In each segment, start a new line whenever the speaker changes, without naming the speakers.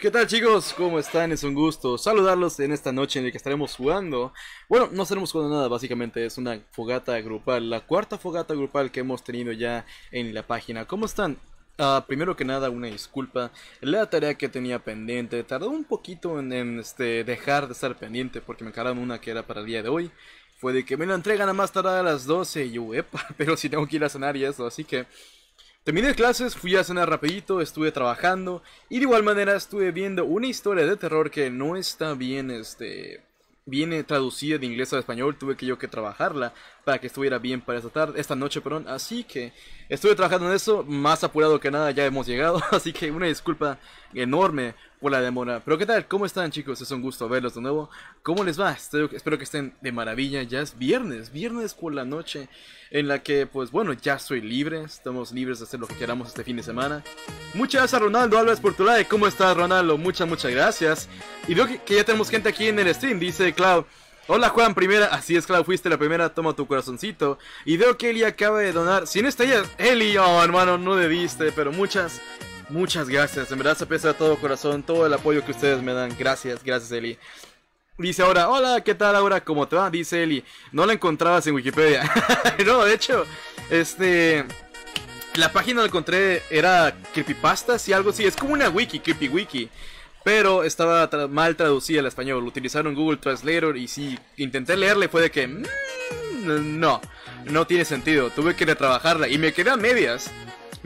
¿Qué tal chicos? ¿Cómo están? Es un gusto saludarlos en esta noche en la que estaremos jugando. Bueno, no estaremos jugando nada, básicamente es una fogata grupal, la cuarta fogata grupal que hemos tenido ya en la página. ¿Cómo están? Uh, primero que nada, una disculpa. La tarea que tenía pendiente tardó un poquito en, este, dejar de estar pendiente porque me encargaron una que era para el día de hoy. Fue de que me la entregan a más tardar a las 12 y yo, pero si tengo que ir a cenar y eso, así que Terminé clases, fui a cenar rapidito, estuve trabajando y de igual manera estuve viendo una historia de terror que no está bien, este, viene traducida de inglés a español, tuve que yo que trabajarla para que estuviera bien para esta tarde, esta noche, perdón, así que estuve trabajando en eso, más apurado que nada ya hemos llegado, así que una disculpa enorme la demora. Pero qué tal, ¿cómo están chicos? Es un gusto verlos de nuevo. ¿Cómo les va? Espero que estén de maravilla. Ya es viernes, viernes por la noche en la que pues bueno, ya soy libre. Estamos libres de hacer lo que queramos este fin de semana. Muchas gracias a Ronaldo alves por tu like. ¿Cómo estás Ronaldo? Muchas, muchas gracias. Y veo que, ya tenemos gente aquí en el stream. Dice Cloud. Hola Juan, primera, así es Clau, fuiste la primera, toma tu corazoncito. Y veo que Eli acaba de donar 100 estrellas. Eli, oh hermano, no debiste, pero muchas, Muchas gracias, en verdad se aprecia todo corazón todo el apoyo que ustedes me dan. Gracias, gracias Eli. Dice ahora, hola, ¿qué tal ahora? ¿Cómo te va? Dice Eli, no la encontrabas en Wikipedia. no, de hecho, este... La página la encontré, era Creepypasta, si algo así. Es como una wiki, creepy wiki. Pero estaba mal traducida al español. Utilizaron Google Translator y si intenté leerle fue de que... Mm, no, no tiene sentido. Tuve que retrabajarla y me quedé a medias.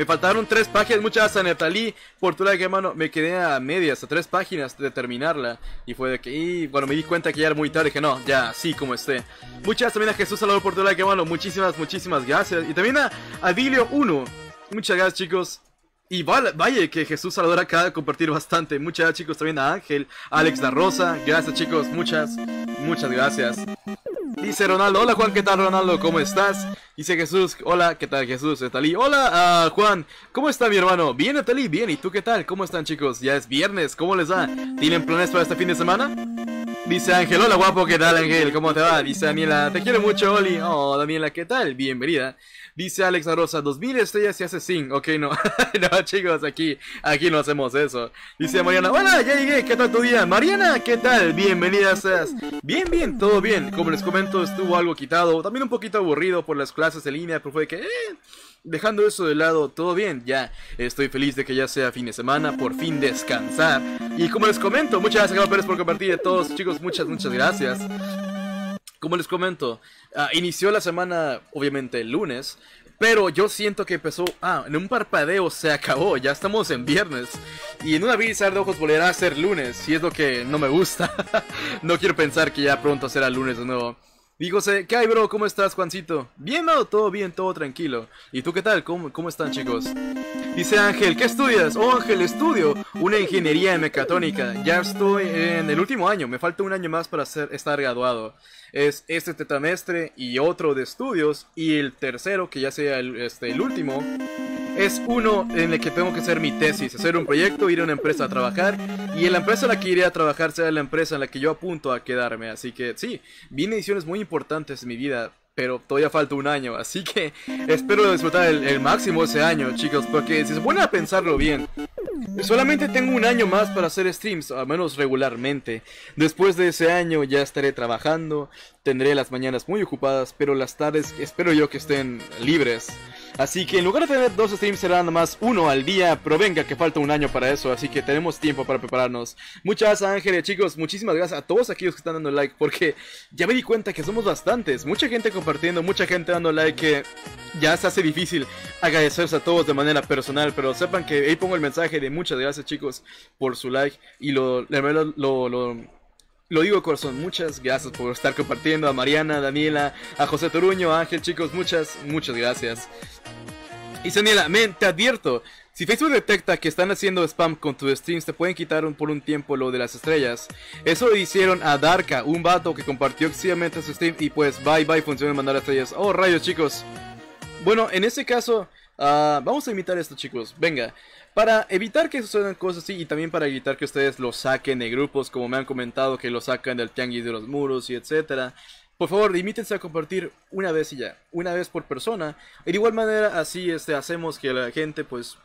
Me faltaron tres páginas, muchas a Natalí, por tu que mano, me quedé a medias, a tres páginas de terminarla. Y fue de que, bueno, me di cuenta que ya era muy tarde, que no, ya, sí, como esté. Muchas también a Jesús Salvador por tu que mano, muchísimas, muchísimas gracias. Y también a Adilio 1. Muchas gracias, chicos. Y vale que Jesús Salvador acaba de compartir bastante. Muchas gracias chicos también a Ángel, Alex La Rosa. Gracias chicos, muchas, muchas gracias. Dice Ronaldo, hola Juan, ¿qué tal Ronaldo? ¿Cómo estás? Dice Jesús, hola, ¿qué tal Jesús? Talí, hola ah, Juan, ¿cómo está mi hermano? Bien, Talí, bien, ¿y tú qué tal? ¿Cómo están chicos? Ya es viernes, ¿cómo les va? ¿Tienen planes para este fin de semana? Dice Ángel, hola guapo, ¿qué tal Ángel? ¿Cómo te va? Dice Daniela, te quiero mucho, Oli. Oh, Daniela, ¿qué tal? Bienvenida. Dice Alex Rosa, 2000 estrellas y hace sin Ok, no. no, chicos, aquí, aquí no hacemos eso. Dice Mariana, hola, ya llegué, ¿qué tal tu día? Mariana, ¿qué tal? Bienvenida Bien, bien, todo bien. Como les comento, estuvo algo quitado, también un poquito aburrido por las clases en línea, pero fue que... Eh, dejando eso de lado, todo bien, ya estoy feliz de que ya sea fin de semana, por fin descansar. Y como les comento, muchas gracias, Pérez, por compartir. A todos, chicos, muchas, muchas gracias como les comento, ah, inició la semana obviamente el lunes, pero yo siento que empezó, ah, en un parpadeo se acabó, ya estamos en viernes. Y en una bizar de ojos volverá a ser lunes, y es lo que no me gusta. no quiero pensar que ya pronto será lunes de nuevo. Dígose, ¿qué hay bro? ¿Cómo estás Juancito? Bien, bro, todo bien, todo tranquilo. ¿Y tú qué tal? ¿Cómo, cómo están chicos? Dice Ángel, ¿qué estudias? Oh, Ángel, estudio una ingeniería en Mecatónica. Ya estoy en el último año, me falta un año más para estar graduado. Es este tetramestre y otro de estudios, y el tercero, que ya sea el, este, el último, es uno en el que tengo que hacer mi tesis, hacer un proyecto, ir a una empresa a trabajar, y en la empresa en la que iré a trabajar será la empresa en la que yo apunto a quedarme. Así que sí, Vine ediciones muy importantes en mi vida pero todavía falta un año, así que espero disfrutar el, máximo ese año, chicos, porque si se pone a pensarlo bien, solamente tengo un año más para hacer streams, al menos regularmente. Después de ese año ya estaré trabajando, tendré las mañanas muy ocupadas, pero las tardes espero yo que estén libres. Así que en lugar de tener dos streams será nada más uno al día, pero venga que falta un año para eso, así que tenemos tiempo para prepararnos. Muchas gracias Ángeles, chicos, muchísimas gracias a todos aquellos que están dando like, porque ya me di cuenta que somos bastantes, mucha gente compartiendo, mucha gente dando like, que ya se hace difícil agradecerse a todos de manera personal, pero sepan que ahí pongo el mensaje de muchas gracias chicos por su like y lo, lo, lo lo digo corazón, muchas gracias por estar compartiendo a Mariana, Daniela, a José Toruño, a Ángel, chicos, muchas, muchas gracias. Y Daniela, te advierto, si Facebook detecta que están haciendo spam con tus streams, te pueden quitar por un tiempo lo de las estrellas. Eso lo hicieron a Darka, un vato que compartió excesivamente su stream y pues bye bye funciona mandar estrellas. Oh, rayos, chicos. Bueno, en este caso, ah, vamos a imitar esto, chicos. Venga. Para evitar que sucedan cosas así y también para evitar que ustedes lo saquen de grupos, como me han comentado que lo sacan del tianguis de los muros y etcétera. Por favor, limítense a compartir una vez y ya, una vez por persona. de igual manera, así este, hacemos que la gente, pues,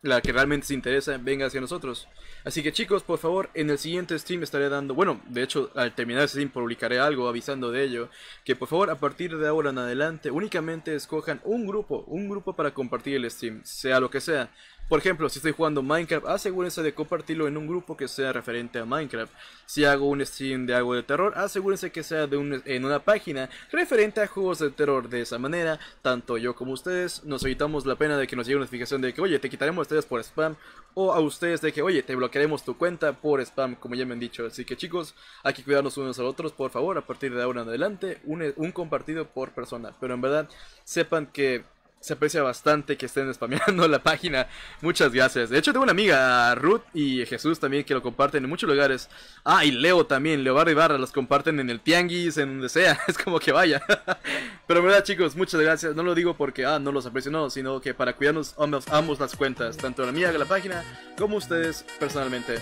la que realmente se interesa, venga hacia nosotros. Así que chicos, por favor, en el siguiente stream estaré dando, bueno, de hecho, al terminar este stream publicaré algo avisando de ello, que por favor, a partir de ahora en adelante, únicamente escojan un grupo, un grupo para compartir el stream, sea lo que sea. Por ejemplo, si estoy jugando Minecraft, asegúrense de compartirlo en un grupo que sea referente a Minecraft. Si hago un stream de algo de terror, asegúrense que sea de un, en una página referente a juegos de terror. De esa manera, tanto yo como ustedes nos evitamos la pena de que nos llegue una notificación de que, oye, te quitaremos estrellas por spam. O a ustedes de que, oye, te bloquearemos tu cuenta por spam, como ya me han dicho. Así que chicos, hay que cuidarnos unos a otros, por favor, a partir de ahora en adelante, un compartido por persona. Pero en verdad, sepan que se aprecia bastante que estén spameando la página. Muchas gracias. De hecho, tengo una amiga, Ruth y Jesús también, que lo comparten en muchos lugares. Ah, y Leo también, Leo Barra y Barra, los comparten en el Tianguis, en donde sea. Es como que vaya. Pero verdad, chicos, muchas gracias. No lo digo porque, ah, no los aprecio, no, sino que para cuidarnos ambos, las cuentas, tanto la mía, la página, como ustedes personalmente.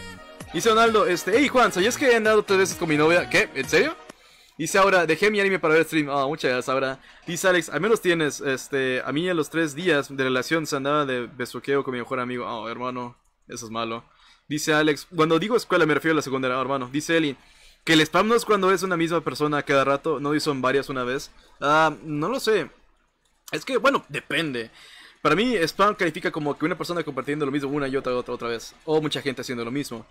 Dice Ronaldo, este, hey Juan, ¿sabías que he andado tres veces con mi novia? ¿Qué? ¿En serio? Dice ahora, dejé mi anime para ver stream. ah muchas gracias, ahora. Dice Alex, al menos tienes, este, a mí en los tres días de relación se andaba de besoqueo con mi mejor amigo. Oh, hermano, eso es malo. Dice Alex, cuando digo escuela me refiero a la secundaria, ah, hermano. Dice Eli, que el spam no es cuando es una misma persona cada rato, no hizo son varias una vez. Ah, no lo sé. Es que, bueno, depende. Para mí, spam califica como que una persona compartiendo lo mismo una y otra, otra, otra vez. O mucha gente haciendo lo mismo.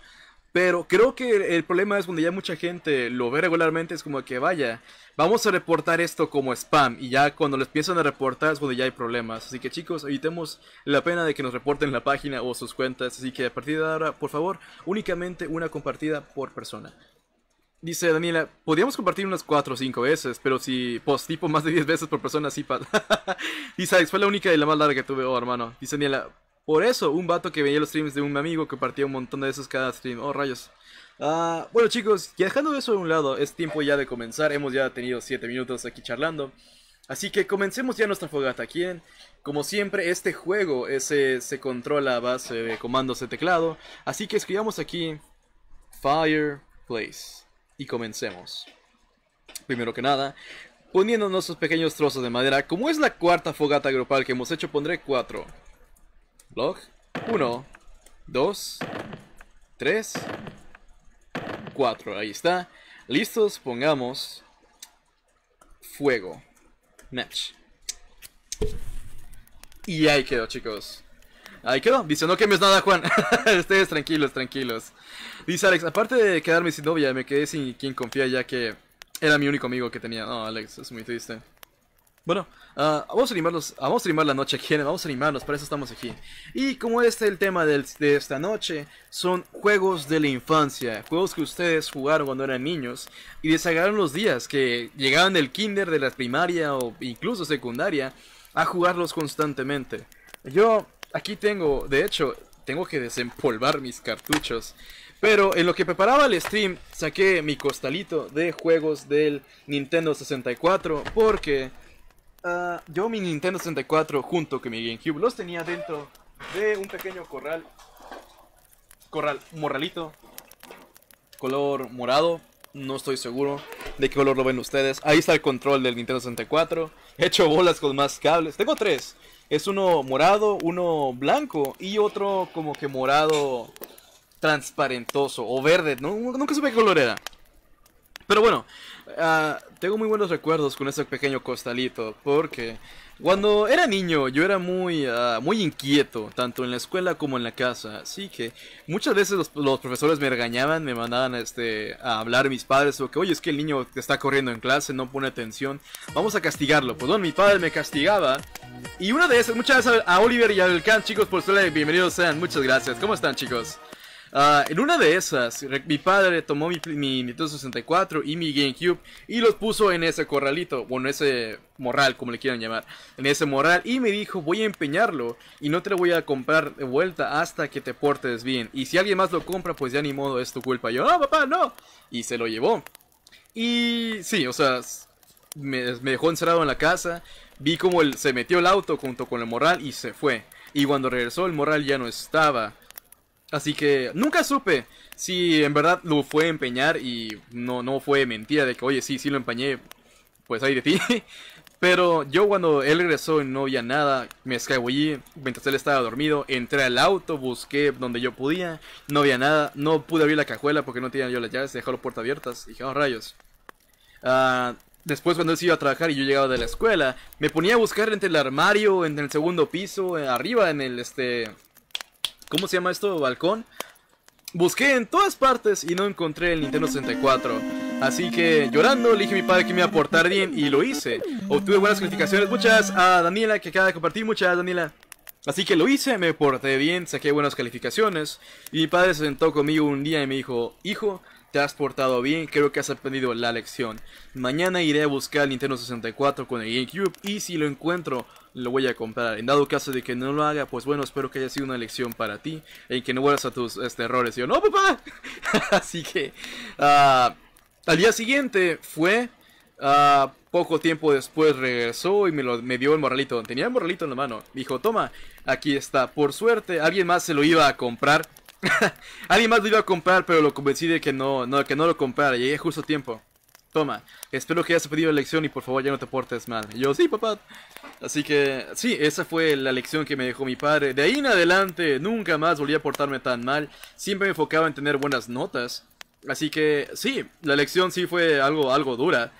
Pero creo que el problema es cuando ya mucha gente lo ve regularmente, es como que vaya, vamos a reportar esto como spam. Y ya cuando les piensan a reportar es cuando ya hay problemas. Así que chicos, evitemos la pena de que nos reporten la página o sus cuentas. Así que a partir de ahora, por favor, únicamente una compartida por persona. Dice Daniela, podríamos compartir unas 4 o 5 veces, pero si post tipo más de 10 veces por persona, sí pasa. Dice, fue la única y la más larga que tuve, oh hermano. Dice Daniela, por eso, un vato que veía los streams de un amigo que partía un montón de esos cada stream. Oh, rayos. Ah, bueno, chicos, y dejando eso de un lado, es tiempo ya de comenzar. Hemos ya tenido 7 minutos aquí charlando. Así que comencemos ya nuestra fogata. Aquí, como siempre, este juego se controla a base de comandos de teclado. Así que escribamos aquí Fireplace. Y comencemos. Primero que nada, poniéndonos nuestros pequeños trozos de madera. Como es la cuarta fogata grupal que hemos hecho, pondré 4. Blog. 1, 2, 3, 4. Ahí está. Listos, pongamos fuego. Match. Y ahí quedó, chicos. Ahí quedó. Dice, no quemes nada, Juan. Ustedes tranquilos, tranquilos. Dice Alex, aparte de quedarme sin novia, me quedé sin quien confía ya que era mi único amigo que tenía. No, Alex, es muy triste. Bueno, ah, vamos, a animarlos, ah, vamos a animar la noche aquí, vamos a animarlos, para eso estamos aquí. Y como este el tema de esta noche, son juegos de la infancia, juegos que ustedes jugaron cuando eran niños y desagaron los días, que llegaban del kinder, de la primaria o incluso secundaria, a jugarlos constantemente. Yo aquí tengo, de hecho, tengo que desempolvar mis cartuchos. Pero en lo que preparaba el stream, saqué mi costalito de juegos del Nintendo 64 porque Ah, yo mi Nintendo 64 junto con mi GameCube los tenía dentro de un pequeño corral. Corral, morralito. Color morado. No estoy seguro de qué color lo ven ustedes. Ahí está el control del Nintendo 64. He hecho bolas con más cables. Tengo tres. Es uno morado, uno blanco y otro como que morado transparentoso o verde. No, nunca supe qué color era. Pero bueno, Ah, tengo muy buenos recuerdos con ese pequeño costalito, porque cuando era niño yo era muy, ah, muy inquieto, tanto en la escuela como en la casa, así que muchas veces los, profesores me regañaban, me mandaban este, a hablar mis padres, o que oye, es que el niño está corriendo en clase, no pone atención, vamos a castigarlo. Pues bueno, mi padre me castigaba, y una de esas, muchas gracias a Oliver y a Khan, chicos, por ser bienvenidos sean, muchas gracias, ¿cómo están chicos? Ah, en una de esas, mi padre tomó mi, Nintendo 64 y mi GameCube y los puso en ese corralito, bueno, ese morral, como le quieran llamar, en ese morral y me dijo, voy a empeñarlo y no te lo voy a comprar de vuelta hasta que te portes bien. Y si alguien más lo compra, pues ya ni modo, es tu culpa. yo, no, ah, papá, no. Y se lo llevó. Y sí, o sea, me, dejó encerrado en la casa, vi como se metió el auto junto con el morral y se fue. Y cuando regresó el morral ya no estaba. Así que nunca supe si en verdad lo fue empeñar y no, no fue mentira de que, oye, sí, sí lo empeñé, pues ahí de ti. Pero yo cuando él regresó y no había nada, me escabullí mientras él estaba dormido, entré al auto, busqué donde yo podía, no había nada, no pude abrir la cajuela porque no tenía yo las llaves, dejé la puertas abiertas, y dije, oh, rayos. Ah, después cuando él se iba a trabajar y yo llegaba de la escuela, me ponía a buscar entre el armario, entre el segundo piso, arriba en el este ¿Cómo se llama esto? Balcón. Busqué en todas partes y no encontré el Nintendo 64. Así que llorando le dije a mi padre que me iba a portar bien y lo hice. Obtuve buenas calificaciones, muchas a Daniela que acaba de compartir, muchas Daniela. Así que lo hice, me porté bien, saqué buenas calificaciones. Y mi padre se sentó conmigo un día y me dijo, hijo, te has portado bien, creo que has aprendido la lección. Mañana iré a buscar el Nintendo 64 con el GameCube y si lo encuentro, lo voy a comprar. En dado caso de que no lo haga, pues bueno, espero que haya sido una lección para ti y que no vuelvas a tus este, errores. Y yo, no, papá. Así que ah, al día siguiente fue, ah, poco tiempo después regresó y me, lo, me dio el morralito. Tenía el morralito en la mano. Dijo, toma, aquí está. Por suerte, alguien más se lo iba a comprar. Alguien más lo iba a comprar, pero lo convencí de que no, no, que no lo comprara. Llegué justo a tiempo. Toma, espero que hayas aprendido la lección y por favor ya no te portes mal. yo, sí, papá. Así que, sí, esa fue la lección que me dejó mi padre. De ahí en adelante, nunca más volví a portarme tan mal. Siempre me enfocaba en tener buenas notas. Así que, sí, la lección sí fue algo, algo dura.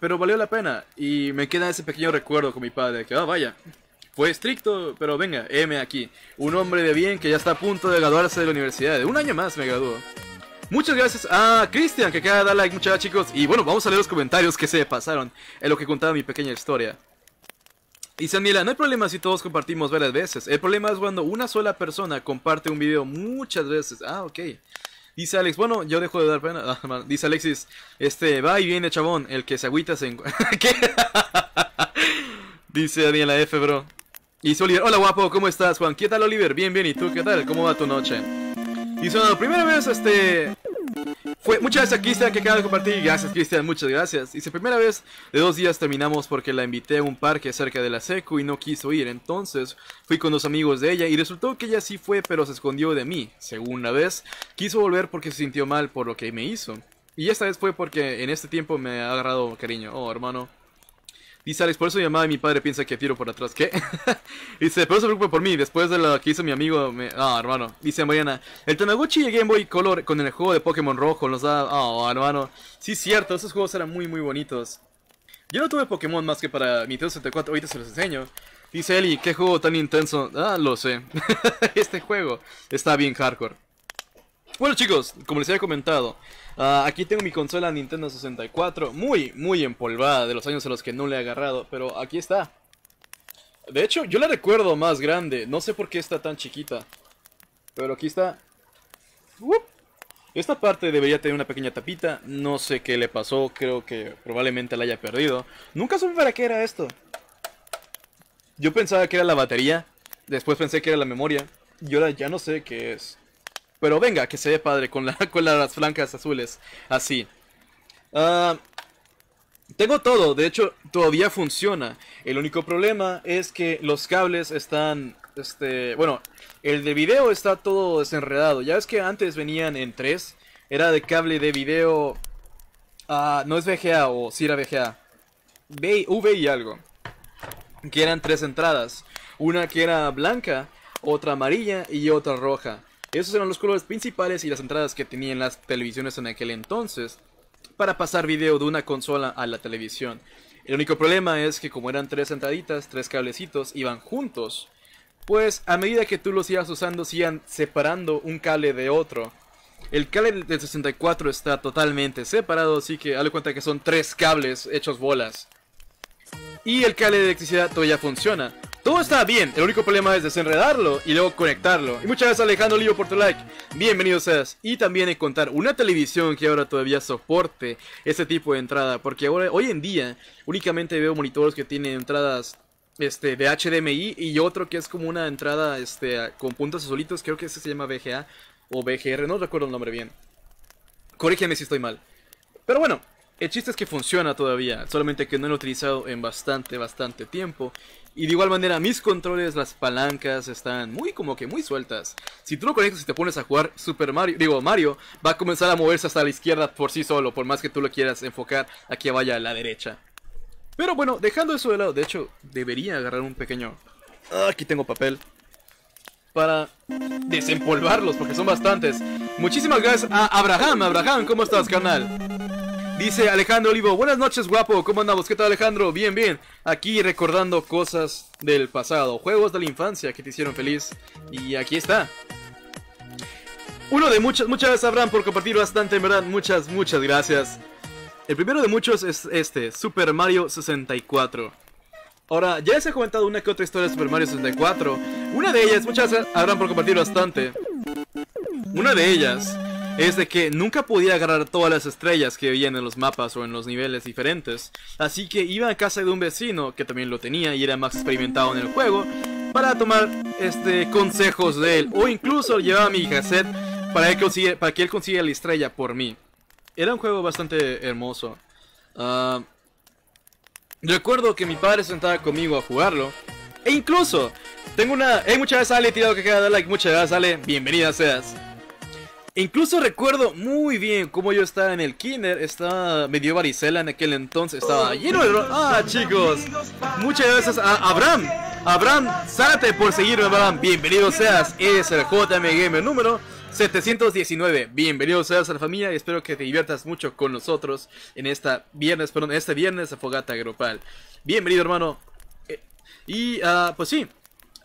Pero valió la pena. Y me queda ese pequeño recuerdo con mi padre, que, ah, vaya. Fue estricto, pero venga, M aquí. Un hombre de bien que ya está a punto de graduarse de la universidad. Un año más me graduó. Muchas gracias a Cristian que acaba de dar like. muchachos chicos. Y bueno, vamos a leer los comentarios que se pasaron en lo que contaba mi pequeña historia. Dice Daniela, no hay problema si todos compartimos varias veces. El problema es cuando una sola persona comparte un video muchas veces. Ah, ok. Dice Alex, bueno, yo dejo de dar pena. Ah, Dice Alexis, este, va y viene chabón, el que se agüita se... Dice Daniela F, bro. Oliver, hola guapo, ¿cómo estás Juan? ¿Qué tal Oliver? Bien, bien, ¿y tú qué tal? ¿Cómo va tu noche? Dice, la primera vez este... Fue, muchas gracias a Cristian que acaba de compartir. Gracias Cristian, muchas gracias. Dice, primera vez de dos días terminamos porque la invité a un parque cerca de la secu y no quiso ir. Entonces fui con dos amigos de ella y resultó que ella sí fue pero se escondió de mí. Segunda vez, quiso volver porque se sintió mal por lo que me hizo. Y esta vez fue porque en este tiempo me ha agarrado cariño. Oh, hermano. Dice Alex, por eso mi mamá y mi padre piensa que tiro por atrás. ¿Qué? Dice, pero se preocupa por mí. Después de lo que hizo mi amigo. Me... Ah, hermano. Dice Mariana, el Tanaguchi y el Game Boy Color con el juego de Pokémon Rojo nos da. Ah, hermano. Sí, cierto, esos juegos eran muy, muy bonitos. Yo no tuve Pokémon más que para mi tío 74 Ahorita se los enseño. Dice Eli, qué juego tan intenso. Ah, lo sé. este juego está bien hardcore. Bueno, chicos, como les había comentado. Ah, aquí tengo mi consola Nintendo 64, muy, muy empolvada de los años en los que no le he agarrado, pero aquí está. De hecho, yo la recuerdo más grande, no sé por qué está tan chiquita. Pero aquí está. Esta parte debería tener una pequeña tapita, no sé qué le pasó, creo que probablemente la haya perdido. Nunca supe para qué era esto. Yo pensaba que era la batería, después pensé que era la memoria, y ahora ya no sé qué es. Pero venga, que se ve padre con, la, las flancas azules. Así. Ah, tengo todo, de hecho todavía funciona. El único problema es que los cables están... Este, bueno, el de video está todo desenredado. Ya ves que antes venían en tres. Era de cable de video... Ah, no es VGA o si era VGA. V y algo. Que eran tres entradas. Una que era blanca, otra amarilla y otra roja. Esos eran los colores principales y las entradas que tenían las televisiones en aquel entonces para pasar video de una consola a la televisión. El único problema es que como eran tres entraditas, tres cablecitos, iban juntos, pues a medida que tú los ibas usando, se iban separando un cable de otro. El cable del 64 está totalmente separado, así que dale cuenta que son tres cables hechos bolas. Y el cable de electricidad todavía funciona, todo está bien, el único problema es desenredarlo y luego conectarlo. Y muchas gracias Alejandro Lío por tu like. Bienvenidos seas. Y también contar una televisión que ahora todavía soporte este tipo de entrada. Porque ahora, hoy en día, únicamente veo monitores que tienen entradas este, de HDMI y otro que es como una entrada este, con puntos azulitos. Creo que ese se llama VGA o VGR, no recuerdo el nombre bien. Corrígeme si estoy mal. Pero bueno, el chiste es que funciona todavía, solamente que no lo he utilizado en bastante, bastante tiempo. Y de igual manera, mis controles, las palancas, están muy como que muy sueltas. Si tú lo conectas y te pones a jugar Super Mario, digo Mario, va a comenzar a moverse hasta la izquierda por sí solo, por más que tú lo quieras enfocar Aquí vaya a la derecha. Pero bueno, dejando eso de lado, de hecho, debería agarrar un pequeño... Ah, aquí tengo papel. Para desempolvarlos, porque son bastantes. Muchísimas gracias a Abraham. Abraham, ¿cómo estás, canal? Dice Alejandro Olivo, buenas noches guapo, ¿cómo andamos? ¿Qué tal Alejandro? Bien, bien. Aquí recordando cosas del pasado, juegos de la infancia que te hicieron feliz. Y aquí está. Uno de muchas, muchas gracias Abraham por compartir bastante, en verdad. Muchas, muchas gracias. El primero de muchos es este, Super Mario 64. Ahora, ya les he comentado una que otra historia de Super Mario 64. Una de ellas, muchas gracias por compartir bastante. Una de ellas es de que nunca podía agarrar todas las estrellas que veían en los mapas o en los niveles diferentes, así que iba a casa de un vecino que también lo tenía y era más experimentado en el juego para tomar este consejos de él o incluso llevaba mi cassette para, que para que él consiga la estrella por mí. Era un juego bastante hermoso. Ah, recuerdo que mi padre sentaba conmigo a jugarlo e incluso tengo una... Hey, muchas gracias Ale, tirado que queda like, muchas gracias Ale, bienvenida seas. Incluso recuerdo muy bien cómo yo estaba en el kinder, estaba, medio dio varicela en aquel entonces, estaba lleno de... Ah, chicos, muchas gracias a Abraham, Abraham, sárate por seguirme, Abraham, bienvenido seas, es el Gamer número 719, bienvenido seas a la familia y espero que te diviertas mucho con nosotros en esta viernes, perdón, este viernes a Fogata Grupal. Bienvenido, hermano. Eh, y, ah, pues sí,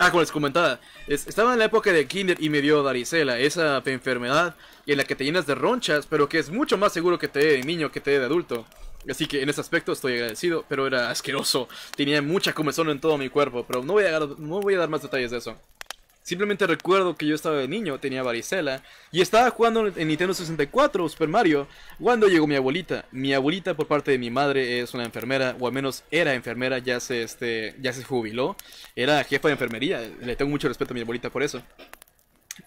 Ah, como les comentaba, estaba en la época de Kinder y me dio varicela, esa enfermedad en la que te llenas de ronchas, pero que es mucho más seguro que te dé de niño que te dé de adulto. Así que en ese aspecto estoy agradecido, pero era asqueroso. Tenía mucha comezón en todo mi cuerpo, pero no voy a, no voy a dar más detalles de eso. Simplemente recuerdo que yo estaba de niño, tenía varicela, y estaba jugando en Nintendo 64 Super Mario cuando llegó mi abuelita. Mi abuelita por parte de mi madre es una enfermera, o al menos era enfermera, ya se, este, ya se jubiló. Era jefa de enfermería, le tengo mucho respeto a mi abuelita por eso.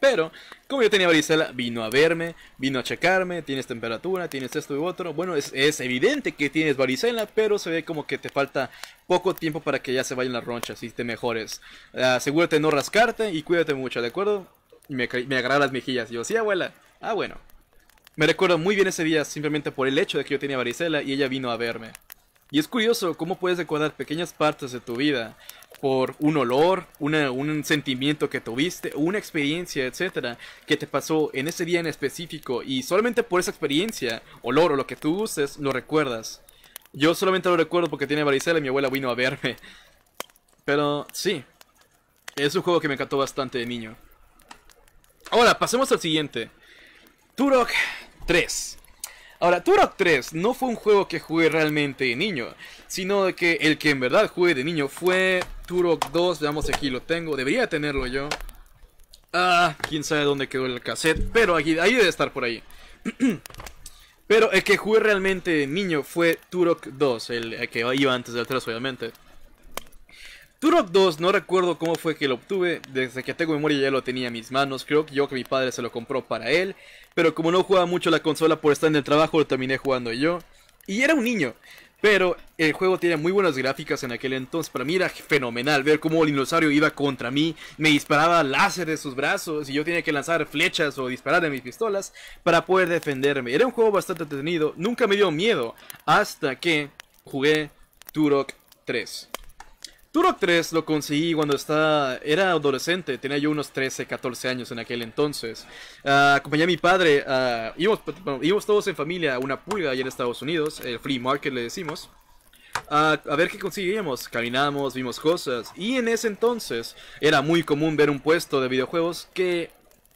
Pero, como yo tenía varicela, vino a verme, vino a checarme, tienes temperatura, tienes esto y otro. Bueno, es, es, evidente que tienes varicela, pero se ve como que te falta poco tiempo para que ya se vayan las ronchas y te mejores. Ah, asegúrate de no rascarte y cuídate mucho, ¿de acuerdo? me, me agarraba las mejillas. Y yo, sí, abuela. Ah, bueno. Me recuerdo muy bien ese día simplemente por el hecho de que yo tenía varicela y ella vino a verme. Y es curioso cómo puedes recordar pequeñas partes de tu vida por un olor, un sentimiento que tuviste, una experiencia, etcétera, que te pasó en ese día en específico y solamente por esa experiencia, olor o lo que tú uses, lo recuerdas. Yo solamente lo recuerdo porque tiene varicela y mi abuela vino a verme. Pero sí, es un juego que me encantó bastante de niño. Ahora, pasemos al siguiente. Turok 3. Ahora, Turok 3 no fue un juego que jugué realmente de niño, sino que el que en verdad jugué de niño fue Turok 2, veamos aquí lo tengo, debería tenerlo yo. Ah, quién sabe dónde quedó el cassette, pero aquí, ahí debe estar por ahí. pero el que jugué realmente de niño fue Turok 2, el que iba antes del 3 obviamente. Turok 2, no recuerdo cómo fue que lo obtuve, desde que tengo memoria ya lo tenía en mis manos, creo que yo que mi padre se lo compró para él, pero como no jugaba mucho la consola por estar en el trabajo lo terminé jugando yo, y era un niño, pero el juego tenía muy buenas gráficas en aquel entonces, para mí era fenomenal ver cómo el dinosaurio iba contra mí, me disparaba láser de sus brazos y yo tenía que lanzar flechas o disparar de mis pistolas para poder defenderme, era un juego bastante entretenido, nunca me dio miedo, hasta que jugué Turok 3. Turok 3 lo conseguí cuando estaba, era adolescente, tenía yo unos 13, 14 años en aquel entonces. Ah, acompañé a mi padre, ah, pues, íbamos, todos en familia a una pulga allá en Estados Unidos, el Free market le decimos. Ah, a ver qué conseguíamos, caminamos, vimos cosas. Y en ese entonces era muy común ver un puesto de videojuegos que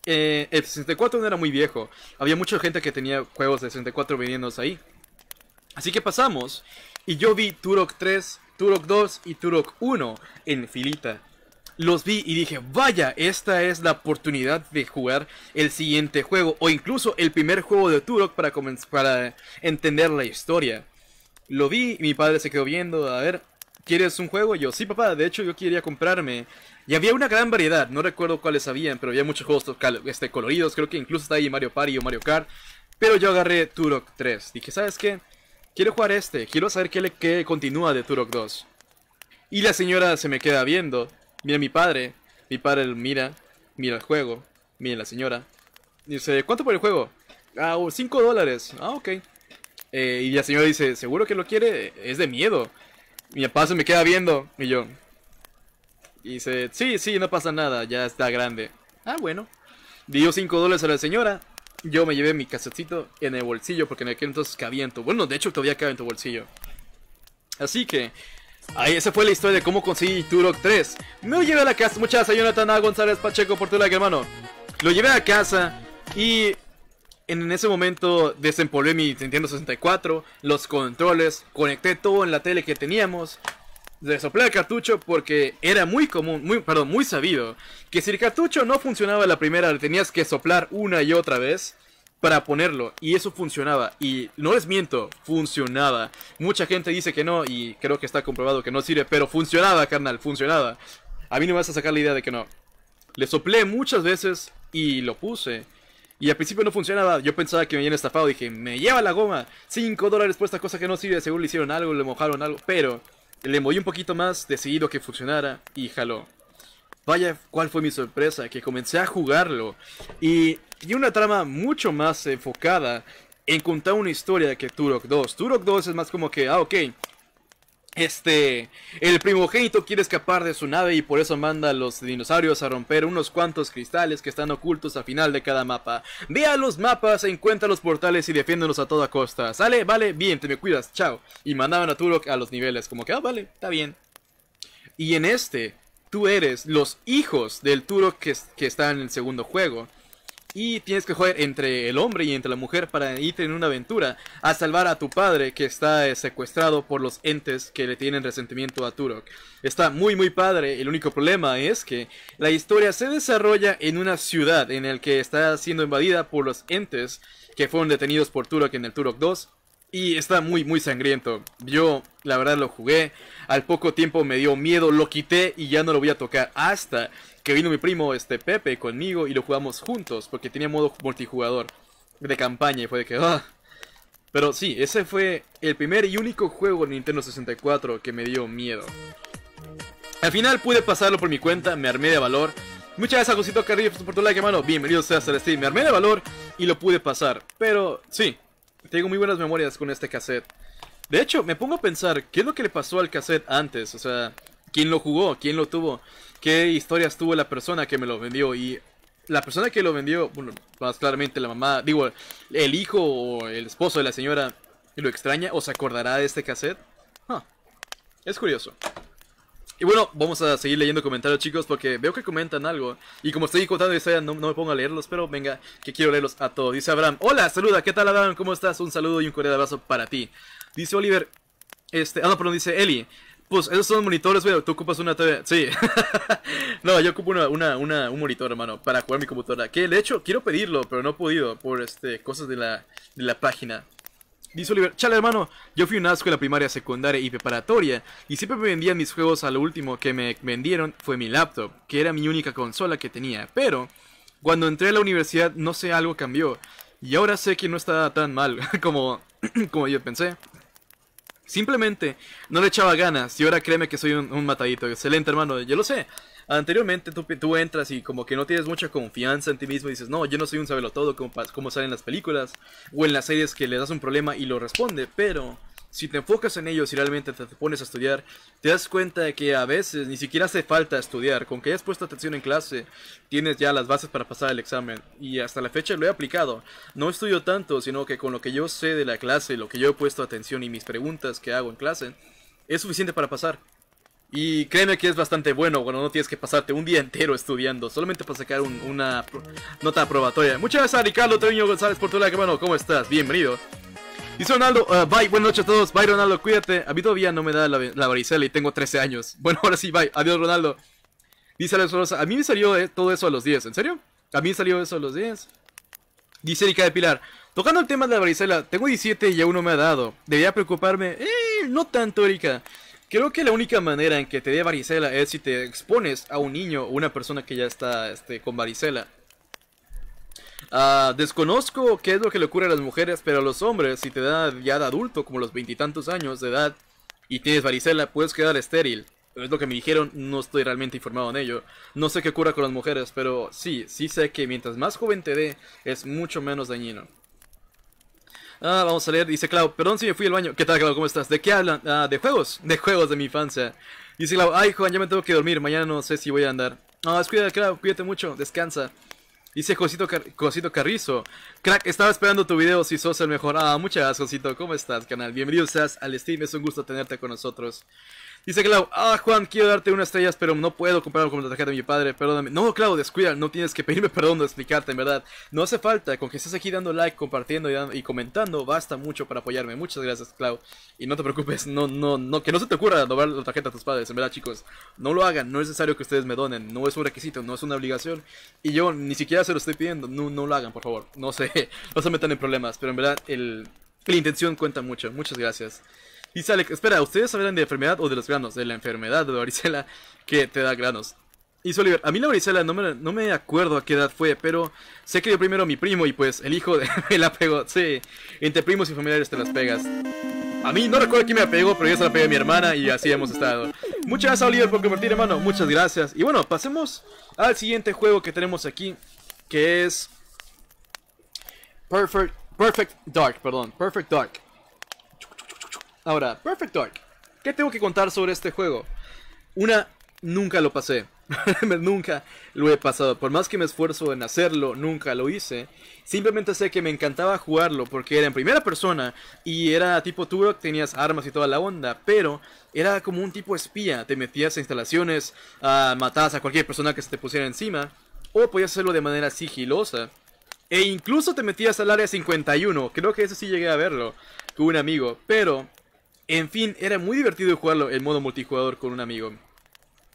eh, el 64 no era muy viejo. Había mucha gente que tenía juegos de 64 viniéndose ahí. Así que pasamos y yo vi Turok 3 Turok 2 y Turok 1 en filita. Los vi y dije, vaya, esta es la oportunidad de jugar el siguiente juego o incluso el primer juego de Turok para, para entender la historia. Lo vi y mi padre se quedó viendo, a ver, ¿quieres un juego? Yo, sí papá, de hecho yo quería comprarme. Y había una gran variedad, no recuerdo cuáles habían, pero había muchos juegos este, coloridos, creo que incluso está ahí Mario Party o Mario Kart. Pero yo agarré Turok 3, dije, ¿sabes qué? Quiero jugar este, quiero saber qué, le, qué continúa de Turok 2. Y la señora se me queda viendo. Mira mi padre. Mi padre mira. Mira el juego. Mira la señora. Dice, ¿cuánto por el juego? Ah, 5 dólares. Ah, ok. Eh, y la señora dice, ¿seguro que lo quiere? Es de miedo. Mi papá se me queda viendo. Y yo. Y dice, sí, sí, no pasa nada. Ya está grande. Ah, bueno. Dio 5 dólares a la señora yo me llevé mi casetito en el bolsillo porque en aquel entonces cabía en tu... Bueno, de hecho todavía cabe en tu bolsillo. Así que... Ahí, esa fue la historia de cómo conseguí Turok 3. Me lo llevé a la casa. Muchas gracias, Jonathan A. González Pacheco, por tu like, hermano. Lo llevé a casa y en ese momento desempolvé mi Nintendo 64, los controles, conecté todo en la tele que teníamos, le soplé el cartucho porque era muy común, muy, perdón, muy sabido, que si el cartucho no funcionaba la primera, le tenías que soplar una y otra vez para ponerlo. Y eso funcionaba. Y no les miento, funcionaba. Mucha gente dice que no y creo que está comprobado que no sirve, pero funcionaba, carnal, funcionaba. A mí no me vas a sacar la idea de que no. Le soplé muchas veces y lo puse. Y al principio no funcionaba. Yo pensaba que me habían estafado. Dije, me lleva la goma. 5 dólares por esta cosa que no sirve. Seguro le hicieron algo, le mojaron algo. Pero le moví un poquito más, decidido que funcionara, y jaló. Vaya, cuál fue mi sorpresa, que comencé a jugarlo. Y, y una trama mucho más enfocada en contar una historia que Turok 2. Turok 2 es más como que, ah, ok, este, el primogénito quiere escapar de su nave y por eso manda a los dinosaurios a romper unos cuantos cristales que están ocultos al final de cada mapa. Ve a los mapas, encuentra los portales y defiéndonos a toda costa. Sale, vale, bien, te me cuidas, chao. Y mandaban a Turok a los niveles, como que, ah, vale, está bien. Y en este, tú eres los hijos del Turok que, que está en el segundo juego y tienes que jugar entre el hombre y entre la mujer para irte en una aventura a salvar a tu padre que está eh, secuestrado por los entes que le tienen resentimiento a Turok. Está muy muy padre, el único problema es que la historia se desarrolla en una ciudad en la que está siendo invadida por los entes que fueron detenidos por Turok en el Turok 2. Y está muy, muy sangriento. Yo, la verdad, lo jugué. Al poco tiempo me dio miedo, lo quité y ya no lo voy a tocar. Hasta que vino mi primo este Pepe conmigo y lo jugamos juntos porque tenía modo multijugador de campaña y fue de que ah. Pero sí, ese fue el primer y único juego de Nintendo 64 que me dio miedo. Al final pude pasarlo por mi cuenta, me armé de valor. Muchas gracias a Josito Carrillo por tu like, hermano. Bienvenido sea al Me armé de valor y lo pude pasar. Pero sí, tengo muy buenas memorias con este cassette. De hecho, me pongo a pensar, ¿qué es lo que le pasó al cassette antes? O sea, ¿quién lo jugó? ¿Quién lo tuvo? qué historias tuvo la persona que me lo vendió y la persona que lo vendió, bueno, más claramente la mamá, digo, el hijo o el esposo de la señora lo extraña o se acordará de este cassette. Ah, es curioso. Y bueno, vamos a seguir leyendo comentarios, chicos, porque veo que comentan algo. Y como estoy contando historia, no, me pongo a leerlos, pero venga, que quiero leerlos a todos. Dice Abraham, hola, saluda, ¿qué tal Abraham? ¿Cómo estás? Un saludo y un cordial abrazo para ti. Dice Oliver, este, ah, no, perdón, dice Eli, pues esos son monitores, pero tú ocupas una TV. Sí. no, yo ocupo una, una, un monitor, hermano, para jugar mi computadora. Que de hecho, quiero pedirlo, pero no he podido por este, cosas de la, de la página. Dice Oliver, chale hermano, yo fui un asco en la primaria, secundaria y preparatoria y siempre me vendían mis juegos a lo último que me vendieron fue mi laptop, que era mi única consola que tenía, pero cuando entré a la universidad no sé algo cambió y ahora sé que no está tan mal como, como yo pensé. Simplemente no le echaba ganas y ahora créeme que soy un, matadito. Excelente, hermano, yo lo sé. Anteriormente tú, tú, entras y como que no tienes mucha confianza en ti mismo y dices, no, yo no soy un sabelotodo como, como sale en las películas o en las series que le das un problema y lo responde, pero si te enfocas en ellos y realmente te pones a estudiar, te das cuenta de que a veces ni siquiera hace falta estudiar. Con que hayas puesto atención en clase, tienes ya las bases para pasar el examen. Y hasta la fecha lo he aplicado. No estudio tanto, sino que con lo que yo sé de la clase, lo que yo he puesto atención y mis preguntas que hago en clase, es suficiente para pasar. Y créeme que es bastante bueno, bueno, no tienes que pasarte un día entero estudiando, solamente para sacar una nota aprobatoria. Muchas gracias a Ricardo Treviño González Por tu like, hermano, ¿cómo estás? Bienvenido. Dice Ronaldo, eh, bye, buenas noches a todos. Bye, Ronaldo, cuídate. A mí todavía no me da la, varicela y tengo 13 años. Bueno, ahora sí, bye. Adiós, Ronaldo. Dice Alex Rosa, a mí me salió eh, todo eso a los 10. ¿En serio? A mí me salió eso a los 10. Dice Erika de Pilar, tocando el tema de la varicela, tengo 17 y aún no me ha dado. ¿Debería preocuparme? Eh, no tanto, Erika. Creo que la única manera en que te dé varicela es si te expones a un niño o una persona que ya está este, con varicela. Ah desconozco qué es lo que le ocurre a las mujeres, pero a los hombres, si te da ya de adulto, como los veintitantos años de edad, y tienes varicela, puedes quedar estéril. Es lo que me dijeron, no estoy realmente informado en ello. No sé qué cura con las mujeres, pero sí, sí sé que mientras más joven te dé, es mucho menos dañino. Ah, vamos a leer, dice Clau, perdón si me fui al baño. ¿Qué tal, Clau? ¿Cómo estás? ¿De qué hablan? Ah, de juegos, de juegos de mi infancia. Dice Clau, ay, Juan, ya me tengo que dormir, mañana no sé si voy a andar. Ah, cuídate Clau, cuídate mucho, descansa. Dice Josito, Carrizo. Crack, estaba esperando tu video si sos el mejor. Ah, muchas gracias, Josito. ¿Cómo estás, canal? Bienvenido seas al stream. Es un gusto tenerte con nosotros. Dice Clau, ah Juan, quiero darte unas estrellas, pero no puedo comprarlo con la tarjeta de mi padre, perdóname. No, Clau, descuida, no tienes que pedirme perdón o explicarte, en verdad. No hace falta, con que estés aquí dando like, compartiendo y, comentando, basta mucho para apoyarme. Muchas gracias, Clau. Y no te preocupes, no, no, no, que no se te ocurra doblar la tarjeta a tus padres, en verdad, chicos. No lo hagan, no es necesario que ustedes me donen, no es un requisito, no es una obligación. Y yo ni siquiera se lo estoy pidiendo, no, no lo hagan, por favor. No sé, no se metan en problemas, pero en verdad, el, la intención cuenta mucho. Muchas gracias. Y sale, espera, ¿ustedes hablan de enfermedad o de los granos? De la enfermedad de la varicela que te da granos. Dice Oliver, a mí la varicela no me, no acuerdo a qué edad fue, pero sé que dio primero mi primo y pues el hijo de me la pegó. Sí, entre primos y familiares te las pegas. A mí no recuerdo quién me la pegó, pero yo se la pegué a mi hermana y así hemos estado. Muchas gracias Oliver por compartir, hermano. Muchas gracias. Y bueno, pasemos al siguiente juego que tenemos aquí, que es Perfect, Perfect Dark, perdón, Perfect Dark. Ahora, Perfect Dark. ¿Qué tengo que contar sobre este juego? Una, nunca lo pasé. nunca lo he pasado. Por más que me esfuerzo en hacerlo, nunca lo hice. Simplemente sé que me encantaba jugarlo porque era en primera persona y era tipo que tenías armas y toda la onda, pero era como un tipo espía. Te metías a instalaciones, matabas a cualquier persona que se te pusiera encima o podías hacerlo de manera sigilosa. E incluso te metías al área 51, creo que eso sí llegué a verlo Tuve un amigo, pero en fin, era muy divertido jugarlo en modo multijugador con un amigo.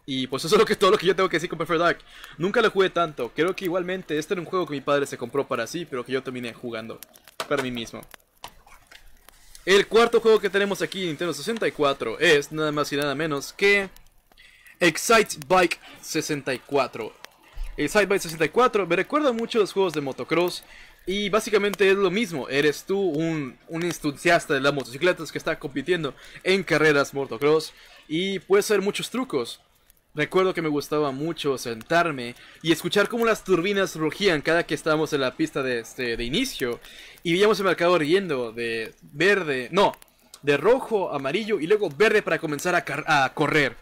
Y pues eso es lo que, todo lo que yo tengo que decir con Perfect Dark. Nunca lo jugué tanto. Creo que igualmente este era un juego que mi padre se compró para sí, pero que yo terminé jugando para mí mismo. El cuarto juego que tenemos aquí en Nintendo 64 es nada más y nada menos que Excite Bike 64. Excite Bike 64 me recuerda mucho a los juegos de motocross y básicamente es lo mismo, eres tú un, un entusiasta de las motocicletas que está compitiendo en carreras motocross y puedes hacer muchos trucos. Recuerdo que me gustaba mucho sentarme y escuchar cómo las turbinas rugían cada que estábamos en la pista de, este, de inicio y veíamos el marcador yendo de verde, no, de rojo, amarillo y luego verde para comenzar a, correr.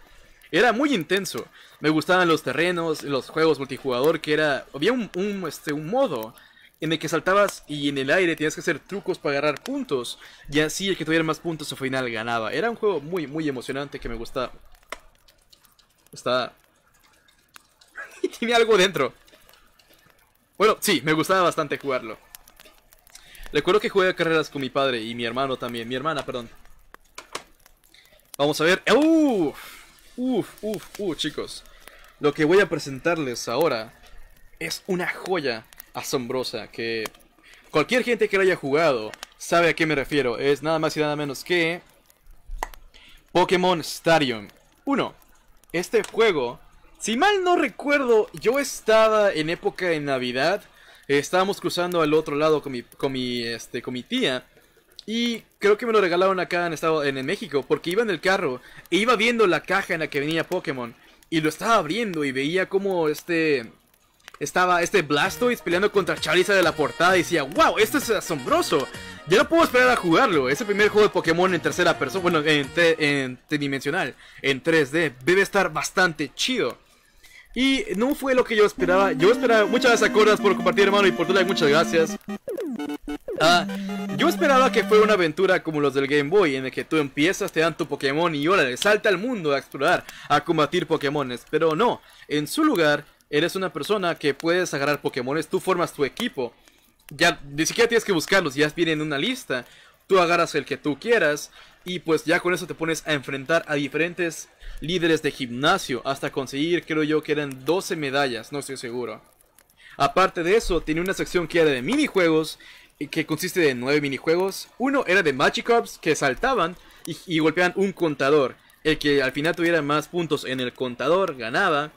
Era muy intenso. Me gustaban los terrenos, los juegos multijugador que era había un este un modo en el que saltabas y en el aire tenías que hacer trucos para agarrar puntos. Y así el que tuviera más puntos al final ganaba. Era un juego muy, muy emocionante que me gustaba. Está... y tiene algo dentro. Bueno, sí, me gustaba bastante jugarlo. Recuerdo que jugué a carreras con mi padre y mi hermano también. Mi hermana, perdón. Vamos a ver. ¡Uf! ¡Uf! ¡Uf! ¡Uf! Chicos. Lo que voy a presentarles ahora es una joya asombrosa que cualquier gente que lo haya jugado sabe a qué me refiero. Es nada más y nada menos que Pokémon Stadium 1. Este juego, si mal no recuerdo, yo estaba en época de Navidad. Estábamos cruzando al otro lado con mi, con mi, este, con mi tía. Y creo que me lo regalaron acá en, estado, en, México, porque iba en el carro e iba viendo la caja en la que venía Pokémon. Y lo estaba abriendo y veía como este estaba este Blastoise peleando contra Charizard de la portada y decía, wow, esto es asombroso. Ya no puedo esperar a jugarlo. Ese primer juego de Pokémon en tercera persona, bueno, en, tridimensional, en 3D. Debe estar bastante chido. Y no fue lo que yo esperaba. Yo esperaba muchas gracias a por compartir, hermano, y por tu like, muchas gracias. Ah, yo esperaba que fuera una aventura como los del Game Boy, en el que tú empiezas, te dan tu Pokémon y órale, salta al mundo a explorar, a combatir Pokémones. Pero no, en su lugar eres una persona que puedes agarrar Pokémones, tú formas tu equipo. Ya ni siquiera tienes que buscarlos, ya vienen en una lista. Tú agarras el que tú quieras y pues ya con eso te pones a enfrentar a diferentes líderes de gimnasio hasta conseguir, creo yo, que eran 12 medallas, no estoy seguro. Aparte de eso, tiene una sección que era de minijuegos, que consiste de 9 minijuegos. Uno era de Magikarps que saltaban y golpeaban un contador. El que al final tuviera más puntos en el contador ganaba.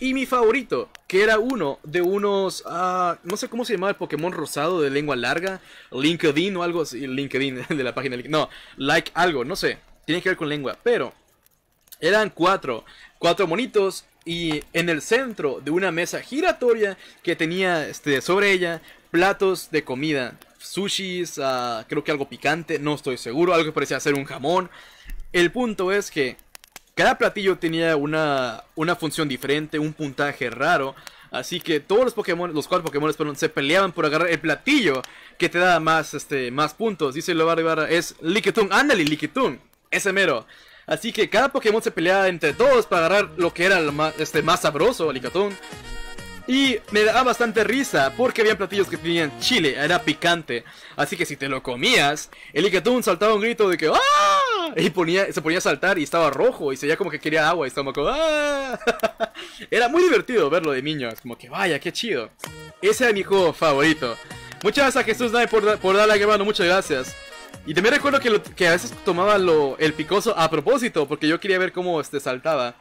Y mi favorito, que era uno de unos, ah, no sé cómo se llamaba el Pokémon rosado de lengua larga, LinkedIn o algo así, LinkedIn de la página, no, like algo, no sé, tiene que ver con lengua, pero eran cuatro, cuatro monitos y en el centro de una mesa giratoria que tenía este, sobre ella platos de comida, sushis, ah, creo que algo picante, no estoy seguro, algo que parecía ser un jamón. El punto es que cada platillo tenía una, función diferente, un puntaje raro. Así que todos los Pokémon, los cuatro Pokémon se peleaban por agarrar el platillo que te da más, este, más puntos. Dice Lobar Ibarra, es Lickitung, ándale Lickitung, ese mero. Así que cada Pokémon se peleaba entre todos para agarrar lo que era más, este, más sabroso, Y me daba bastante risa porque había platillos que tenían chile, era picante. Así que si te lo comías, el Lickitung saltaba un grito de que ¡Ah! Y ponía, se ponía a saltar y estaba rojo y se veía como que quería agua y estaba como, ah". Era muy divertido verlo de niño, como que vaya, qué chido. Ese era mi juego favorito. Muchas gracias a Jesús por, por darle a mano, muchas gracias. Y también recuerdo que, que a veces tomaba lo, el picoso a propósito, porque yo quería ver cómo este, saltaba.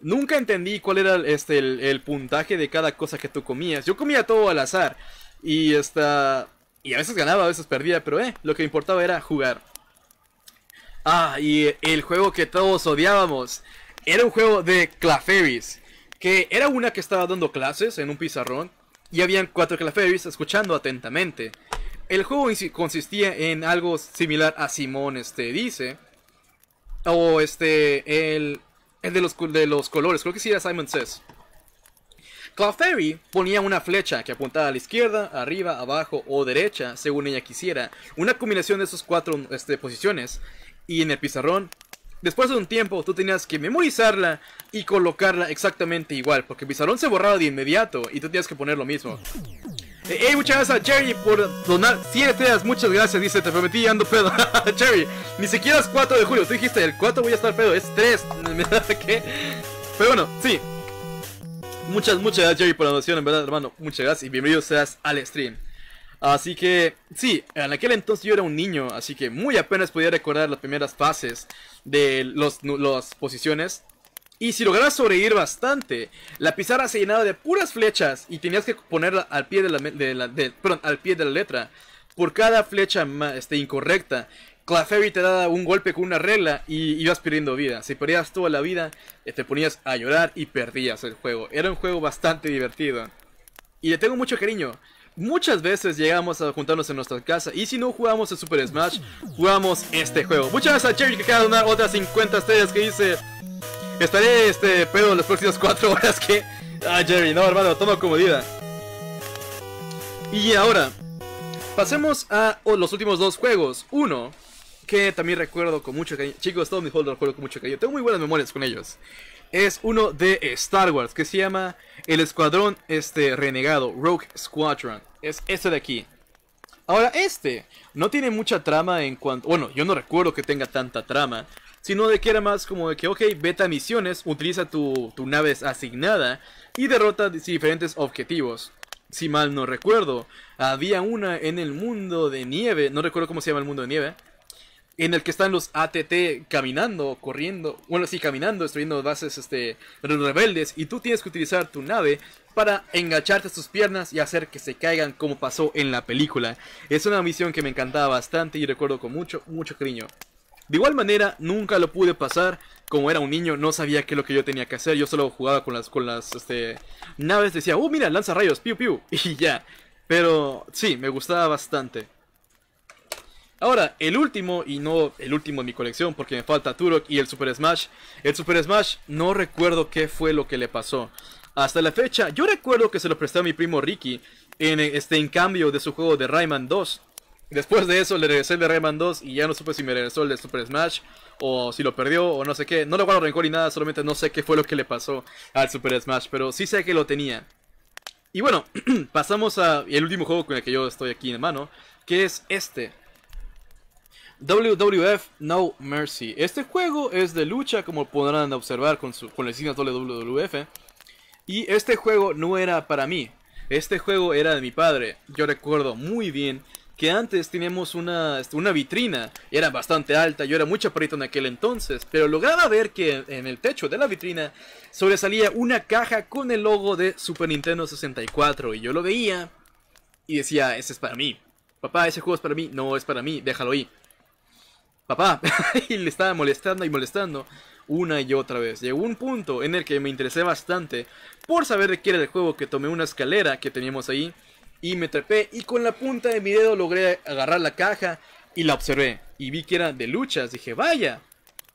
Nunca entendí cuál era este, el, puntaje de cada cosa que tú comías. Yo comía todo al azar. Y, esta, y a veces ganaba, a veces perdía, pero eh, lo que importaba era jugar. Ah, y el juego que todos odiábamos. Era un juego de Claferis. Que era una que estaba dando clases en un pizarrón. Y habían cuatro Claferis escuchando atentamente. El juego consistía en algo similar a Simon este, dice. O este, el, el de, los, de los colores. Creo que sí era Simon Says. Claferi ponía una flecha que apuntaba a la izquierda, arriba, abajo o derecha, según ella quisiera. Una combinación de esas cuatro este, posiciones y en el pizarrón. Después de un tiempo tú tenías que memorizarla y colocarla exactamente igual, porque el pizarrón se borraba de inmediato y tú tenías que poner lo mismo. Eh, muchas gracias a Jerry por donar te estrellas, muchas gracias, dice, te prometí ando pedo. Jerry, ni siquiera es 4 de julio, tú dijiste, el 4 voy a estar pedo, es 3, ¿qué? Pero bueno, sí. Muchas, muchas gracias Jerry por la donación, en verdad, hermano, muchas gracias y bienvenido seas al stream. Así que, sí, en aquel entonces yo era un niño, así que muy apenas podía recordar las primeras fases de las posiciones. Y si lograbas sobrevivir bastante, la pizarra se llenaba de puras flechas y tenías que ponerla al pie de la, al pie de la letra. Por cada flecha este, incorrecta, Clefairy te daba un golpe con una regla y ibas perdiendo vida. Si perdías toda la vida, eh, te ponías a llorar y perdías el juego. Era un juego bastante divertido. Y le tengo mucho cariño muchas veces llegamos a juntarnos en nuestra casa y si no jugamos el Super Smash, jugamos este juego. Muchas gracias a Jerry que acaba de otras 50 estrellas que hice. estaré este pedo las próximas 4 horas que... Ah, Jerry, no hermano, toma comodidad. Y ahora, pasemos a oh, los últimos dos juegos. Uno, que también recuerdo con mucho cariño. Chicos, todos mis holders recuerdo con mucho cariño. Tengo muy buenas memorias con ellos es uno de Star Wars que se llama el Escuadrón este, Renegado, Rogue Squadron. Es este de aquí. Ahora, este no tiene mucha trama en cuanto... Bueno, yo no recuerdo que tenga tanta trama. Sino de que era más como de que, ok, beta misiones, utiliza tu, tu nave asignada y derrota diferentes objetivos. Si mal no recuerdo, había una en el mundo de nieve, no recuerdo cómo se llama el mundo de nieve, en el que están los ATT caminando, corriendo, bueno, sí, caminando, destruyendo bases este, rebeldes, y tú tienes que utilizar tu nave para engancharte a sus piernas y hacer que se caigan como pasó en la película. Es una misión que me encantaba bastante y recuerdo con mucho, mucho cariño. De igual manera, nunca lo pude pasar. Como era un niño, no sabía qué es lo que yo tenía que hacer. Yo solo jugaba con las, con las este, naves. Decía, oh, mira, lanza rayos, piu, piu. Y ya. Pero sí, me gustaba bastante. Ahora, el último, y no el último en mi colección, porque me falta Turok y el Super Smash. El Super Smash, no recuerdo qué fue lo que le pasó. Hasta la fecha, yo recuerdo que se lo presté a mi primo Ricky en, este, en cambio de su juego de Rayman 2. Después de eso le regresé el de Rayman 2 y ya no supe si me regresó el de Super Smash o si lo perdió o no sé qué. No lo guardo rencor ni nada, solamente no sé qué fue lo que le pasó al Super Smash, pero sí sé que lo tenía. Y bueno, pasamos al último juego con el que yo estoy aquí en mano, que es este. WWF No Mercy. Este juego es de lucha, como podrán observar con, su, con la WWF. Y este juego no era para mí. Este juego era de mi padre. Yo recuerdo muy bien que antes teníamos una, este, una vitrina, era bastante alta, yo era muy chaparrito en aquel entonces, pero lograba ver que en el techo de la vitrina sobresalía una caja con el logo de Super Nintendo 64 y yo lo veía y decía, ese es para mí. Papá, ese juego es para mí, no es para mí, déjalo ahí papá, y le estaba molestando y molestando una y otra vez. Llegó un punto en el que me interesé bastante por saber de qué era el juego, que tomé una escalera que teníamos ahí y me trepé y con la punta de mi dedo logré agarrar la caja y la observé y vi que era de luchas. Dije, vaya,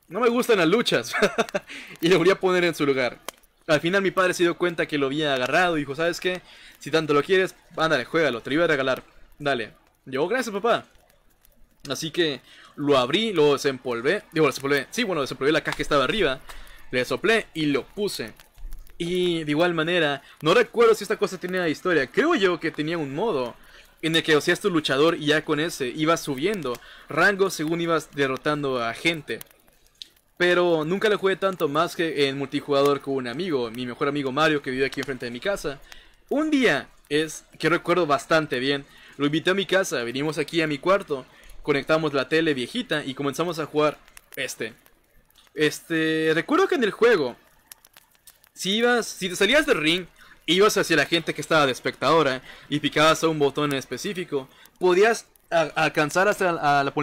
no me gustan las luchas y lo volví a poner en su lugar. Al final mi padre se dio cuenta que lo había agarrado y dijo, ¿sabes qué? Si tanto lo quieres, ándale, juégalo, te lo iba a regalar. Dale. Yo, gracias papá. Así que lo abrí, lo desempolvé. Digo, desempolvé. Sí, bueno, desempolvé la caja que estaba arriba. Le soplé y lo puse. Y de igual manera, no recuerdo si esta cosa tenía historia. Creo yo que tenía un modo en el que hacías este tu luchador y ya con ese ibas subiendo rango según ibas derrotando a gente. Pero nunca lo jugué tanto más que en multijugador con un amigo, mi mejor amigo Mario que vive aquí enfrente de mi casa. Un día es que recuerdo bastante bien. Lo invité a mi casa, vinimos aquí a mi cuarto conectamos la tele viejita y comenzamos a jugar este. Este, recuerdo que en el juego, si ibas, si te salías del ring, ibas hacia la gente que estaba de espectadora y picabas a un botón específico, podías alcanzar hasta la, a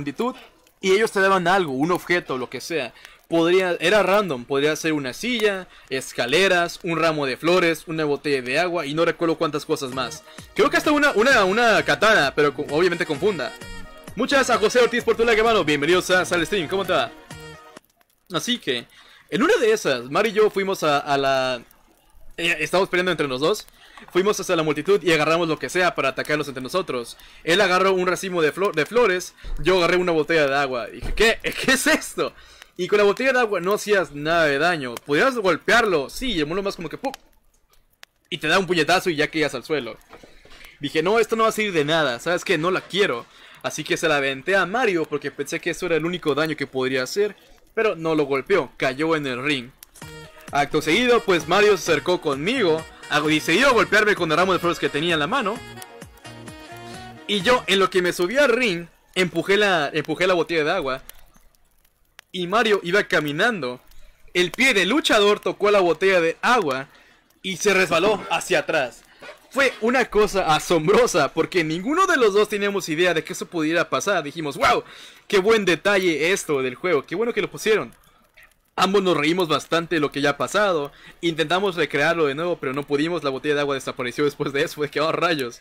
y ellos te daban algo, un objeto, lo que sea. Podría, era random, podría ser una silla, escaleras, un ramo de flores, una botella de agua y no recuerdo cuántas cosas más. Creo que hasta una, una, una katana, pero obviamente confunda. Muchas a José Ortiz por tu que mano. bienvenidos a Sal Stream, ¿cómo está? Así que, en una de esas, Mari y yo fuimos a, la... Eh, estamos peleando entre los dos. Fuimos hasta la multitud y agarramos lo que sea para atacarlos entre nosotros. Él agarró un racimo de, de flores, yo agarré una botella de agua. Y dije, ¿qué? ¿Qué es esto? Y con la botella de agua no hacías nada de daño. ¿Podrías golpearlo, sí, y más como que ¡pum! Y te da un puñetazo y ya caías al suelo. Dije, no, esto no va a servir de nada, ¿sabes que No la quiero. Así que se la aventé a Mario porque pensé que eso era el único daño que podría hacer, pero no lo golpeó, cayó en el ring. Acto seguido, pues Mario se acercó conmigo, a golpearme con el ramo de flores que tenía en la mano. Y yo, en lo que me subí al ring, empujé la, empujé la botella de agua. Y Mario iba caminando. El pie del luchador tocó la botella de agua y se resbaló hacia atrás. Fue una cosa asombrosa porque ninguno de los dos teníamos idea de que eso pudiera pasar. Dijimos, wow, qué buen detalle esto del juego, qué bueno que lo pusieron. Ambos nos reímos bastante de lo que ya ha pasado. Intentamos recrearlo de nuevo, pero no pudimos. La botella de agua desapareció después de eso. Fue que, oh, rayos.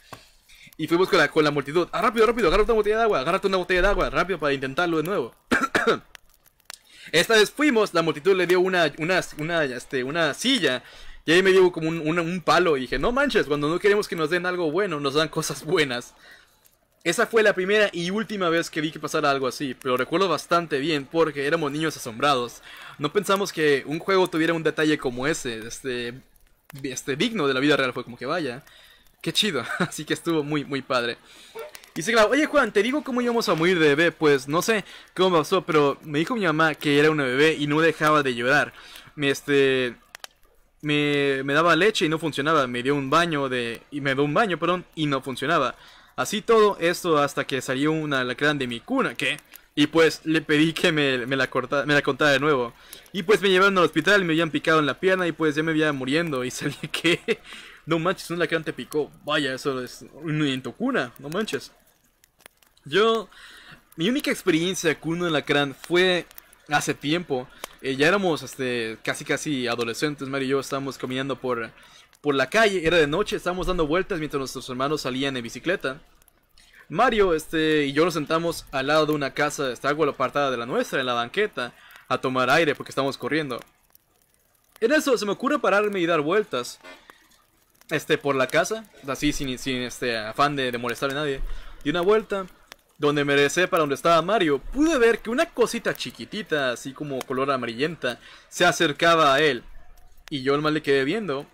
Y fuimos con la, con la multitud. Ah, rápido, rápido, agarra una botella de agua. Agárrate una botella de agua, rápido, para intentarlo de nuevo. Esta vez fuimos, la multitud le dio una, una, una, este, una silla y ahí me llevo como un, palo y dije, no manches, cuando no queremos que nos den algo bueno, nos dan cosas buenas. Esa fue la primera y última vez que vi que pasara algo así, pero recuerdo bastante bien porque éramos niños asombrados. No pensamos que un juego tuviera un detalle como ese, este, este digno de la vida real, fue como que vaya. Qué chido, así que estuvo muy, muy padre. Y se grabó, oye Juan, te digo cómo íbamos a morir de bebé, pues no sé cómo pasó, pero me dijo mi mamá que era una bebé y no dejaba de llorar. Este, me, daba leche y no funcionaba, me dio un baño de... y me dio un baño, perdón, y no funcionaba. Así todo esto hasta que salió una alacrán de mi cuna, que... Y pues le pedí que me, la corta, me la contara de nuevo. Y pues me llevaron al hospital, Y me habían picado en la pierna y pues ya me había muriendo y salí que... No manches, un lacrán te picó. Vaya, eso es en tu cuna, no manches. Yo... Mi única experiencia con un lacrán fue hace tiempo. Eh, ya éramos este, casi casi adolescentes, Mario y yo estábamos caminando por, por la calle, era de noche, estábamos dando vueltas mientras nuestros hermanos salían en bicicleta. Mario este, y yo nos sentamos al lado de una casa, está algo apartada de la nuestra, en la banqueta, a tomar aire porque estamos corriendo. En eso se me ocurre pararme y dar vueltas este, por la casa, así sin, sin este, afán de, molestar a nadie. Y una vuelta, donde me para donde estaba Mario, pude ver que una cosita chiquitita, así como color amarillenta, se acercaba a él. Y yo mal le quedé viendo.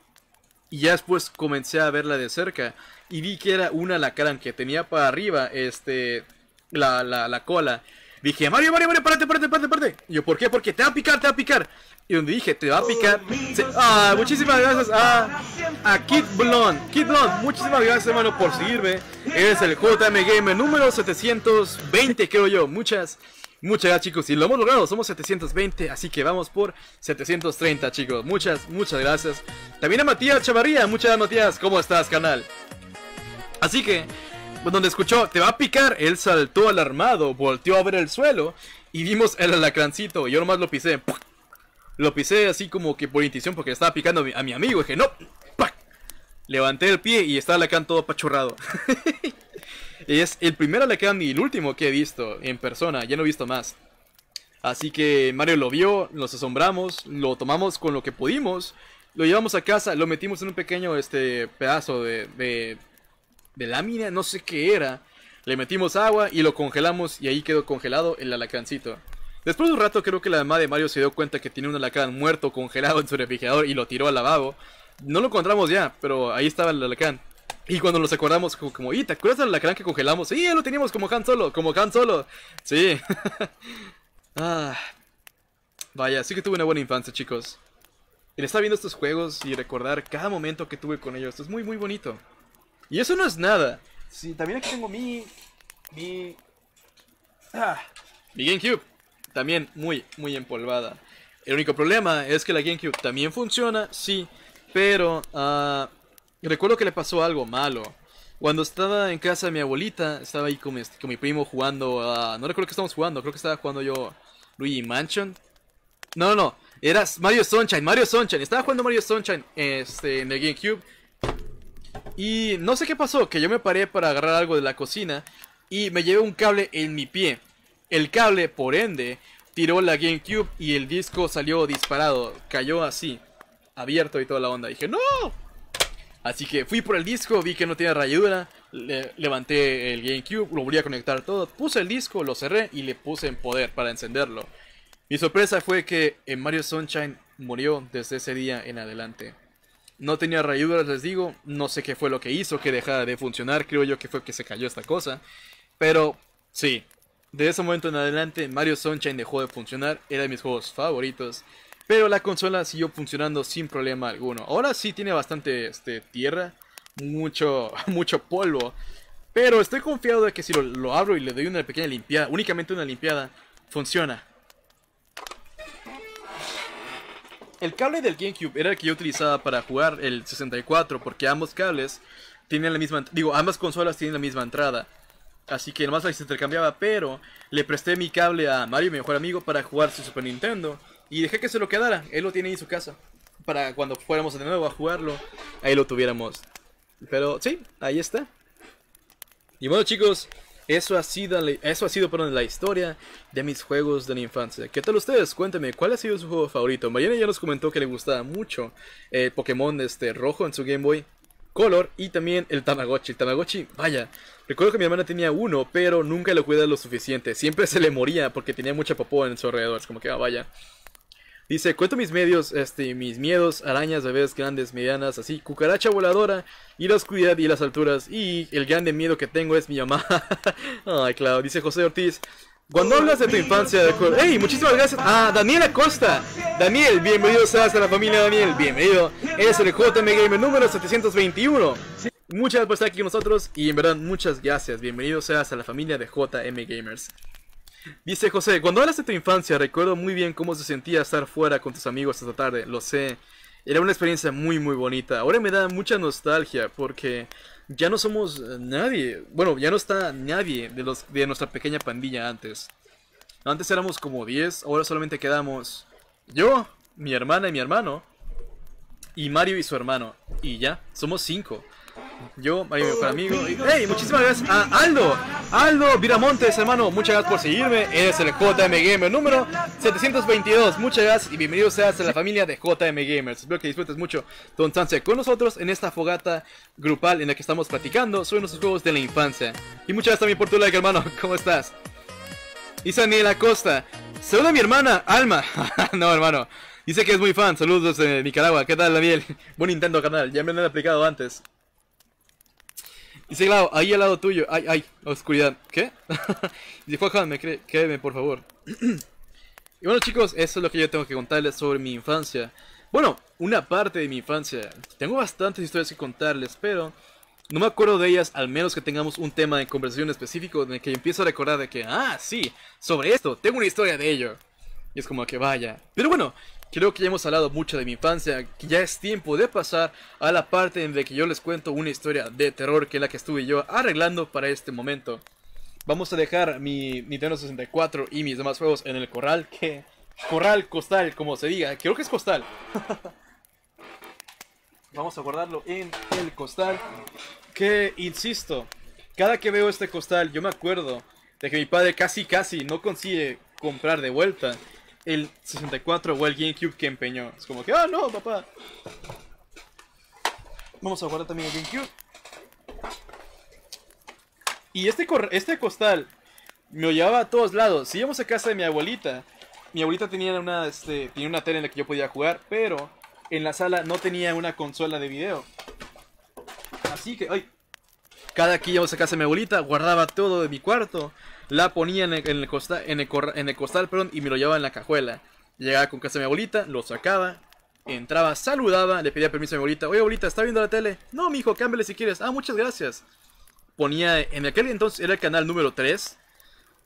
Y ya después comencé a verla de cerca. Y vi que era una alacrán que tenía para arriba este, la, la, cola. Dije, Mario, Mario, Mario, párate, párate, párate, párate. Y yo, ¿por qué? Porque te va a picar, te va a picar. Y donde dije, te va a picar. Ah, muchísimas gracias a, a Kid Blon. Kid muchísimas gracias, hermano, por seguirme. Eres el JM Gamer número 720, creo yo. Muchas, muchas gracias, chicos. Y lo hemos logrado, somos 720, así que vamos por 730, chicos. Muchas, muchas gracias. También a Matías Chavarría. Muchas gracias, Matías. ¿Cómo estás, canal? Así que, donde escuchó, te va a picar. Él saltó alarmado, volteó a ver el suelo y vimos el alacrancito. Yo nomás lo pisé. Lo pisé así como que por intuición porque estaba picando a mi, amigo. Dije, no, ¡Pac! Levanté el pie y estaba alacán todo apachurrado. es el primer alacán y el último que he visto en persona. Ya no he visto más. Así que Mario lo vio, nos asombramos, lo tomamos con lo que pudimos. Lo llevamos a casa, lo metimos en un pequeño este, pedazo de, de, de lámina, no sé qué era. Le metimos agua y lo congelamos y ahí quedó congelado el alacancito. Después de un rato creo que la mamá de Mario se dio cuenta que tiene un alacrán muerto congelado en su refrigerador y lo tiró al lavabo. No lo encontramos ya, pero ahí estaba el alacrán. Y cuando nos acordamos, como, ¿y te acuerdas del alacrán que congelamos? Sí, ya lo teníamos como Han Solo, como Han Solo. Sí. Ah, vaya, sí que tuve una buena infancia, chicos. El estar viendo estos juegos y recordar cada momento que tuve con ellos, esto es muy, muy bonito. Y eso no es nada. Sí, también aquí tengo mi... Mi... Ah. Mi GameCube. También muy, muy empolvada. El único problema es que la GameCube también funciona, sí, pero ah, recuerdo que le pasó algo malo. Cuando estaba en casa de mi abuelita, estaba ahí con mi, primo jugando No recuerdo que estábamos jugando, creo que estaba jugando yo Luigi Mansion. No, no, era Mario Sunshine, Mario Sunshine. Estaba jugando Mario Sunshine este, en el GameCube. Y no sé qué pasó, que yo me paré para agarrar algo de la cocina y me llevé un cable en mi pie. El cable, por ende, tiró la GameCube y el disco salió disparado, cayó así, abierto y toda la onda. Dije, ¡No! Así que fui por el disco, vi que no tenía rayadura, levanté el GameCube, lo volví a conectar todo, puse el disco, lo cerré y le puse en poder para encenderlo. Mi sorpresa fue que en Mario Sunshine murió desde ese día en adelante. No tenía rayadura, les digo, no sé qué fue lo que hizo que dejara de funcionar, creo yo que fue que se cayó esta cosa, pero sí, de ese momento en adelante, Mario Sunshine dejó de funcionar, era de mis juegos favoritos, pero la consola siguió funcionando sin problema alguno. Ahora sí tiene bastante este, tierra, mucho, mucho polvo, pero estoy confiado de que si lo, abro y le doy una pequeña limpiada, únicamente una limpiada, funciona. El cable del GameCube era el que yo utilizaba para jugar el 64, porque ambos cables tienen la misma, digo, ambas consolas tienen la misma entrada. Así que nomás se intercambiaba, pero le presté mi cable a Mario, mi mejor amigo, para jugar su Super Nintendo. Y dejé que se lo quedara, él lo tiene ahí en su casa. Para cuando fuéramos de nuevo a jugarlo, ahí lo tuviéramos. Pero sí, ahí está. Y bueno chicos, eso ha sido, eso ha sido la historia de mis juegos de la infancia. ¿Qué tal ustedes? Cuéntenme, ¿cuál ha sido su juego favorito? Mariana ya nos comentó que le gustaba mucho el eh, Pokémon este, rojo en su Game Boy. Color y también el Tamagotchi. El Tamagotchi, vaya, recuerdo que mi hermana tenía uno, pero nunca lo cuidaba lo suficiente. Siempre se le moría porque tenía mucha popó en su alrededor. Es como que, ah, vaya. Dice, cuento mis medios, este, mis miedos, arañas, bebés grandes, medianas, así, cucaracha voladora y la oscuridad y las alturas. Y el grande miedo que tengo es mi mamá. Ay, claro, dice José Ortiz, cuando hablas de tu infancia de acuerdo. Muchísimas gracias ¡Ah! Daniel Acosta. Daniel, bienvenido seas a la familia Daniel. Bienvenido. Es el JM Gamer número 721. Muchas gracias por estar aquí con nosotros y en verdad muchas gracias. Bienvenido seas a la familia de JM Gamers. Dice José, cuando hablas de tu infancia recuerdo muy bien cómo se sentía estar fuera con tus amigos esta tarde. Lo sé. Era una experiencia muy muy bonita. Ahora me da mucha nostalgia porque ya no somos eh, nadie. Bueno, ya no está nadie de, los, de nuestra pequeña pandilla antes. Antes éramos como 10, ahora solamente quedamos yo, mi hermana y mi hermano. Y Mario y su hermano. Y ya, somos 5. Yo, a mi amigo. Hey, muchísimas gracias a ah, Aldo. Aldo Viramontes, hermano. Muchas gracias por seguirme. Eres el JM Gamer número 722. Muchas gracias y bienvenido seas a la familia de JM Gamers. Espero que disfrutes mucho tu instancia con nosotros en esta fogata grupal en la que estamos platicando sobre nuestros juegos de la infancia. Y muchas gracias también por tu like, hermano. ¿Cómo estás? Isaniel Costa Saluda a mi hermana, Alma. no, hermano. Dice que es muy fan. Saludos de Nicaragua. ¿Qué tal, Daniel? Buen intento, canal. Ya me lo han aplicado antes. Y Dice Glau, ahí al lado tuyo. Ay, ay, oscuridad. ¿Qué? Dice Juan, me quédeme, por favor. y bueno, chicos, eso es lo que yo tengo que contarles sobre mi infancia. Bueno, una parte de mi infancia. Tengo bastantes historias que contarles, pero no me acuerdo de ellas, al menos que tengamos un tema de conversación específico en que empiezo a recordar de que, ah, sí, sobre esto, tengo una historia de ello. Y es como que vaya. Pero bueno, Creo que ya hemos hablado mucho de mi infancia, que ya es tiempo de pasar a la parte en la que yo les cuento una historia de terror que es la que estuve yo arreglando para este momento. Vamos a dejar mi Nintendo 64 y mis demás juegos en el corral, que... Corral, costal, como se diga, creo que es costal. Vamos a guardarlo en el costal, que, insisto, cada que veo este costal yo me acuerdo de que mi padre casi casi no consigue comprar de vuelta el 64 o el GameCube que empeñó. Es como que, ah, no, papá. Vamos a guardar también el GameCube. Y este, este costal me lo llevaba a todos lados. Si íbamos a casa de mi abuelita, mi abuelita tenía una, este, tenía una tele en la que yo podía jugar, pero en la sala no tenía una consola de video. Así que, ay, cada que íbamos a casa de mi abuelita, guardaba todo de mi cuarto la ponía en el, en el, costal y me lo llevaba en la cajuela. Llegaba con casa de mi abuelita, lo sacaba, entraba, saludaba, le pedía permiso a mi abuelita. Oye, abuelita, ¿está viendo la tele? No, mijo, cámbiale si quieres. Ah, muchas gracias. Ponía, en aquel entonces era el canal número 3.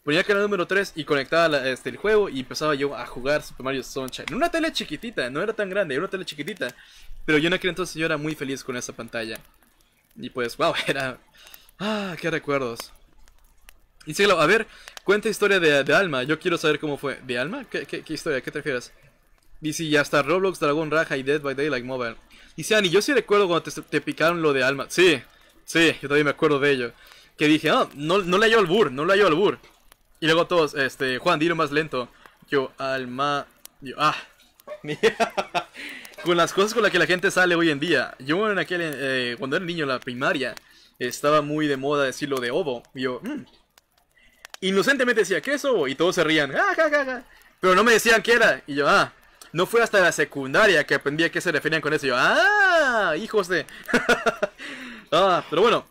Ponía el canal número 3 y conectaba este, el juego y empezaba yo a jugar Super Mario Sunshine. En una tele chiquitita, no era tan grande, era una tele chiquitita. Pero yo en aquel entonces yo era muy feliz con esa pantalla. Y pues, wow, era... Ah, qué recuerdos. Y a ver, cuenta historia de, Alma. Yo quiero saber cómo fue. ¿De Alma? ¿Qué, historia? qué te refieres? Dice, y hasta Roblox, Dragon Raja y Dead by Daylight Mobile. Dice, Ani, yo sí recuerdo cuando te, picaron lo de Alma. Sí, sí, yo todavía me acuerdo de ello. Que dije, ah, no, no le hallo al bur, no le hallo al bur. Y luego todos, este, Juan, dilo más lento. Yo, Alma... Yo, ah, con las cosas con las que la gente sale hoy en día. Yo en aquel, eh, cuando era niño en la primaria, estaba muy de moda decir lo de Ovo. Yo, mmm Inocentemente decía, ¿qué eso? Y todos se rían, Pero no me decían qué era. Y yo, ah, no fue hasta la secundaria que aprendí a qué se referían con eso. Y yo, ah, hijos de... ah, pero bueno.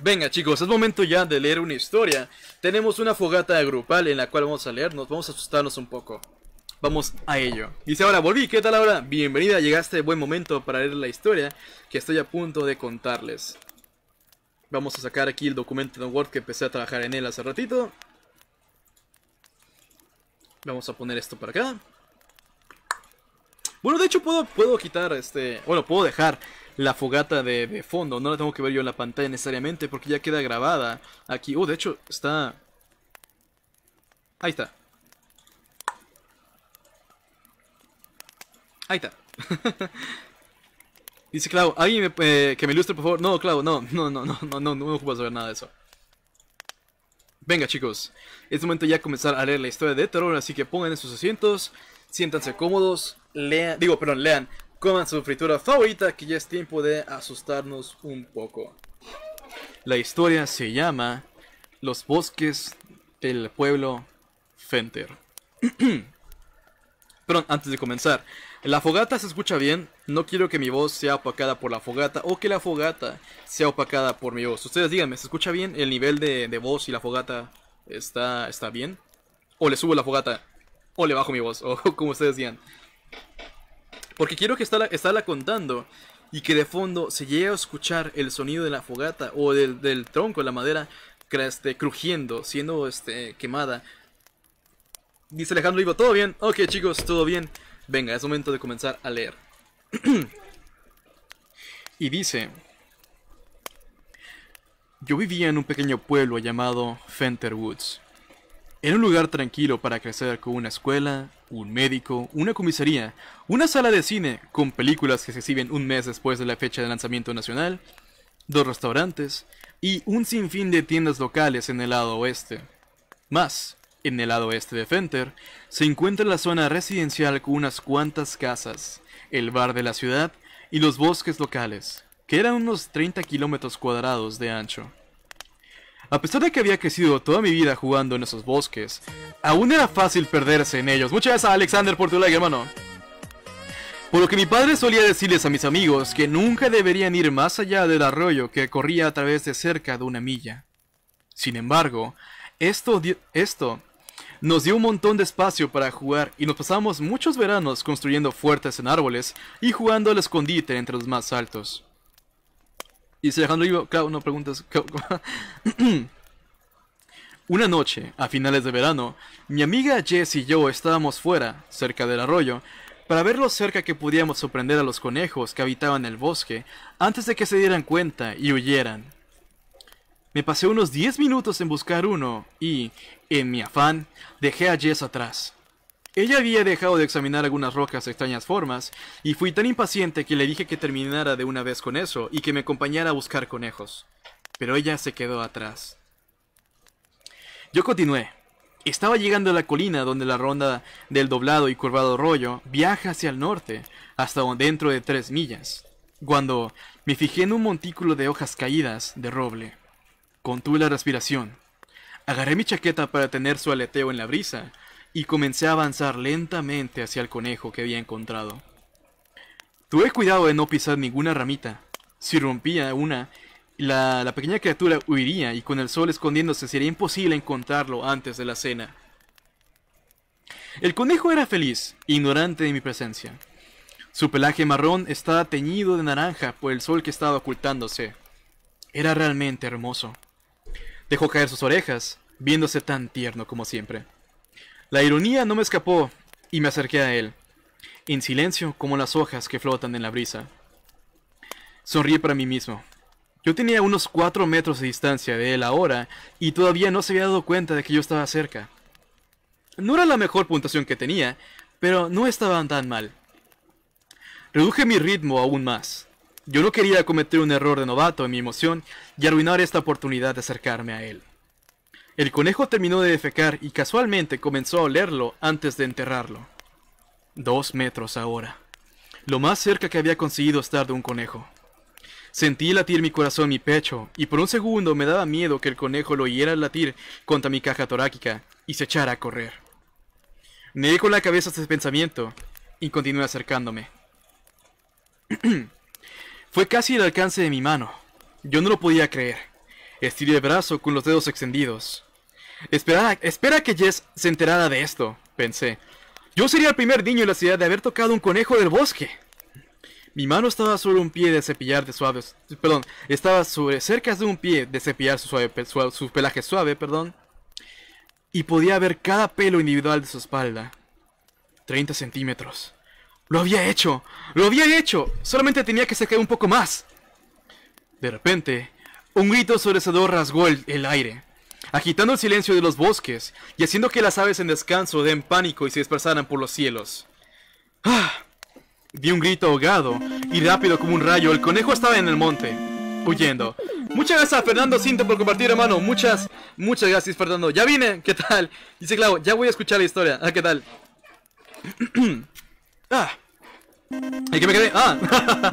Venga chicos, es momento ya de leer una historia. Tenemos una fogata grupal en la cual vamos a leernos, vamos a asustarnos un poco. Vamos a ello. Dice ahora, volví, ¿qué tal ahora? Bienvenida, llegaste buen momento para leer la historia que estoy a punto de contarles. Vamos a sacar aquí el documento de Word que empecé a trabajar en él hace ratito. Vamos a poner esto para acá. Bueno, de hecho puedo, puedo quitar este... Bueno, puedo dejar la fogata de, de, fondo. No la tengo que ver yo en la pantalla necesariamente porque ya queda grabada aquí. Oh, de hecho está... Ahí está. Ahí está. Dice Clau, alguien eh, que me ilustre, por favor. No, Clau, no, no, no, no, no, no, no ocupas saber nada de eso. Venga, chicos, es momento ya de comenzar a leer la historia de terror, así que pongan en sus asientos, siéntanse cómodos, lean, digo, perdón, lean, coman su fritura favorita, que ya es tiempo de asustarnos un poco. La historia se llama Los bosques del pueblo Fenter. perdón, antes de comenzar, la fogata se escucha bien, no quiero que mi voz sea opacada por la fogata o que la fogata sea opacada por mi voz. Ustedes díganme, ¿se escucha bien el nivel de, voz y la fogata está, está bien? O le subo la fogata, o le bajo mi voz, o como ustedes digan. Porque quiero que esté la contando y que de fondo se llegue a escuchar el sonido de la fogata o del, tronco de la madera este, crujiendo, siendo este, quemada. Dice Alejandro Ivo, ¿todo bien? Ok chicos, todo bien. Venga, es momento de comenzar a leer. y dice, yo vivía en un pequeño pueblo llamado Fenter Woods. Era un lugar tranquilo para crecer con una escuela, un médico, una comisaría, una sala de cine con películas que se exhiben un mes después de la fecha de lanzamiento nacional, dos restaurantes y un sinfín de tiendas locales en el lado oeste. Más, en el lado este de Fenter se encuentra la zona residencial con unas cuantas casas, el bar de la ciudad y los bosques locales, que eran unos 30 kilómetros cuadrados de ancho. A pesar de que había crecido toda mi vida jugando en esos bosques, aún era fácil perderse en ellos. Muchas gracias Alexander por tu like, hermano. Por lo que mi padre solía decirles a mis amigos que nunca deberían ir más allá del arroyo que corría a través de cerca de una milla. Sin embargo, esto, esto nos dio un montón de espacio para jugar y nos pasamos muchos veranos construyendo fuertes en árboles y jugando al escondite entre los más altos. Y si Alejandro no preguntas. Una noche, a finales de verano, mi amiga Jess y yo estábamos fuera, cerca del arroyo, para ver lo cerca que podíamos sorprender a los conejos que habitaban el bosque antes de que se dieran cuenta y huyeran. Me pasé unos 10 minutos en buscar uno y, en mi afán, dejé a Jess atrás. Ella había dejado de examinar algunas rocas de extrañas formas, y fui tan impaciente que le dije que terminara de una vez con eso y que me acompañara a buscar conejos. Pero ella se quedó atrás. Yo continué. Estaba llegando a la colina donde la ronda del doblado y curvado rollo viaja hacia el norte, hasta dentro de tres millas, cuando me fijé en un montículo de hojas caídas de roble. Contuve la respiración. Agarré mi chaqueta para tener su aleteo en la brisa y comencé a avanzar lentamente hacia el conejo que había encontrado. Tuve cuidado de no pisar ninguna ramita. Si rompía una, la, la, pequeña criatura huiría y con el sol escondiéndose sería imposible encontrarlo antes de la cena. El conejo era feliz, ignorante de mi presencia. Su pelaje marrón estaba teñido de naranja por el sol que estaba ocultándose. Era realmente hermoso. Dejó caer sus orejas, viéndose tan tierno como siempre. La ironía no me escapó y me acerqué a él, en silencio como las hojas que flotan en la brisa. Sonríe para mí mismo. Yo tenía unos cuatro metros de distancia de él ahora y todavía no se había dado cuenta de que yo estaba cerca. No era la mejor puntuación que tenía, pero no estaban tan mal. Reduje mi ritmo aún más, yo no quería cometer un error de novato en mi emoción y arruinar esta oportunidad de acercarme a él. El conejo terminó de defecar y casualmente comenzó a olerlo antes de enterrarlo. Dos metros ahora. Lo más cerca que había conseguido estar de un conejo. Sentí latir mi corazón en mi pecho, y por un segundo me daba miedo que el conejo lo oyera latir contra mi caja torácica y se echara a correr. Me con la cabeza este pensamiento y continué acercándome. Fue casi el alcance de mi mano. Yo no lo podía creer. Estiré el brazo con los dedos extendidos. Espera, espera que Jess se enterara de esto, pensé. Yo sería el primer niño en la ciudad de haber tocado un conejo del bosque. Mi mano estaba sobre un pie de cepillar de suaves... Perdón, estaba sobre cerca de un pie de cepillar su, suave, su, pelaje suave, perdón. Y podía ver cada pelo individual de su espalda. 30 centímetros. Lo había hecho. Lo había hecho. Solamente tenía que secar un poco más. De repente, un grito sobrecedor rasgó el, aire, agitando el silencio de los bosques y haciendo que las aves en descanso den pánico y se dispersaran por los cielos. ¡Ah! Di un grito ahogado y rápido como un rayo, el conejo estaba en el monte, huyendo. Muchas gracias, Fernando Cinto, por compartir, hermano. Muchas, muchas gracias, Fernando. Ya vine, ¿qué tal? Dice Clavo, ya voy a escuchar la historia. Ah, ¿qué tal? ah, ¿Y qué me quedé? ¡Ah!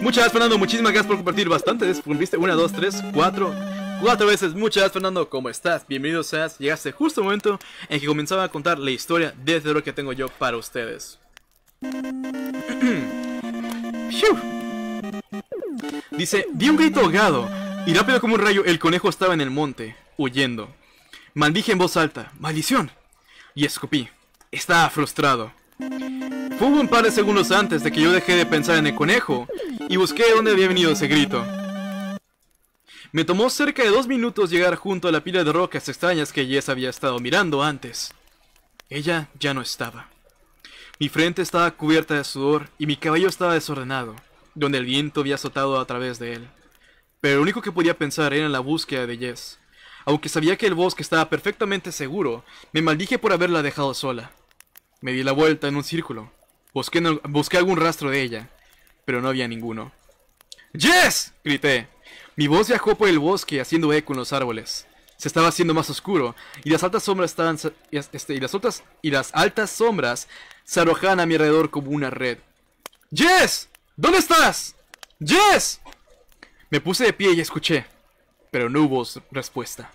muchas gracias, Fernando. Muchísimas gracias por compartir Bastante Cumpliste una, dos, tres, cuatro. Cuatro veces, muchas gracias Fernando, ¿cómo estás? Bienvenido seas, llegaste justo al momento en que comenzaba a contar la historia de lo este que tengo yo para ustedes. Dice, di un grito ahogado y rápido como un rayo el conejo estaba en el monte, huyendo. Maldije en voz alta, maldición, y escupí. Estaba frustrado. Fue un par de segundos antes de que yo dejé de pensar en el conejo y busqué dónde había venido ese grito. Me tomó cerca de dos minutos llegar junto a la pila de rocas extrañas que Jess había estado mirando antes. Ella ya no estaba. Mi frente estaba cubierta de sudor y mi cabello estaba desordenado, donde el viento había azotado a través de él. Pero lo único que podía pensar era en la búsqueda de Jess. Aunque sabía que el bosque estaba perfectamente seguro, me maldije por haberla dejado sola. Me di la vuelta en un círculo, Busqué, algún rastro de ella, pero no había ninguno. ¡Yes! grité. Mi voz viajó por el bosque haciendo eco en los árboles. Se estaba haciendo más oscuro y las altas sombras estaban este, y las altas y las altas sombras se arrojaban a mi alrededor como una red. ¡Yes! ¿Dónde estás? ¡Yes! Me puse de pie y escuché, pero no hubo respuesta.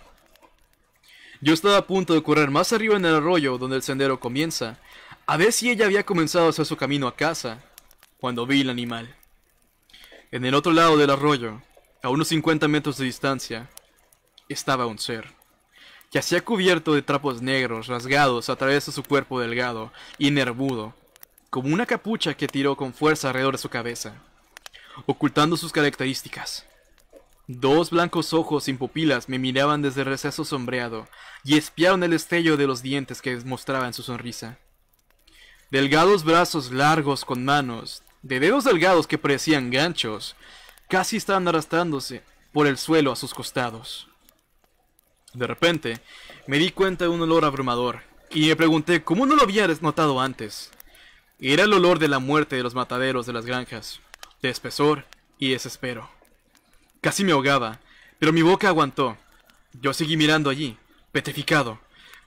Yo estaba a punto de correr más arriba en el arroyo donde el sendero comienza a ver si ella había comenzado a hacer su camino a casa cuando vi el animal. En el otro lado del arroyo, a unos 50 metros de distancia, estaba un ser, que hacía cubierto de trapos negros rasgados a través de su cuerpo delgado y nervudo, como una capucha que tiró con fuerza alrededor de su cabeza, ocultando sus características. Dos blancos ojos sin pupilas me miraban desde el receso sombreado y espiaron el estello de los dientes que mostraban su sonrisa delgados brazos largos con manos, de dedos delgados que parecían ganchos, casi estaban arrastrándose por el suelo a sus costados. De repente, me di cuenta de un olor abrumador, y me pregunté cómo no lo había notado antes. Era el olor de la muerte de los mataderos de las granjas, de espesor y desespero. Casi me ahogaba, pero mi boca aguantó. Yo seguí mirando allí, petrificado,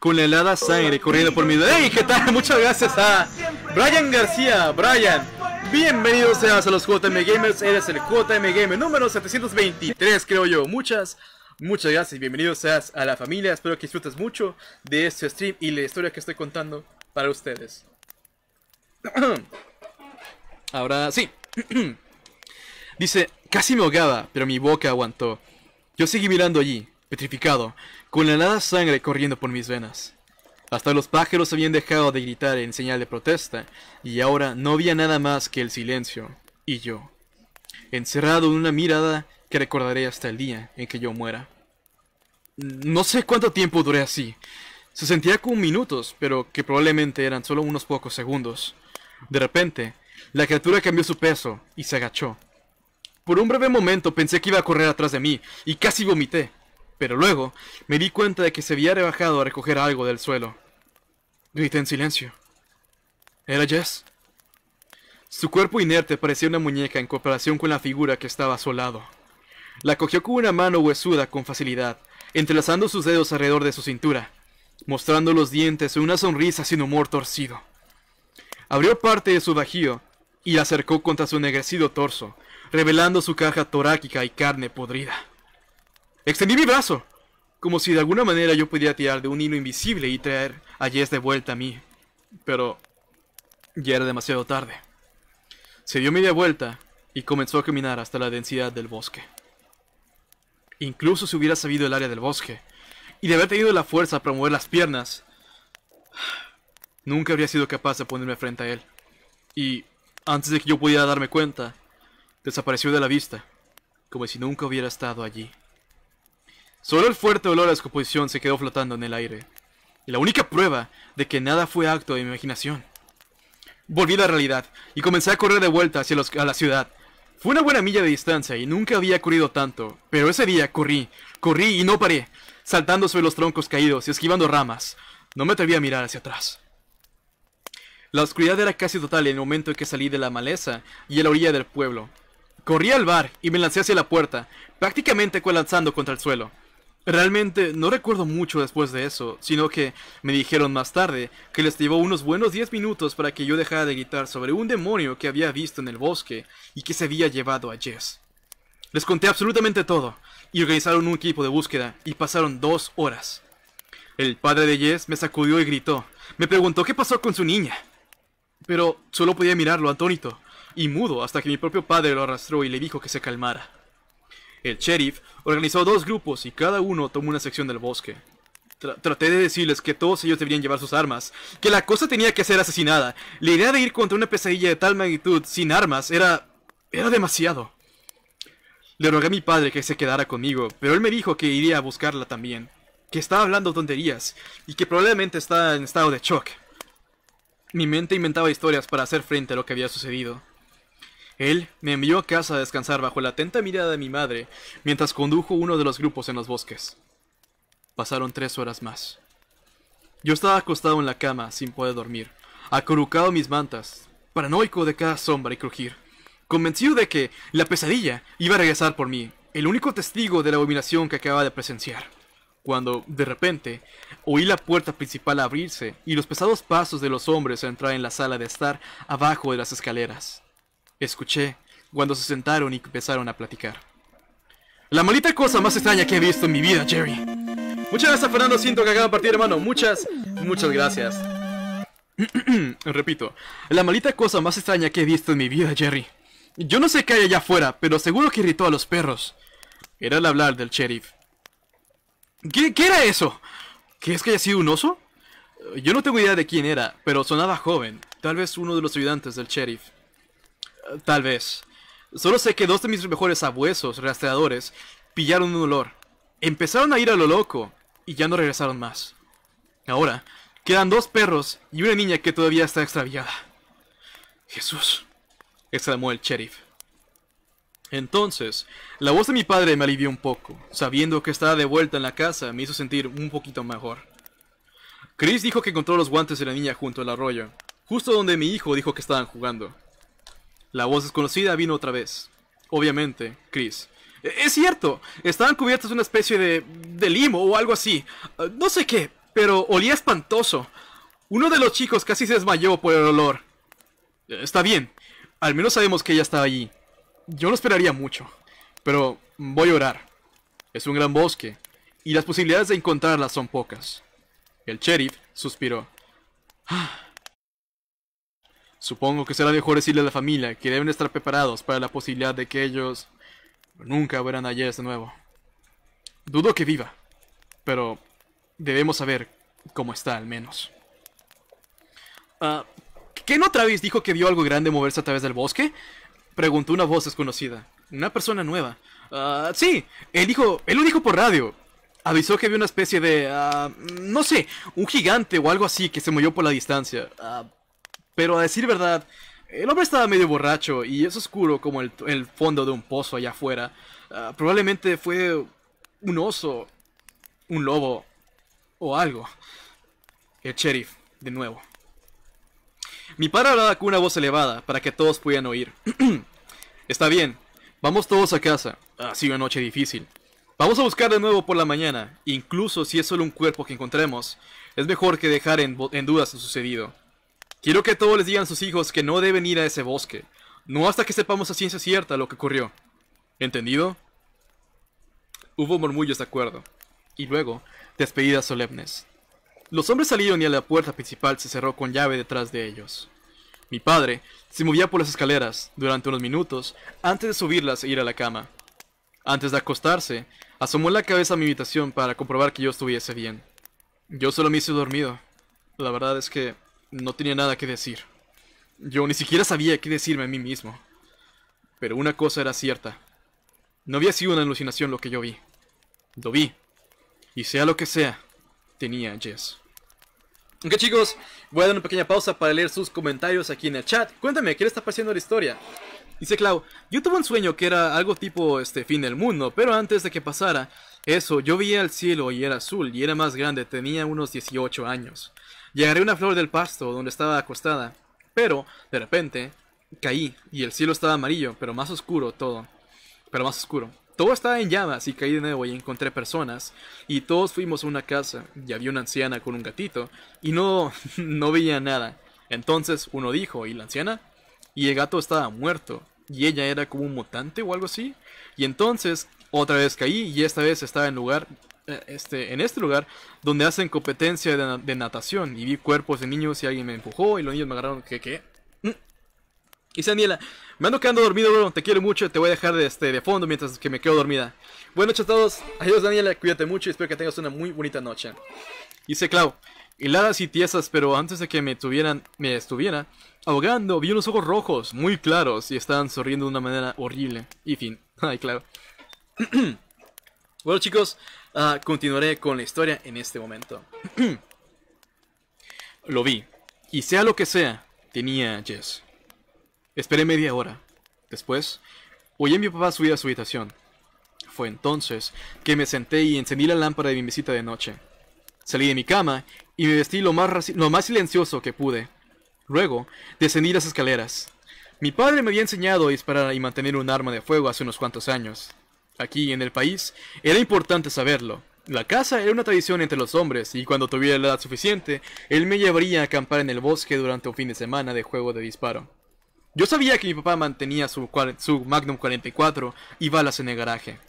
con helada sangre corriendo por mi... ¡Ey! qué tal! Muchas gracias a Brian García. Brian, bienvenidos seas a los JM Gamers. Eres el JM Gamer número 723, creo yo. Muchas Muchas gracias, bienvenidos seas a la familia. Espero que disfrutes mucho de este stream y la historia que estoy contando para ustedes. Ahora sí. Dice, casi me ahogaba, pero mi boca aguantó. Yo seguí mirando allí, petrificado, con la nada sangre corriendo por mis venas. Hasta los pájaros habían dejado de gritar en señal de protesta, y ahora no había nada más que el silencio y yo, encerrado en una mirada que recordaré hasta el día en que yo muera. No sé cuánto tiempo duré así. Se sentía como minutos, pero que probablemente eran solo unos pocos segundos. De repente, la criatura cambió su peso y se agachó. Por un breve momento pensé que iba a correr atrás de mí y casi vomité pero luego me di cuenta de que se había rebajado a recoger algo del suelo. Grité en silencio. Era Jess. Su cuerpo inerte parecía una muñeca en comparación con la figura que estaba a su lado. La cogió con una mano huesuda con facilidad, entrelazando sus dedos alrededor de su cintura, mostrando los dientes en una sonrisa sin humor torcido. Abrió parte de su bajío y la acercó contra su ennegrecido torso, revelando su caja torácica y carne podrida. Extendí mi brazo, como si de alguna manera yo pudiera tirar de un hilo invisible y traer a Jess de vuelta a mí. Pero ya era demasiado tarde. Se dio media vuelta y comenzó a caminar hasta la densidad del bosque. Incluso si hubiera sabido el área del bosque y de haber tenido la fuerza para mover las piernas, nunca habría sido capaz de ponerme frente a él. Y antes de que yo pudiera darme cuenta, desapareció de la vista, como si nunca hubiera estado allí. Solo el fuerte olor a descomposición se quedó flotando en el aire. Y la única prueba de que nada fue acto de mi imaginación. Volví a la realidad y comencé a correr de vuelta hacia la ciudad. Fue una buena milla de distancia y nunca había corrido tanto, pero ese día corrí, corrí y no paré, saltando sobre los troncos caídos y esquivando ramas. No me atreví a mirar hacia atrás. La oscuridad era casi total en el momento en que salí de la maleza y a la orilla del pueblo. Corrí al bar y me lancé hacia la puerta, prácticamente colanzando contra el suelo. Realmente no recuerdo mucho después de eso, sino que me dijeron más tarde que les llevó unos buenos 10 minutos para que yo dejara de gritar sobre un demonio que había visto en el bosque y que se había llevado a Jess. Les conté absolutamente todo, y organizaron un equipo de búsqueda, y pasaron dos horas. El padre de Jess me sacudió y gritó, me preguntó qué pasó con su niña. Pero solo podía mirarlo atónito y mudo hasta que mi propio padre lo arrastró y le dijo que se calmara. El sheriff organizó dos grupos y cada uno tomó una sección del bosque. traté de decirles que todos ellos debían llevar sus armas, que la cosa tenía que ser asesinada. La idea de ir contra una pesadilla de tal magnitud sin armas era... era demasiado. Le rogué a mi padre que se quedara conmigo, pero él me dijo que iría a buscarla también, que estaba hablando tonterías y que probablemente estaba en estado de shock. Mi mente inventaba historias para hacer frente a lo que había sucedido. Él me envió a casa a descansar bajo la atenta mirada de mi madre, mientras condujo uno de los grupos en los bosques. Pasaron tres horas más. Yo estaba acostado en la cama, sin poder dormir, acurrucado mis mantas, paranoico de cada sombra y crujir, convencido de que la pesadilla iba a regresar por mí, el único testigo de la abominación que acababa de presenciar. Cuando, de repente, oí la puerta principal abrirse y los pesados pasos de los hombres entrar en la sala de estar abajo de las escaleras. Escuché cuando se sentaron y empezaron a platicar. La maldita cosa más extraña que he visto en mi vida, Jerry. Muchas gracias, Fernando. Siento que acaba de partir, hermano. Muchas, muchas gracias. Repito, la maldita cosa más extraña que he visto en mi vida, Jerry. Yo no sé qué hay allá afuera, pero seguro que irritó a los perros. Era el hablar del sheriff. ¿Qué, qué era eso? ¿Crees que haya sido un oso? Yo no tengo idea de quién era, pero sonaba joven. Tal vez uno de los ayudantes del sheriff. Tal vez. Solo sé que dos de mis mejores abuesos, rastreadores, pillaron un olor. Empezaron a ir a lo loco y ya no regresaron más. Ahora, quedan dos perros y una niña que todavía está extraviada. Jesús, exclamó el sheriff. Entonces, la voz de mi padre me alivió un poco. Sabiendo que estaba de vuelta en la casa, me hizo sentir un poquito mejor. Chris dijo que encontró los guantes de la niña junto al arroyo, justo donde mi hijo dijo que estaban jugando. La voz desconocida vino otra vez. Obviamente, Chris. E, es cierto, estaban cubiertas de una especie de, de limo o algo así. Ah, no sé qué, pero olía espantoso. Uno de los chicos casi se desmayó por el olor. Eh, está bien, al menos sabemos que ella está allí. Yo no esperaría mucho, pero voy a orar. Es un gran bosque, y las posibilidades de encontrarla son pocas. El sheriff suspiró. Ah, Supongo que será mejor decirle a la familia que deben estar preparados para la posibilidad de que ellos nunca verán a Jess de nuevo. Dudo que viva, pero debemos saber cómo está al menos. Uh, ¿Qué no Travis dijo que vio algo grande moverse a través del bosque? Preguntó una voz desconocida. Una persona nueva. Ah, sí, él, dijo, él lo dijo por radio. Avisó que había una especie de... Ah, no sé, un gigante o algo así que se movió por la distancia. Pero a decir verdad, el hombre estaba medio borracho y es oscuro como el, fondo de un pozo allá afuera. Ah, probablemente fue un oso, un lobo o algo. El sheriff, de nuevo. Mi padre hablaba con una voz elevada para que todos pudieran oír. Está bien, vamos todos a casa. Ha ah, sido una noche difícil. Vamos a buscar de nuevo por la mañana, incluso si es solo un cuerpo que encontremos. Es mejor que dejar en, en dudas lo sucedido. Quiero que todos les digan a sus hijos que no deben ir a ese bosque. No hasta que sepamos a ciencia cierta lo que ocurrió. ¿Entendido? Hubo murmullos de acuerdo. Y luego, despedidas solemnes. Los hombres salieron y a la puerta principal se cerró con llave detrás de ellos. Mi padre se movía por las escaleras durante unos minutos antes de subirlas e ir a la cama. Antes de acostarse, asomó la cabeza a mi habitación para comprobar que yo estuviese bien. Yo solo me hice dormido. La verdad es que no tenía nada que decir. Yo ni siquiera sabía qué decirme a mí mismo. Pero una cosa era cierta. No había sido una alucinación lo que yo vi. Lo vi. Y sea lo que sea, tenía Jess. Ok chicos, voy a dar una pequeña pausa para leer sus comentarios aquí en el chat. Cuéntame, ¿qué le está pareciendo la historia? Dice Clau, yo tuve un sueño que era algo tipo este fin del mundo, pero antes de que pasara eso, yo vi al cielo y era azul y era más grande, tenía unos 18 años y a una flor del pasto donde estaba acostada, pero de repente caí y el cielo estaba amarillo, pero más oscuro todo, pero más oscuro. Todo estaba en llamas y caí de nuevo y encontré personas y todos fuimos a una casa y había una anciana con un gatito y no, no veía nada. Entonces uno dijo, ¿y la anciana? Y el gato estaba muerto y ella era como un mutante o algo así. Y entonces otra vez caí y esta vez estaba en lugar eh, este, en este lugar donde hacen competencia de, natación y vi cuerpos de niños y alguien me empujó y los niños me agarraron. ¿Qué? qué? qué mm. Y Daniela, me ando quedando dormido, bro. Te quiero mucho. Te voy a dejar de, este, de fondo mientras que me quedo dormida. Buenas noches a todos. Adiós, Daniela. Cuídate mucho y espero que tengas una muy bonita noche. Dice Clau, hiladas y tiesas, pero antes de que me, tuvieran, me estuviera ahogando, vi unos ojos rojos, muy claros, y estaban sonriendo de una manera horrible. Y fin. Ay, claro. bueno, chicos, Ah, continuaré con la historia en este momento. lo vi. Y sea lo que sea, tenía Jess. Esperé media hora. Después, oí a mi papá subir a su habitación. Fue entonces que me senté y encendí la lámpara de mi visita de noche. Salí de mi cama y me vestí lo más, lo más silencioso que pude. Luego, descendí las escaleras. Mi padre me había enseñado a disparar y mantener un arma de fuego hace unos cuantos años aquí en el país, era importante saberlo. La caza era una tradición entre los hombres, y cuando tuviera la edad suficiente, él me llevaría a acampar en el bosque durante un fin de semana de juego de disparo. Yo sabía que mi papá mantenía su, Magnum 44 y balas en el garaje.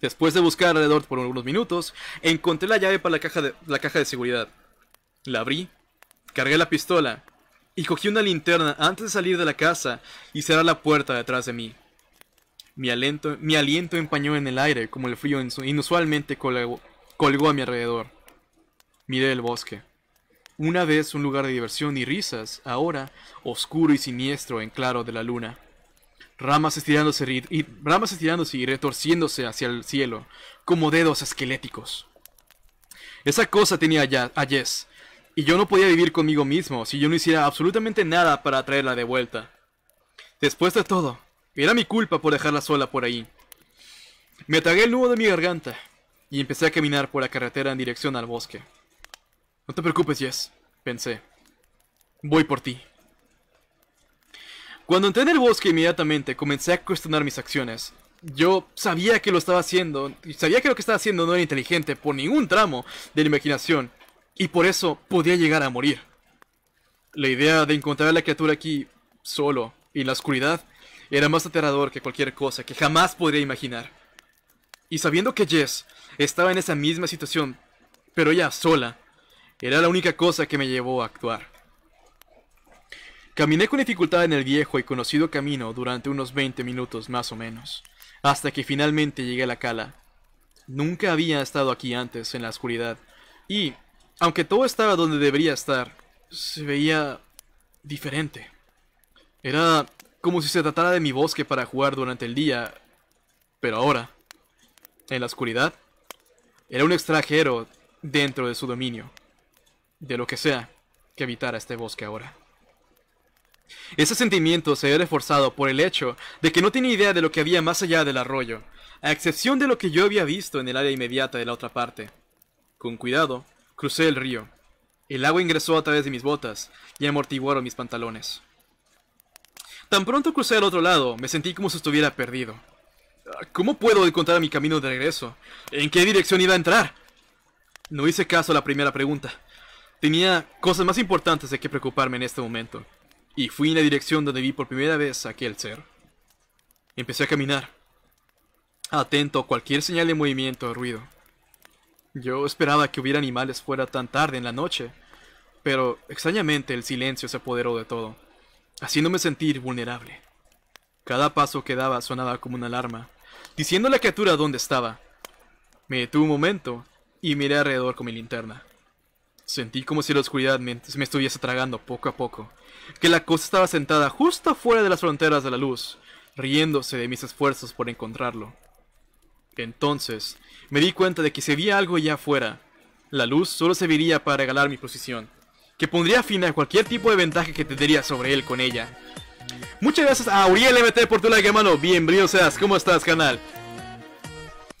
Después de buscar alrededor por unos minutos, encontré la llave para la caja de, la caja de seguridad. La abrí, cargué la pistola y cogí una linterna antes de salir de la casa y cerrar la puerta detrás de mí. Mi aliento, mi aliento empañó en el aire como el frío inusualmente colgó, a mi alrededor. Miré el bosque. Una vez un lugar de diversión y risas, ahora oscuro y siniestro en claro de la luna. Ramas estirándose y, ramas retorciéndose hacia el cielo, como dedos esqueléticos. Esa cosa tenía a Jess, y yo no podía vivir conmigo mismo si yo no hiciera absolutamente nada para traerla de vuelta. Después de todo, era mi culpa por dejarla sola por ahí. Me tragué el nudo de mi garganta y empecé a caminar por la carretera en dirección al bosque. No te preocupes, Jess, pensé. Voy por ti. Cuando entré en el bosque inmediatamente comencé a cuestionar mis acciones. Yo sabía que lo estaba haciendo, sabía que lo que estaba haciendo no era inteligente por ningún tramo de la imaginación, y por eso podía llegar a morir. La idea de encontrar a la criatura aquí, solo, y en la oscuridad, era más aterrador que cualquier cosa que jamás podría imaginar. Y sabiendo que Jess estaba en esa misma situación, pero ella sola, era la única cosa que me llevó a actuar. Caminé con dificultad en el viejo y conocido camino durante unos 20 minutos más o menos, hasta que finalmente llegué a la cala. Nunca había estado aquí antes, en la oscuridad, y, aunque todo estaba donde debería estar, se veía diferente. Era como si se tratara de mi bosque para jugar durante el día, pero ahora, en la oscuridad, era un extranjero dentro de su dominio, de lo que sea que habitara este bosque ahora. Ese sentimiento se había reforzado por el hecho de que no tenía idea de lo que había más allá del arroyo, a excepción de lo que yo había visto en el área inmediata de la otra parte. Con cuidado, crucé el río. El agua ingresó a través de mis botas y amortiguaron mis pantalones. Tan pronto crucé al otro lado, me sentí como si estuviera perdido. ¿Cómo puedo encontrar mi camino de regreso? ¿En qué dirección iba a entrar? No hice caso a la primera pregunta. Tenía cosas más importantes de qué preocuparme en este momento. Y fui en la dirección donde vi por primera vez a aquel ser. Empecé a caminar, atento a cualquier señal de movimiento o ruido. Yo esperaba que hubiera animales fuera tan tarde en la noche, pero extrañamente el silencio se apoderó de todo haciéndome sentir vulnerable. Cada paso que daba sonaba como una alarma, diciendo a la criatura dónde estaba. Me detuve un momento y miré alrededor con mi linterna. Sentí como si la oscuridad me, estuviese tragando poco a poco, que la cosa estaba sentada justo fuera de las fronteras de la luz, riéndose de mis esfuerzos por encontrarlo. Entonces, me di cuenta de que se había algo allá afuera, la luz solo serviría para regalar mi posición que pondría fin a cualquier tipo de ventaja que tendría sobre él con ella. Muchas gracias a Uriel MT por tu like, hermano. Bienvenido seas, ¿cómo estás, canal?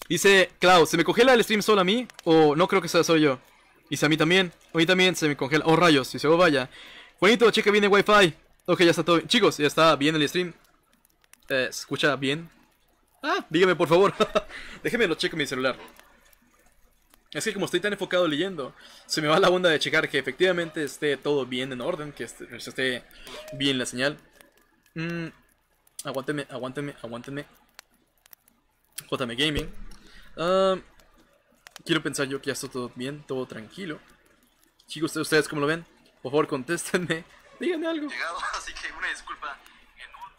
Dice clau ¿se me congela el stream solo a mí? O no creo que sea solo yo. Dice a mí también, a mí también se me congela. Oh, rayos, se oh, vaya. Juanito, checa bien el wifi. Ok, ya está todo bien. Chicos, ya está bien el stream. Eh, escucha bien? Ah, dígame por favor. Déjenme lo checo mi celular. Es que como estoy tan enfocado leyendo, se me va la onda de checar que efectivamente esté todo bien en orden, que esté, bien la señal. Mm, aguántenme, aguántenme, aguántenme. JM Gaming. Ah, quiero pensar yo que ya está todo bien, todo tranquilo. Chicos, ¿ustedes cómo lo ven? Por favor, contéstenme. Díganme algo.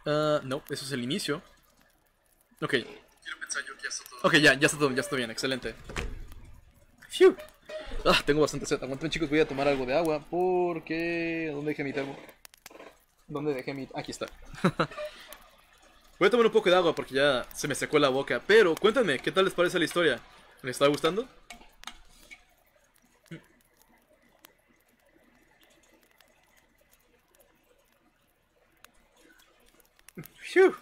Ah, no, eso es el inicio. Ok. Quiero ya Ok, ya, ya está todo, ya está bien, excelente. Ah, tengo bastante sed. Aguanten, chicos, voy a tomar algo de agua porque... ¿Dónde dejé mi termo? ¿Dónde dejé mi...? Aquí está. voy a tomar un poco de agua porque ya se me secó la boca. Pero cuéntame, ¿qué tal les parece la historia? ¿Les está gustando? ¡Phew!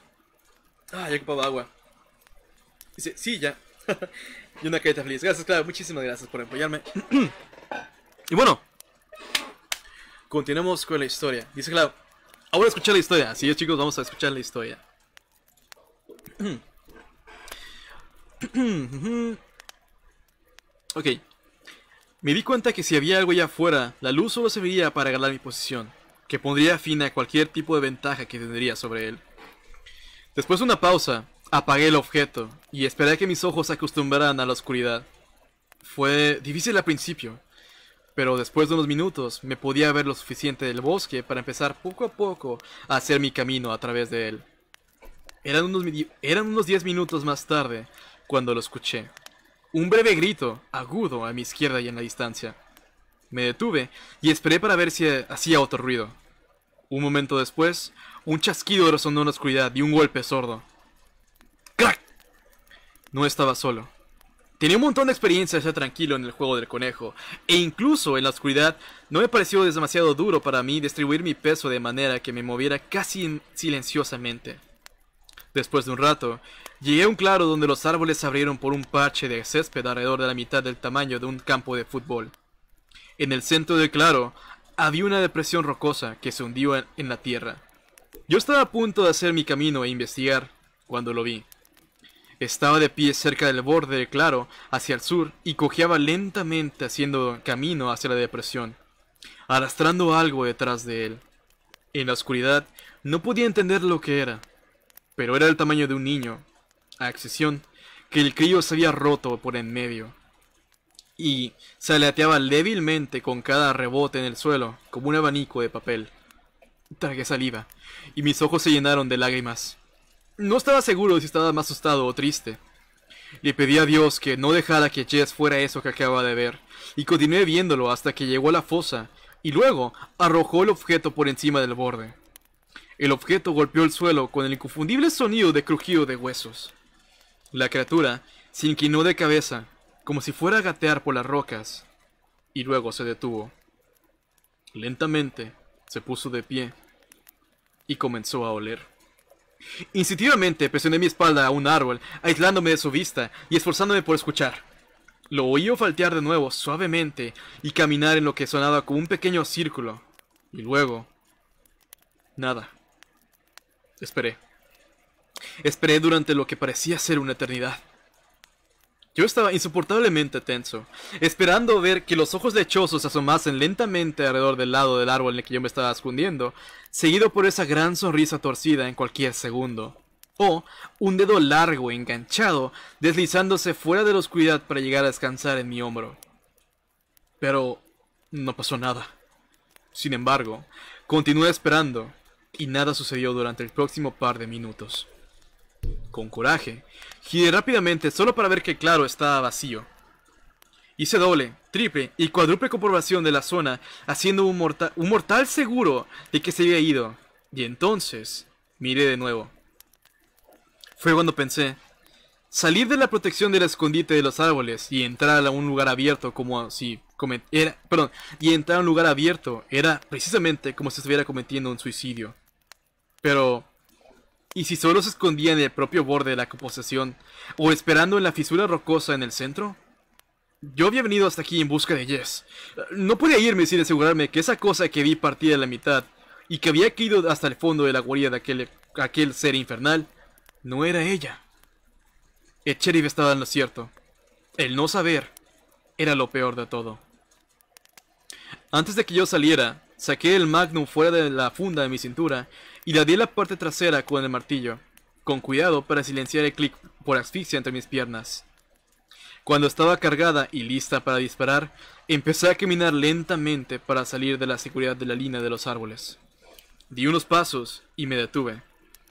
Ah, ya ocupado agua. Dice, sí, ya. Y una carita feliz. Gracias, Clave. Muchísimas gracias por apoyarme. y bueno, continuemos con la historia. Dice Clave, ahora escuchar la historia. Así es, chicos, vamos a escuchar la historia. ok. Me di cuenta que si había algo allá afuera, la luz solo serviría para ganar mi posición, que pondría fin a cualquier tipo de ventaja que tendría sobre él. Después de una pausa, Apagué el objeto y esperé que mis ojos se acostumbraran a la oscuridad. Fue difícil al principio, pero después de unos minutos me podía ver lo suficiente del bosque para empezar poco a poco a hacer mi camino a través de él. Eran unos, eran unos 10 minutos más tarde cuando lo escuché. Un breve grito, agudo, a mi izquierda y en la distancia. Me detuve y esperé para ver si hacía otro ruido. Un momento después, un chasquido resonó en la oscuridad y un golpe sordo no estaba solo. Tenía un montón de experiencia ser tranquilo en el juego del conejo, e incluso en la oscuridad no me pareció demasiado duro para mí distribuir mi peso de manera que me moviera casi silenciosamente. Después de un rato, llegué a un claro donde los árboles se abrieron por un parche de césped alrededor de la mitad del tamaño de un campo de fútbol. En el centro del claro había una depresión rocosa que se hundió en la tierra. Yo estaba a punto de hacer mi camino e investigar cuando lo vi. Estaba de pie cerca del borde claro, hacia el sur, y cojeaba lentamente haciendo camino hacia la depresión, arrastrando algo detrás de él. En la oscuridad no podía entender lo que era, pero era el tamaño de un niño, a excepción que el crío se había roto por en medio, y se débilmente con cada rebote en el suelo, como un abanico de papel. Tragué saliva, y mis ojos se llenaron de lágrimas. No estaba seguro si estaba más asustado o triste. Le pedí a Dios que no dejara que Jess fuera eso que acababa de ver, y continué viéndolo hasta que llegó a la fosa, y luego arrojó el objeto por encima del borde. El objeto golpeó el suelo con el inconfundible sonido de crujido de huesos. La criatura se inclinó de cabeza, como si fuera a gatear por las rocas, y luego se detuvo. Lentamente se puso de pie y comenzó a oler. Instintivamente presioné mi espalda a un árbol, aislándome de su vista y esforzándome por escuchar. Lo oí faltear de nuevo, suavemente, y caminar en lo que sonaba como un pequeño círculo. Y luego... Nada. Esperé. Esperé durante lo que parecía ser una eternidad. Yo estaba insoportablemente tenso, esperando ver que los ojos lechosos asomasen lentamente alrededor del lado del árbol en el que yo me estaba escondiendo, seguido por esa gran sonrisa torcida en cualquier segundo. O un dedo largo enganchado deslizándose fuera de la oscuridad para llegar a descansar en mi hombro. Pero no pasó nada. Sin embargo, continué esperando y nada sucedió durante el próximo par de minutos. Con coraje, Giré rápidamente, solo para ver que claro estaba vacío. Hice doble, triple y cuádruple comprobación de la zona, haciendo un, un mortal seguro de que se había ido. Y entonces, miré de nuevo. Fue cuando pensé, salir de la protección del escondite de los árboles y entrar a un lugar abierto como si era, perdón, y entrar a un lugar abierto era precisamente como si estuviera cometiendo un suicidio. Pero y si solo se escondía en el propio borde de la composición, o esperando en la fisura rocosa en el centro. Yo había venido hasta aquí en busca de Jess. No podía irme sin asegurarme que esa cosa que vi partida de la mitad y que había caído hasta el fondo de la guarida de aquel, ser infernal, no era ella. El estaba en lo cierto. El no saber era lo peor de todo. Antes de que yo saliera, saqué el magnum fuera de la funda de mi cintura y la di la parte trasera con el martillo, con cuidado para silenciar el clic por asfixia entre mis piernas. Cuando estaba cargada y lista para disparar, empecé a caminar lentamente para salir de la seguridad de la línea de los árboles. Di unos pasos y me detuve,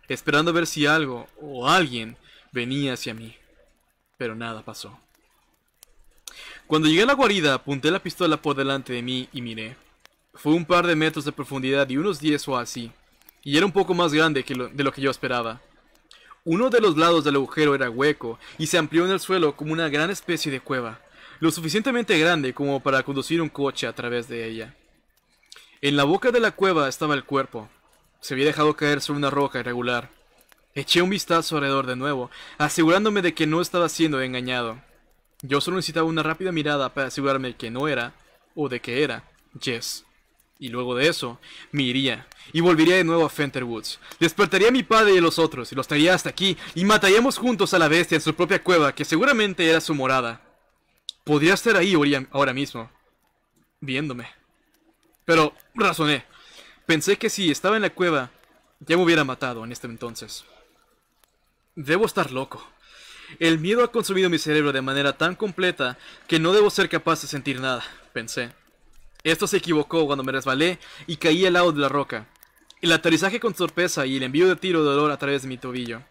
esperando ver si algo o alguien venía hacia mí. Pero nada pasó. Cuando llegué a la guarida, apunté la pistola por delante de mí y miré. Fue un par de metros de profundidad y unos 10 o así, y era un poco más grande que de lo que yo esperaba. Uno de los lados del agujero era hueco y se amplió en el suelo como una gran especie de cueva, lo suficientemente grande como para conducir un coche a través de ella. En la boca de la cueva estaba el cuerpo. Se había dejado caer sobre una roca irregular. Eché un vistazo alrededor de nuevo, asegurándome de que no estaba siendo engañado. Yo solo necesitaba una rápida mirada para asegurarme que no era, o de que era, Jess. Y luego de eso, me iría y volvería de nuevo a Fenter Woods. Despertaría a mi padre y a los otros y los traería hasta aquí y mataríamos juntos a la bestia en su propia cueva, que seguramente era su morada. Podría estar ahí ahora mismo, viéndome. Pero razoné. Pensé que si estaba en la cueva, ya me hubiera matado en este entonces. Debo estar loco. El miedo ha consumido mi cerebro de manera tan completa que no debo ser capaz de sentir nada, pensé. Esto se equivocó cuando me resbalé y caí al lado de la roca. El aterrizaje con sorpresa y el envío de tiro de dolor a través de mi tobillo.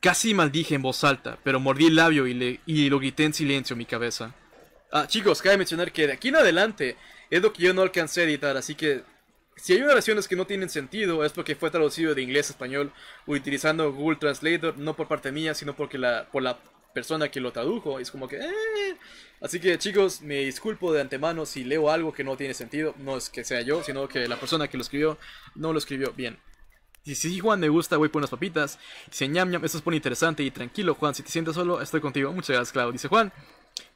Casi maldije en voz alta, pero mordí el labio y, lo quité en silencio mi cabeza. Ah, chicos, cabe mencionar que de aquí en adelante es lo que yo no alcancé a editar, así que si hay oraciones que no tienen sentido es porque fue traducido de inglés a español utilizando Google Translator, no por parte mía, sino porque la, por la persona que lo tradujo. Es como que... Eh". Así que chicos, me disculpo de antemano si leo algo que no tiene sentido. No es que sea yo, sino que la persona que lo escribió no lo escribió bien. Y si Juan me gusta, voy por unas papitas. Dice ñam ñam, eso es pone interesante y tranquilo, Juan. Si te sientes solo, estoy contigo. Muchas gracias, Claudio Dice Juan,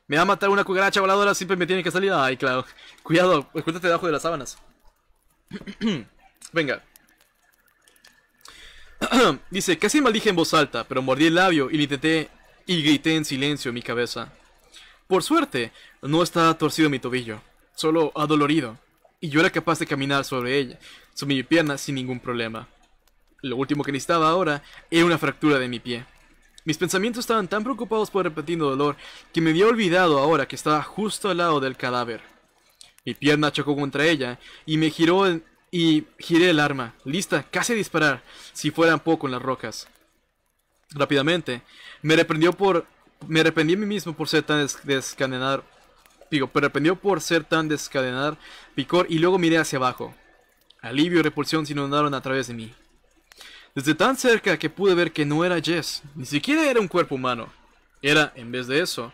me va a matar una cucaracha voladora, siempre me tiene que salir. Ay, Clau. Cuidado, escúchate debajo de las sábanas. Venga. Dice, casi maldije en voz alta, pero mordí el labio y le intenté y grité en silencio mi cabeza. Por suerte, no estaba torcido mi tobillo, solo adolorido, y yo era capaz de caminar sobre ella, sobre mi pierna sin ningún problema. Lo último que necesitaba ahora era una fractura de mi pie. Mis pensamientos estaban tan preocupados por el dolor que me había olvidado ahora que estaba justo al lado del cadáver. Mi pierna chocó contra ella y me giró y giré el arma, lista, casi a disparar, si fuera un poco en las rocas rápidamente. Me reprendió por. Me arrepentí a mí mismo por ser tan descadenar. Digo, me por ser tan descadenar picor y luego miré hacia abajo. Alivio y repulsión se inundaron a través de mí. Desde tan cerca que pude ver que no era Jess, ni siquiera era un cuerpo humano. Era, en vez de eso,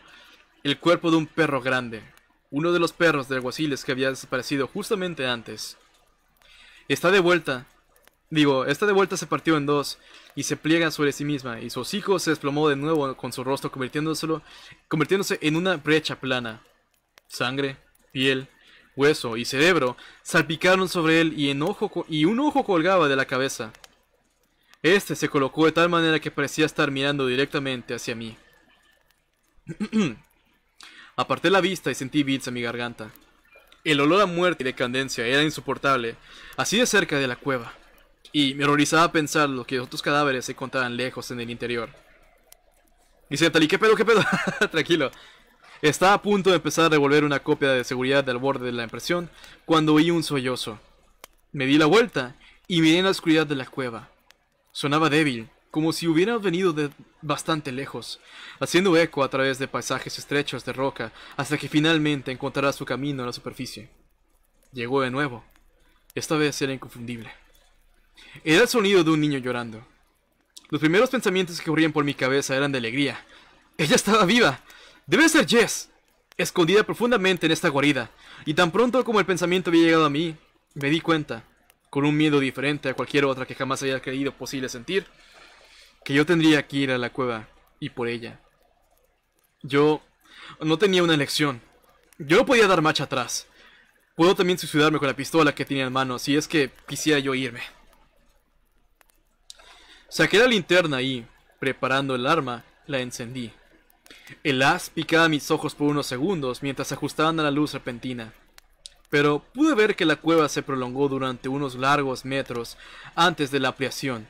el cuerpo de un perro grande, uno de los perros de alguaciles que había desaparecido justamente antes. Está de vuelta, Digo, esta de vuelta se partió en dos y se pliega sobre sí misma, y su hocico se desplomó de nuevo con su rostro convirtiéndose en una brecha plana. Sangre, piel, hueso y cerebro salpicaron sobre él y, un ojo colgaba de la cabeza. Este se colocó de tal manera que parecía estar mirando directamente hacia mí. Aparté la vista y sentí bits en mi garganta. El olor a muerte y decadencia era insoportable, así de cerca de la cueva y me horrorizaba pensar lo que otros cadáveres se encontraban lejos en el interior. Dice Natalie, ¿qué pedo, qué pedo? Tranquilo. Estaba a punto de empezar a devolver una copia de seguridad del borde de la impresión cuando oí un sollozo. Me di la vuelta y miré en la oscuridad de la cueva. Sonaba débil, como si hubiera venido de bastante lejos, haciendo eco a través de paisajes estrechos de roca hasta que finalmente encontrará su camino a la superficie. Llegó de nuevo. Esta vez era inconfundible. Era el sonido de un niño llorando. Los primeros pensamientos que corrían por mi cabeza eran de alegría. Ella estaba viva. Debe ser Jess. Escondida profundamente en esta guarida. Y tan pronto como el pensamiento había llegado a mí, me di cuenta, con un miedo diferente a cualquier otra que jamás haya creído posible sentir, que yo tendría que ir a la cueva y por ella. Yo no tenía una elección. Yo no podía dar marcha atrás. Puedo también suicidarme con la pistola que tenía en mano si es que quisiera yo irme. Saqué la linterna y, preparando el arma, la encendí. El as picaba mis ojos por unos segundos mientras ajustaban a la luz repentina. Pero pude ver que la cueva se prolongó durante unos largos metros antes de la ampliación,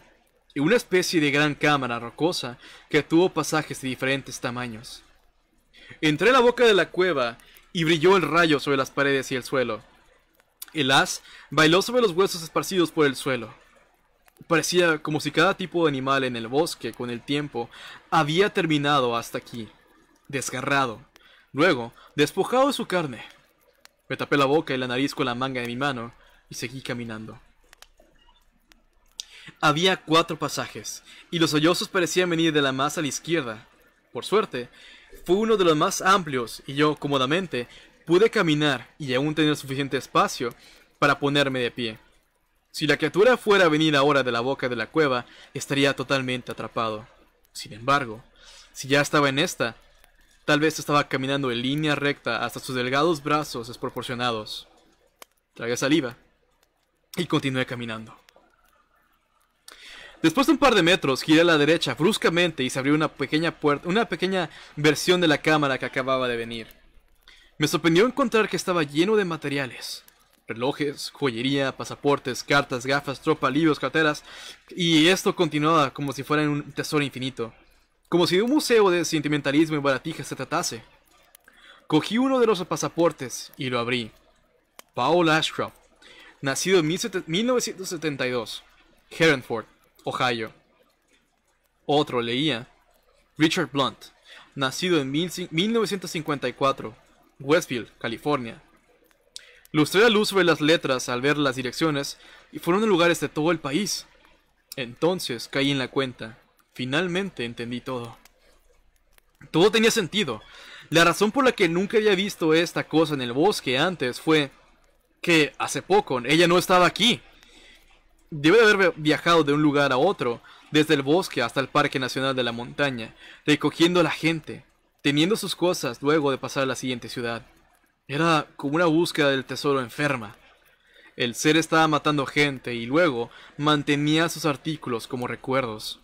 y una especie de gran cámara rocosa que tuvo pasajes de diferentes tamaños. Entré a la boca de la cueva y brilló el rayo sobre las paredes y el suelo. El as bailó sobre los huesos esparcidos por el suelo. Parecía como si cada tipo de animal en el bosque, con el tiempo, había terminado hasta aquí, desgarrado, luego despojado de su carne. Me tapé la boca y la nariz con la manga de mi mano y seguí caminando. Había cuatro pasajes, y los sollozos parecían venir de la masa a la izquierda. Por suerte, fue uno de los más amplios, y yo, cómodamente, pude caminar y aún tener suficiente espacio para ponerme de pie. Si la criatura fuera a venir ahora de la boca de la cueva, estaría totalmente atrapado. Sin embargo, si ya estaba en esta, tal vez estaba caminando en línea recta hasta sus delgados brazos desproporcionados. Tragué saliva y continué caminando. Después de un par de metros, giré a la derecha bruscamente y se abrió una pequeña puerta, una pequeña versión de la cámara que acababa de venir. Me sorprendió encontrar que estaba lleno de materiales relojes, joyería, pasaportes, cartas, gafas, tropa, libros, carteras, y esto continuaba como si fuera un tesoro infinito, como si de un museo de sentimentalismo y baratijas se tratase. Cogí uno de los pasaportes y lo abrí. Paul Ashcroft, nacido en 1972, Herenford, Ohio. Otro leía. Richard Blunt, nacido en 1954, Westfield, California. Lustré la luz sobre las letras al ver las direcciones y fueron a lugares de todo el país. Entonces caí en la cuenta. Finalmente entendí todo. Todo tenía sentido. La razón por la que nunca había visto esta cosa en el bosque antes fue que hace poco ella no estaba aquí. Debe de haber viajado de un lugar a otro, desde el bosque hasta el Parque Nacional de la Montaña, recogiendo a la gente, teniendo sus cosas luego de pasar a la siguiente ciudad. Era como una búsqueda del tesoro enferma. El ser estaba matando gente y luego mantenía sus artículos como recuerdos.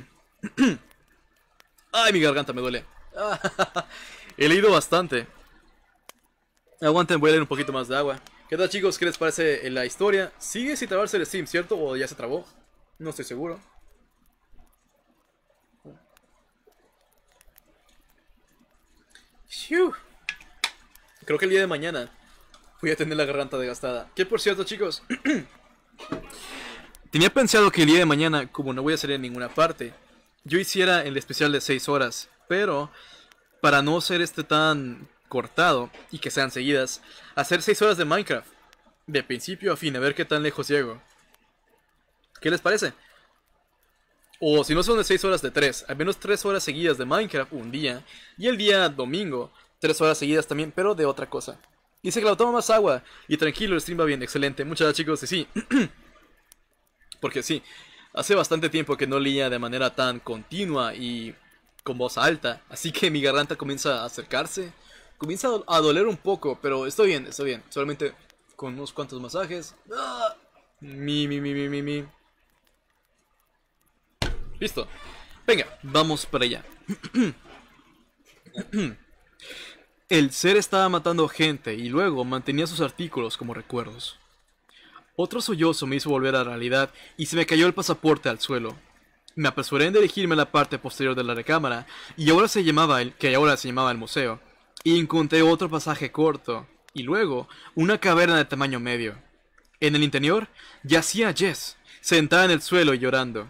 Ay, mi garganta me duele. He leído bastante. Aguanten, voy a leer un poquito más de agua. ¿Qué tal chicos? ¿Qué les parece la historia? Sigue sin trabarse el Steam, ¿cierto? ¿O ya se trabó? No estoy seguro. ¡Phew! creo que el día de mañana voy a tener la garganta desgastada. Que por cierto, chicos, tenía pensado que el día de mañana, como no voy a salir en ninguna parte, yo hiciera el especial de 6 horas, pero para no ser este tan cortado y que sean seguidas, hacer 6 horas de Minecraft, de principio a fin, a ver qué tan lejos llego. ¿Qué les parece? O si no son de 6 horas de 3, al menos 3 horas seguidas de Minecraft un día, y el día domingo Tres horas seguidas también, pero de otra cosa. Dice que la toma más agua. Y tranquilo, el stream va bien, excelente. Muchas gracias, chicos. Y sí. Porque sí, hace bastante tiempo que no leía de manera tan continua y con voz alta. Así que mi garganta comienza a acercarse. Comienza a doler un poco, pero estoy bien, estoy bien. Solamente con unos cuantos masajes. ¡Ah! Mi, mi, mi, mi, mi, mi. Listo. Venga, vamos para allá. El ser estaba matando gente y luego mantenía sus artículos como recuerdos. Otro sollozo me hizo volver a la realidad y se me cayó el pasaporte al suelo. Me apresuré en dirigirme a la parte posterior de la recámara y ahora se llamaba el, que ahora se llamaba el museo, y encontré otro pasaje corto y luego una caverna de tamaño medio. En el interior yacía Jess, sentada en el suelo y llorando.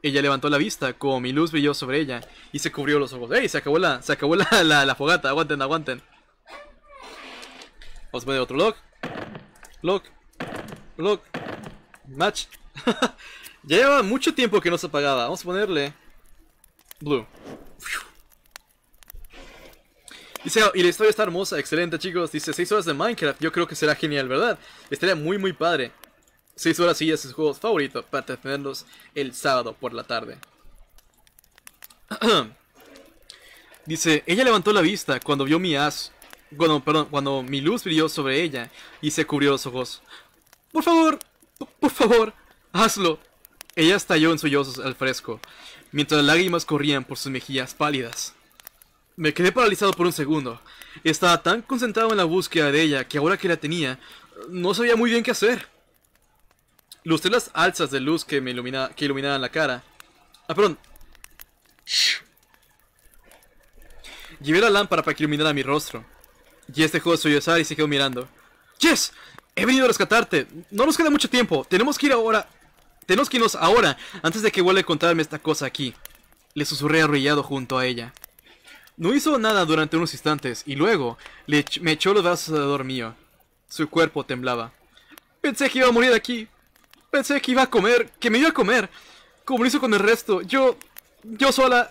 Ella levantó la vista, como mi luz brilló sobre ella, y se cubrió los ojos. ¡Ey! Se acabó la, se acabó la, la, fogata. Aguanten, aguanten. Vamos a poner otro lock Lock Lock Match. ya lleva mucho tiempo que no se apagaba. Vamos a ponerle... Blue. Dice, y la historia está hermosa, excelente chicos. Dice, 6 horas de Minecraft, yo creo que será genial, ¿verdad? Estaría muy, muy padre seis horas y es su juego favorito para tenerlos el sábado por la tarde. Dice, ella levantó la vista cuando vio mi as, bueno perdón, cuando mi luz brilló sobre ella y se cubrió los ojos. Por favor, por favor, hazlo. Ella estalló en sollozos al fresco, mientras lágrimas corrían por sus mejillas pálidas. Me quedé paralizado por un segundo. Estaba tan concentrado en la búsqueda de ella que ahora que la tenía, no sabía muy bien qué hacer. Lustré las alzas de luz que me ilumina, que iluminaban la cara. Ah, perdón. Llevé la lámpara para que iluminara mi rostro. Y este juego sollozar y se mirando. ¡Yes! He venido a rescatarte. No nos queda mucho tiempo. Tenemos que ir ahora. Tenemos que irnos ahora, antes de que vuelva a contarme esta cosa aquí. Le susurré arrullado junto a ella. No hizo nada durante unos instantes y luego me echó los brazos alrededor mío. Su cuerpo temblaba. Pensé que iba a morir aquí, Pensé que iba a comer, que me iba a comer, como lo hizo con el resto. Yo, yo sola,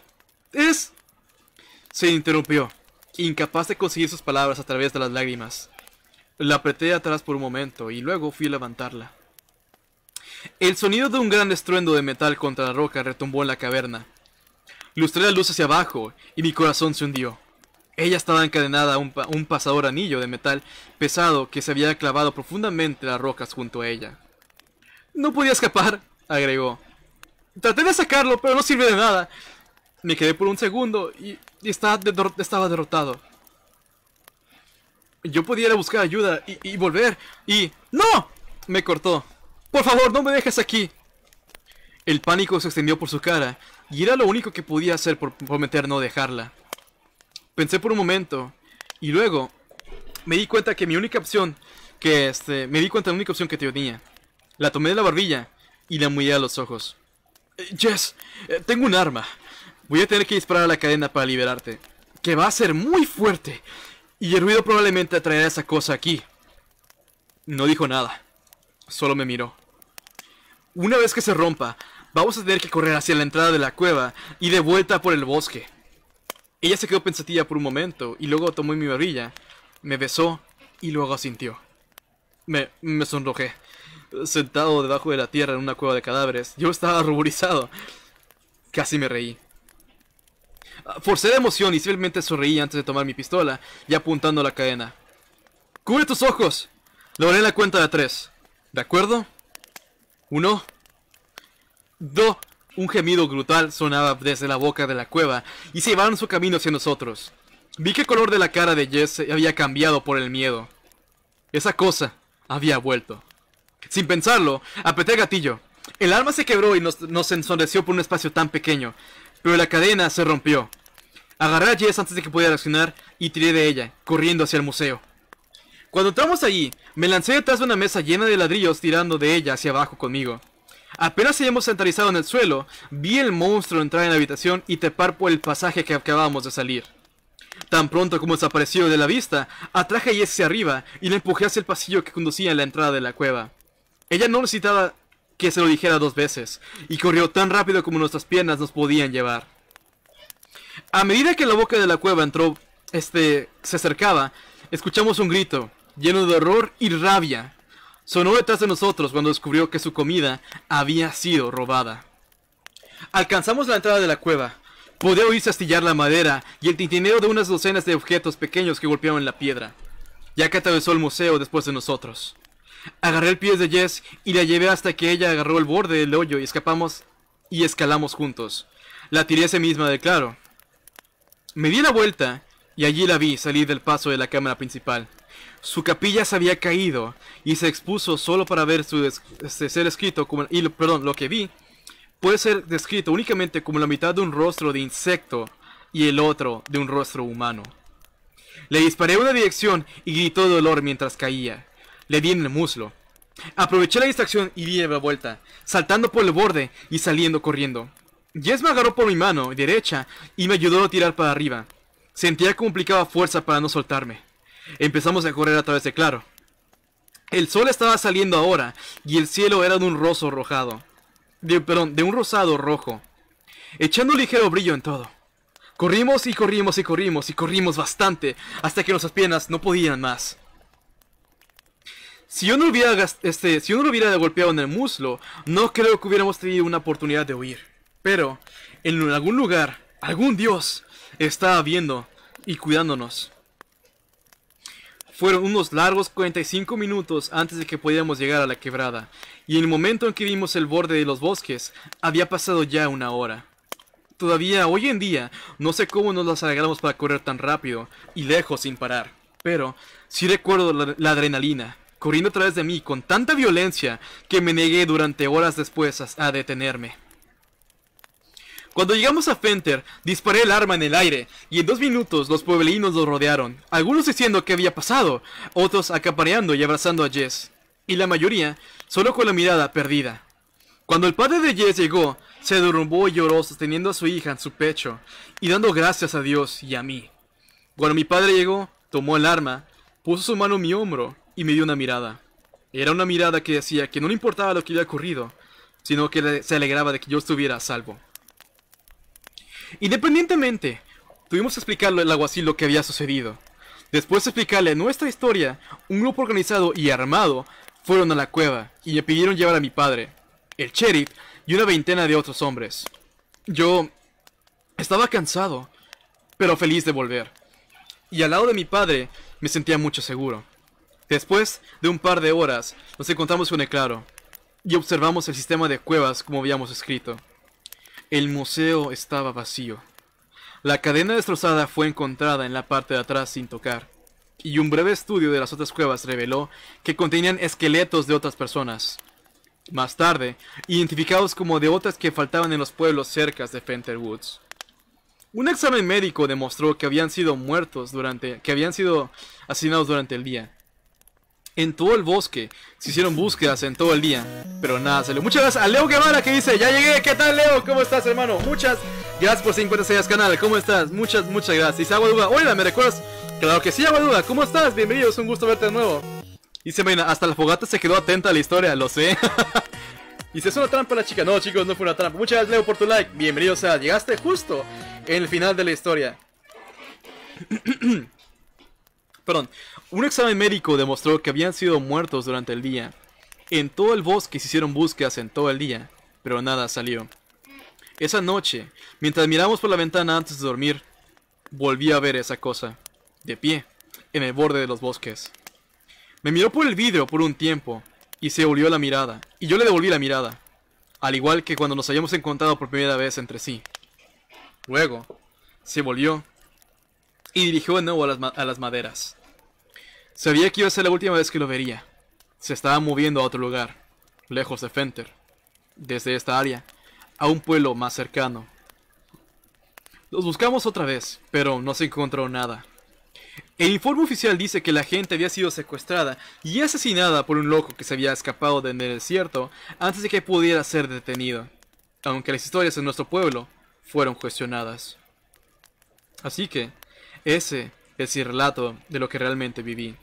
es... Se interrumpió, incapaz de conseguir sus palabras a través de las lágrimas. La apreté atrás por un momento y luego fui a levantarla. El sonido de un gran estruendo de metal contra la roca retumbó en la caverna. Lustré la luz hacia abajo y mi corazón se hundió. Ella estaba encadenada a un, un pasador anillo de metal pesado que se había clavado profundamente las rocas junto a ella. No podía escapar, agregó. Traté de sacarlo, pero no sirvió de nada. Me quedé por un segundo y, estaba, derrotado. Yo podía ir a buscar ayuda y, volver y... ¡No! Me cortó. Por favor, no me dejes aquí. El pánico se extendió por su cara y era lo único que podía hacer por prometer no dejarla. Pensé por un momento y luego me di cuenta que mi única opción que este, me di cuenta de la única opción que tenía la tomé de la barbilla y la mullé a los ojos. Eh, Jess, eh, tengo un arma. Voy a tener que disparar a la cadena para liberarte. Que va a ser muy fuerte. Y el ruido probablemente atraerá esa cosa aquí. No dijo nada. Solo me miró. Una vez que se rompa, vamos a tener que correr hacia la entrada de la cueva y de vuelta por el bosque. Ella se quedó pensativa por un momento y luego tomó mi barbilla, me besó y luego asintió. Me, me sonrojé sentado debajo de la tierra en una cueva de cadáveres. Yo estaba ruborizado. Casi me reí. Forcé la emoción y simplemente sonreí antes de tomar mi pistola y apuntando a la cadena. ¡Cubre tus ojos! Logré la cuenta de tres. ¿De acuerdo? Uno. Dos. Un gemido brutal sonaba desde la boca de la cueva y se llevaron su camino hacia nosotros. Vi que el color de la cara de Jesse había cambiado por el miedo. Esa cosa había vuelto. Sin pensarlo, apreté el gatillo. El arma se quebró y nos, nos por un espacio tan pequeño, pero la cadena se rompió. Agarré a Jess antes de que pudiera reaccionar y tiré de ella, corriendo hacia el museo. Cuando entramos allí, me lancé detrás de una mesa llena de ladrillos tirando de ella hacia abajo conmigo. Apenas habíamos centralizado en el suelo, vi el monstruo entrar en la habitación y te por el pasaje que acabábamos de salir. Tan pronto como desapareció de la vista, atraje a Jess hacia arriba y la empujé hacia el pasillo que conducía a la entrada de la cueva. Ella no necesitaba que se lo dijera dos veces, y corrió tan rápido como nuestras piernas nos podían llevar. A medida que la boca de la cueva entró, este, se acercaba, escuchamos un grito, lleno de horror y rabia. Sonó detrás de nosotros cuando descubrió que su comida había sido robada. Alcanzamos la entrada de la cueva. Podía oírse astillar la madera y el tintineo de unas docenas de objetos pequeños que golpeaban la piedra. Ya que atravesó el museo después de nosotros. Agarré el pie de Jess y la llevé hasta que ella agarró el borde del hoyo y escapamos y escalamos juntos. La tiré a sí misma de claro. Me di la vuelta y allí la vi salir del paso de la cámara principal. Su capilla se había caído y se expuso solo para ver su este, ser escrito como y, perdón, lo que vi puede ser descrito únicamente como la mitad de un rostro de insecto y el otro de un rostro humano. Le disparé una dirección y gritó de dolor mientras caía. Le di en el muslo. Aproveché la distracción y di la vuelta, saltando por el borde y saliendo corriendo. Jess me agarró por mi mano derecha y me ayudó a tirar para arriba. Sentía que complicaba fuerza para no soltarme. Empezamos a correr a través de claro. El sol estaba saliendo ahora y el cielo era de un roso rojado. perdón, de un rosado rojo. Echando un ligero brillo en todo. Corrimos y corrimos y corrimos y corrimos bastante hasta que nuestras piernas no podían más. Si yo no hubiera este, lo hubiera golpeado en el muslo, no creo que hubiéramos tenido una oportunidad de huir. Pero en algún lugar, algún dios estaba viendo y cuidándonos. Fueron unos largos 45 minutos antes de que podíamos llegar a la quebrada, y en el momento en que vimos el borde de los bosques, había pasado ya una hora. Todavía hoy en día, no sé cómo nos las arreglamos para correr tan rápido y lejos sin parar, pero sí recuerdo la adrenalina, corriendo a través de mí con tanta violencia que me negué durante horas después a, detenerme. Cuando llegamos a Fenter, disparé el arma en el aire, y en dos minutos los pueblinos lo rodearon, algunos diciendo qué había pasado, otros acapareando y abrazando a Jess, y la mayoría solo con la mirada perdida. Cuando el padre de Jess llegó, se derrumbó y lloró sosteniendo a su hija en su pecho, y dando gracias a Dios y a mí. Cuando mi padre llegó, tomó el arma, puso su mano en mi hombro y me dio una mirada. Era una mirada que decía que no le importaba lo que había ocurrido, sino que se alegraba de que yo estuviera a salvo. Independientemente, tuvimos que explicarle al alguacil lo que había sucedido. Después de explicarle nuestra historia, un grupo organizado y armado fueron a la cueva y me pidieron llevar a mi padre, el sheriff y una veintena de otros hombres. Yo estaba cansado, pero feliz de volver. Y al lado de mi padre me sentía mucho seguro. Después de un par de horas, nos encontramos con el claro y observamos el sistema de cuevas como habíamos escrito. El museo estaba vacío. La cadena destrozada fue encontrada en la parte de atrás sin tocar, y un breve estudio de las otras cuevas reveló que contenían esqueletos de otras personas, más tarde identificados como de otras que faltaban en los pueblos cerca de Fenter Woods. Un examen médico demostró que habían sido muertos durante, que habían sido asesinados durante el día en todo el bosque. Se hicieron búsquedas en todo el día, pero nada salió. Muchas gracias a Leo Guevara que dice, ya llegué, ¿qué tal Leo? ¿Cómo estás hermano? Muchas gracias por 50 canales canal, ¿cómo estás? Muchas, muchas gracias. Y si agua duda, hola, ¿me recuerdas? Claro que sí, agua duda, ¿cómo estás? es un gusto verte de nuevo. Dice Marina, hasta la fogata se quedó atenta a la historia, lo sé. Y se es una trampa la chica, no chicos, no fue una trampa. Muchas gracias Leo por tu like, o sea. Llegaste justo en el final de la historia. Perdón. Un examen médico demostró que habían sido muertos durante el día. En todo el bosque se hicieron búsquedas en todo el día, pero nada salió. Esa noche, mientras miramos por la ventana antes de dormir, volví a ver esa cosa, de pie, en el borde de los bosques. Me miró por el vidrio por un tiempo, y se volvió la mirada, y yo le devolví la mirada, al igual que cuando nos habíamos encontrado por primera vez entre sí. Luego, se volvió, y dirigió de nuevo a las maderas. Sabía que iba a ser la última vez que lo vería. Se estaba moviendo a otro lugar, lejos de Fenter, desde esta área, a un pueblo más cercano. Los buscamos otra vez, pero no se encontró nada. El informe oficial dice que la gente había sido secuestrada y asesinada por un loco que se había escapado del desierto antes de que pudiera ser detenido, aunque las historias en nuestro pueblo fueron cuestionadas. Así que, ese es el relato de lo que realmente viví.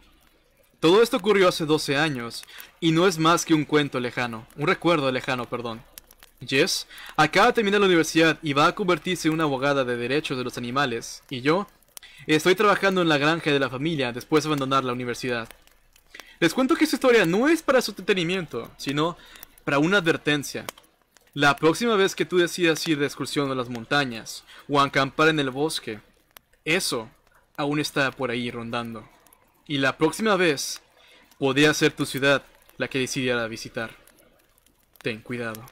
Todo esto ocurrió hace 12 años, y no es más que un cuento lejano, un recuerdo lejano, perdón. Jess acaba de terminar la universidad y va a convertirse en una abogada de derechos de los animales, y yo estoy trabajando en la granja de la familia después de abandonar la universidad. Les cuento que esta historia no es para su entretenimiento, sino para una advertencia. La próxima vez que tú decidas ir de excursión a las montañas o acampar en el bosque, eso aún está por ahí rondando. Y la próxima vez, podría ser tu ciudad la que decidiera visitar. Ten cuidado.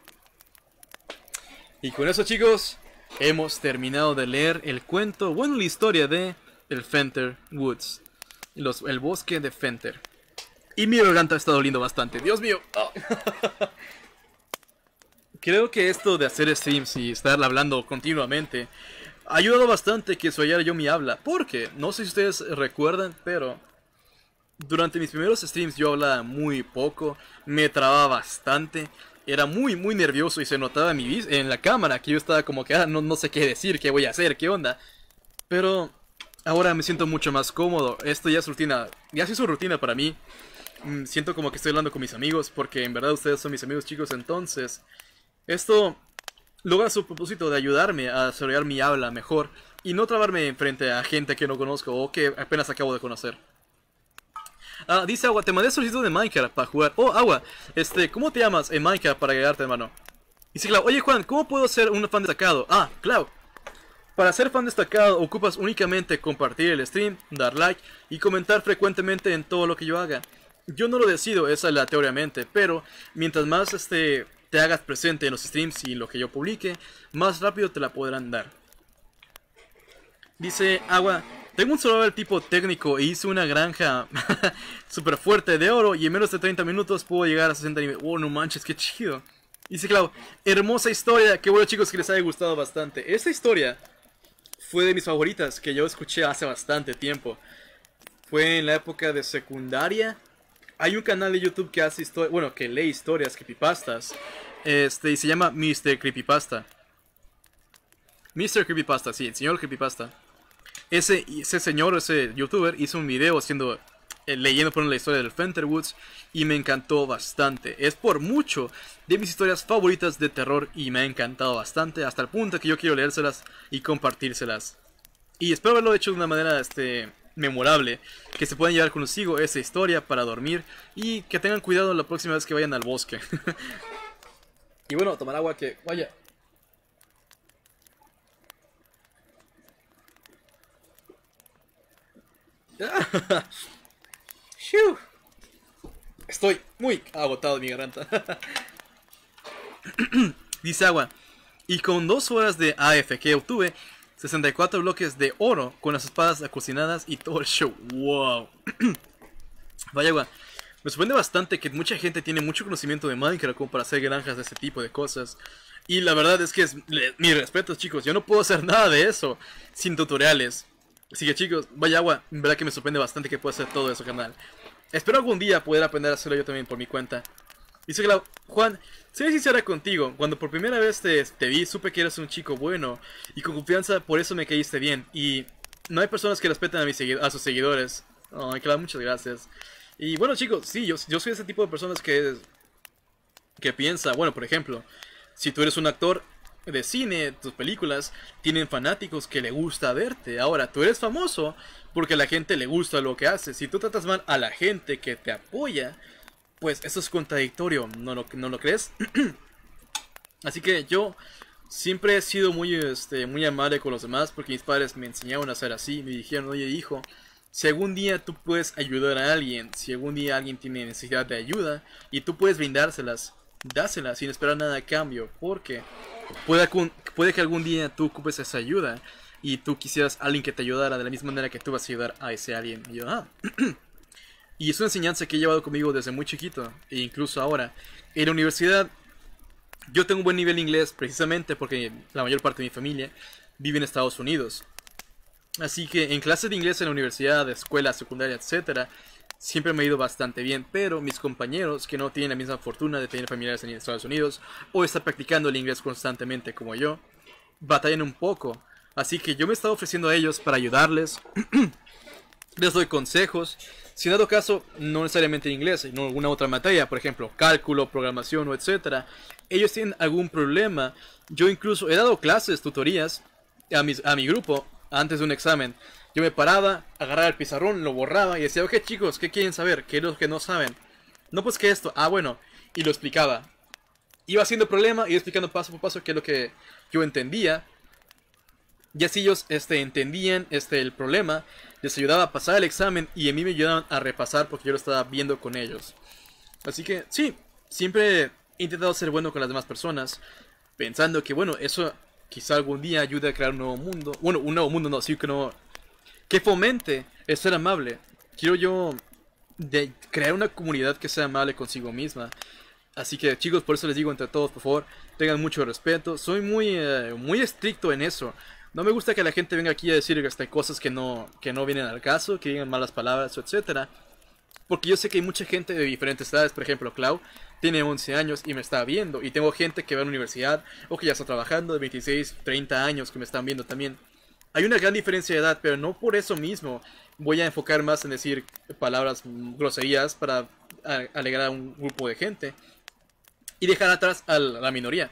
Y con eso chicos, hemos terminado de leer el cuento, bueno la historia de el Fenter Woods. el bosque de Fenter. Y mi garganta está doliendo bastante. Dios mío. Ah. Creo que esto de hacer streams y estar hablando continuamente ha ayudado bastante que Suayara yo me habla. Porque, no sé si ustedes recuerdan, pero durante mis primeros streams yo hablaba muy poco, me trababa bastante, era muy, muy nervioso y se notaba en, mi en la cámara que yo estaba como que, ah, no, no sé qué decir, qué voy a hacer, qué onda. Pero ahora me siento mucho más cómodo, esto ya es rutina, ya se su rutina para mí. Mm, siento como que estoy hablando con mis amigos, porque en verdad ustedes son mis amigos chicos, entonces esto logra su propósito de ayudarme a desarrollar mi habla mejor y no trabarme frente a gente que no conozco o que apenas acabo de conocer. Ah, dice Agua, te mandé solicitud de Minecraft para jugar. Oh, Agua, este, ¿cómo te llamas en Minecraft para agregarte, hermano? dice Clau, oye Juan, ¿cómo puedo ser un fan destacado? Ah, Clau. Para ser fan destacado ocupas únicamente compartir el stream, dar like y comentar frecuentemente en todo lo que yo haga. Yo no lo decido, esa es la aleatoriamente, pero mientras más este, te hagas presente en los streams y en lo que yo publique, más rápido te la podrán dar. Dice Agua, tengo un survival tipo técnico e hice una granja super fuerte de oro y en menos de 30 minutos puedo llegar a 60 niveles. Oh, no manches, qué chido. Dice claro, hermosa historia. Qué bueno, chicos, que les haya gustado bastante. Esta historia fue de mis favoritas que yo escuché hace bastante tiempo. Fue en la época de secundaria. Hay un canal de YouTube que hace historia, bueno, que lee historias creepypastas. Este, y se llama Mr. Creepypasta. Mr. Creepypasta, sí, el señor Creepypasta. Ese, señor, ese youtuber, hizo un video haciendo eh, leyendo por la historia del Fenter Woods y me encantó bastante. Es por mucho de mis historias favoritas de terror y me ha encantado bastante hasta el punto que yo quiero leérselas y compartírselas. Y espero haberlo hecho de una manera este, memorable, que se puedan llevar consigo esa historia para dormir y que tengan cuidado la próxima vez que vayan al bosque. y bueno, tomar agua que vaya. Estoy muy agotado mi garanta Dice Agua. Y con dos horas de AFK obtuve 64 bloques de oro con las espadas acocinadas y todo el show. ¡Wow! Vaya Agua. Me sorprende bastante que mucha gente tiene mucho conocimiento de Minecraft como para hacer granjas de ese tipo de cosas. Y la verdad es que es, mi respeto, chicos, yo no puedo hacer nada de eso sin tutoriales que chicos, vaya agua, en verdad que me sorprende bastante que pueda hacer todo eso, canal. Espero algún día poder aprender a hacerlo yo también por mi cuenta. Dice Clau, Juan, soy sincera contigo, cuando por primera vez te, vi supe que eras un chico bueno y con confianza por eso me caíste bien y no hay personas que respeten a, mis sus seguidores. Ay, claro muchas gracias. Y bueno chicos, sí, yo, yo soy ese tipo de personas que, que piensa, bueno, por ejemplo, si tú eres un actor, de cine, tus películas, tienen fanáticos que le gusta verte. Ahora, tú eres famoso porque a la gente le gusta lo que haces. Si tú tratas mal a la gente que te apoya, pues eso es contradictorio, ¿no lo, no lo crees? Así que yo siempre he sido muy, este, muy amable con los demás porque mis padres me enseñaron a ser así, me dijeron, oye hijo, si algún día tú puedes ayudar a alguien, si algún día alguien tiene necesidad de ayuda y tú puedes brindárselas, dásela sin esperar nada a cambio, porque puede, que algún día tú ocupes esa ayuda y tú quisieras a alguien que te ayudara de la misma manera que tú vas a ayudar a ese alguien. Ah". Y, es una enseñanza que he llevado conmigo desde muy chiquito, e incluso ahora. En la universidad, yo tengo un buen nivel inglés precisamente porque la mayor parte de mi familia vive en Estados Unidos. Así que en clases de inglés en la universidad, de escuela, secundaria, etcétera, siempre me ha ido bastante bien, pero mis compañeros que no tienen la misma fortuna de tener familiares en Estados Unidos o estar practicando el inglés constantemente como yo, batallan un poco. Así que yo me he estado ofreciendo a ellos para ayudarles. les doy consejos. Si en dado caso, no necesariamente en inglés, sino alguna otra materia, por ejemplo, cálculo, programación o etcétera, ellos tienen algún problema. Yo incluso he dado clases, tutorías a mi grupo antes de un examen. Yo me paraba, agarraba el pizarrón, lo borraba y decía, ok chicos, ¿qué quieren saber? ¿Qué es lo que no saben? No, pues que esto, ah bueno, y lo explicaba. Iba haciendo problema, y explicando paso por paso qué es lo que yo entendía. Y así ellos este, entendían este, el problema, les ayudaba a pasar el examen y a mí me ayudaban a repasar porque yo lo estaba viendo con ellos. Así que sí, siempre he intentado ser bueno con las demás personas, pensando que bueno, eso quizá algún día ayude a crear un nuevo mundo. Bueno, un nuevo mundo no, sí, que no, que fomente ser amable. Quiero yo crear una comunidad que sea amable consigo misma. Así que chicos, por eso les digo entre todos, por favor, tengan mucho respeto. Soy muy, eh, muy estricto en eso. No me gusta que la gente venga aquí a decir hasta cosas que no, que no vienen al caso, que digan malas palabras, etc Porque yo sé que hay mucha gente de diferentes edades, por ejemplo, Clau tiene 11 años y me está viendo. Y tengo gente que va a la universidad o que ya está trabajando de 26, 30 años que me están viendo también hay una gran diferencia de edad, pero no por eso mismo voy a enfocar más en decir palabras groserías para alegrar a un grupo de gente y dejar atrás a la minoría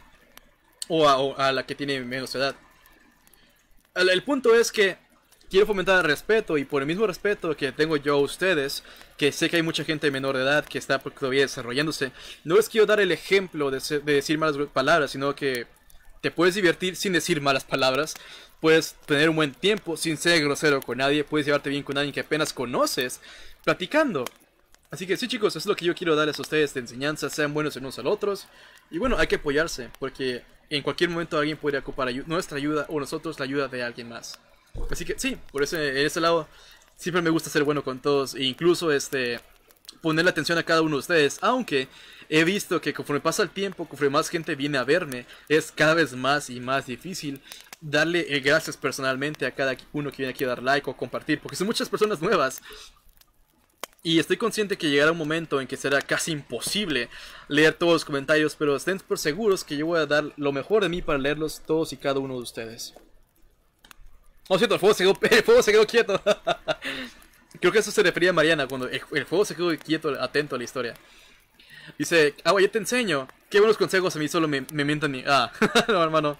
o a, la que tiene menos edad. El, punto es que quiero fomentar el respeto y por el mismo respeto que tengo yo a ustedes, que sé que hay mucha gente menor de edad que está todavía desarrollándose, no que quiero dar el ejemplo de decir malas palabras, sino que te puedes divertir sin decir malas palabras, puedes tener un buen tiempo sin ser grosero con nadie, puedes llevarte bien con alguien que apenas conoces, platicando. Así que sí chicos, es lo que yo quiero darles a ustedes de enseñanza, sean buenos unos a los otros. Y bueno, hay que apoyarse, porque en cualquier momento alguien podría ocupar nuestra ayuda o nosotros la ayuda de alguien más. Así que sí, por eso en ese lado siempre me gusta ser bueno con todos, e incluso este ponerle atención a cada uno de ustedes, aunque he visto que conforme pasa el tiempo, conforme más gente viene a verme, es cada vez más y más difícil darle eh, gracias personalmente a cada uno que viene aquí a dar like o compartir, porque son muchas personas nuevas. Y estoy consciente que llegará un momento en que será casi imposible leer todos los comentarios, pero estén por seguros que yo voy a dar lo mejor de mí para leerlos todos y cada uno de ustedes. No oh, cierto, el fuego se quedó, el fuego se quedó quieto. Creo que eso se refería a Mariana cuando el, juego se quedó quieto, atento a la historia. Dice, ah, ya te enseño. Qué buenos consejos, a mí solo me, me mientan Ah, no, hermano.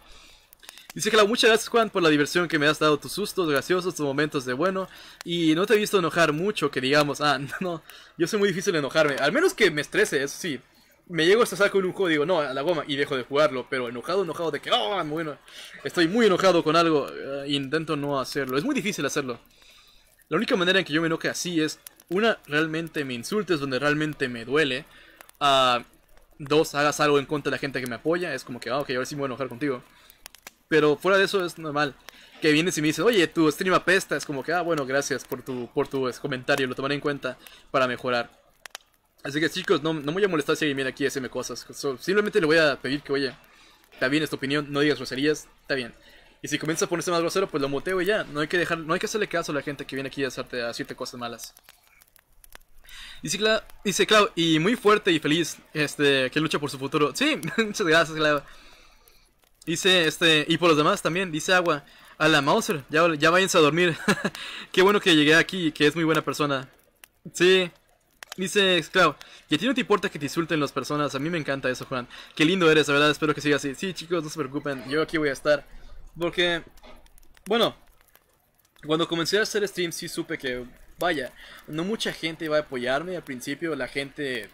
Dice que la muchas gracias Juan por la diversión que me has dado, tus sustos graciosos, tus momentos de bueno. Y no te he visto enojar mucho, que digamos, ah, no, yo soy muy difícil de enojarme. Al menos que me estrese, eso sí. Me llego a saco con un juego, digo, no, a la goma, y dejo de jugarlo. Pero enojado, enojado de que, Ah, bueno, estoy muy enojado con algo, eh, intento no hacerlo. Es muy difícil hacerlo. La única manera en que yo me enoje así es, una, realmente me insultes donde realmente me duele. Uh, dos, hagas algo en contra de la gente que me apoya. Es como que, ah, ok, ahora sí me voy a enojar contigo. Pero fuera de eso es normal. Que vienes y me dices, oye, tu stream apesta. Es como que, ah, bueno, gracias por tu, por tu comentario. Lo tomaré en cuenta para mejorar. Así que chicos, no, no me voy a molestar si alguien aquí a hacerme cosas. simplemente le voy a pedir que, oye, está bien, esta opinión, no digas roserías, está bien. Y si comienza a ponerse más grosero, pues lo muteo y ya. No hay que dejar, no hay que hacerle caso a la gente que viene aquí a hacerte, a decirte cosas malas. Dice, dice Clau, y muy fuerte y feliz, este, que lucha por su futuro. Sí, muchas gracias, Clau. Dice, este, y por los demás también, dice Agua. A la Mauser, ya, ya váyanse a dormir. Qué bueno que llegué aquí que es muy buena persona. Sí. Dice Clau, y a ti no te importa que te insulten las personas, a mí me encanta eso, Juan. Qué lindo eres, la verdad, espero que siga así. Sí, chicos, no se preocupen, yo aquí voy a estar. Porque, bueno, cuando comencé a hacer streams sí supe que, vaya, no mucha gente iba a apoyarme. Al principio la gente...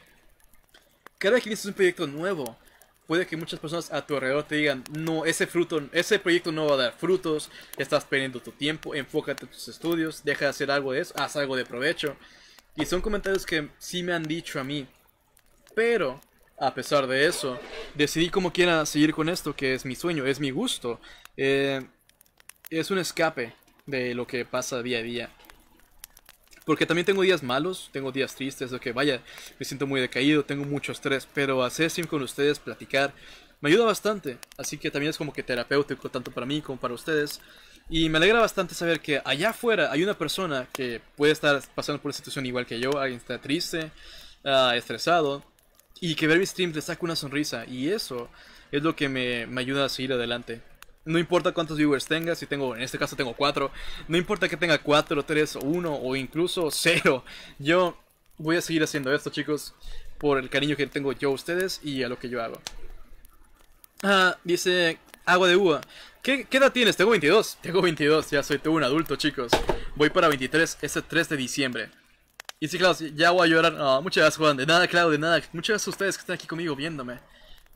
Cada vez que inicias un proyecto nuevo, puede que muchas personas a tu alrededor te digan, no, ese, fruto, ese proyecto no va a dar frutos, estás perdiendo tu tiempo, enfócate en tus estudios, deja de hacer algo de eso, haz algo de provecho. Y son comentarios que sí me han dicho a mí. Pero, a pesar de eso, decidí como quiera seguir con esto, que es mi sueño, es mi gusto. Eh, es un escape de lo que pasa día a día. Porque también tengo días malos, tengo días tristes, lo que vaya, me siento muy decaído, tengo mucho estrés, pero hacer stream con ustedes, platicar, me ayuda bastante. Así que también es como que terapéutico, tanto para mí como para ustedes. Y me alegra bastante saber que allá afuera hay una persona que puede estar pasando por una situación igual que yo, alguien está triste, ah, estresado, y que ver mi stream le saca una sonrisa. Y eso es lo que me, me ayuda a seguir adelante. No importa cuántos viewers tenga, si tengo, en este caso tengo cuatro. no importa que tenga cuatro, tres, uno o incluso cero. yo voy a seguir haciendo esto chicos por el cariño que tengo yo a ustedes y a lo que yo hago. Ah, dice agua de uva. ¿Qué, edad tienes? Tengo 22. Tengo 22, ya soy todo un adulto, chicos. Voy para 23 este 3 de diciembre. Y sí, claus, ya voy a llorar. Ah, muchas gracias, Juan. De nada, claro de nada. Muchas gracias a ustedes que están aquí conmigo viéndome.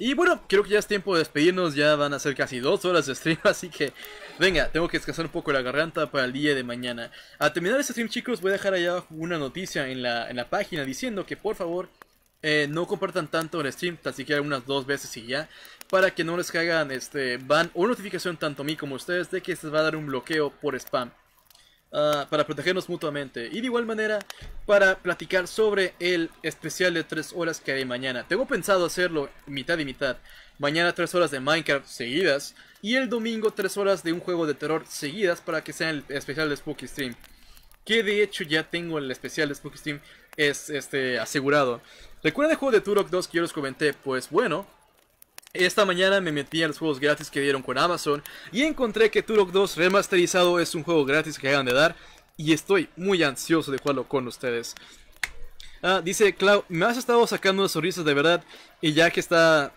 Y bueno, creo que ya es tiempo de despedirnos, ya van a ser casi dos horas de stream, así que venga, tengo que descansar un poco la garganta para el día de mañana. Al terminar este stream chicos, voy a dejar allá abajo una noticia en la, en la página diciendo que por favor eh, no compartan tanto el stream, tan siquiera unas dos veces y ya, para que no les caigan este, van o notificación tanto a mí como a ustedes de que se va a dar un bloqueo por spam. Ah, para protegernos mutuamente y de igual manera para platicar sobre el especial de 3 horas que hay mañana. Tengo pensado hacerlo mitad y mitad. Mañana 3 horas de Minecraft seguidas y el domingo 3 horas de un juego de terror seguidas para que sea el especial de Spooky Stream. Que de hecho ya tengo el especial de Spooky Stream es, este, asegurado. ¿Recuerdan el juego de Turok 2 que yo les comenté? Pues bueno, esta mañana me metí a los juegos gratis que dieron con Amazon y encontré que Turok 2 remasterizado es un juego gratis que acaban de dar y estoy muy ansioso de jugarlo con ustedes. Ah, dice Clau, me has estado sacando sonrisas de verdad y ya que está...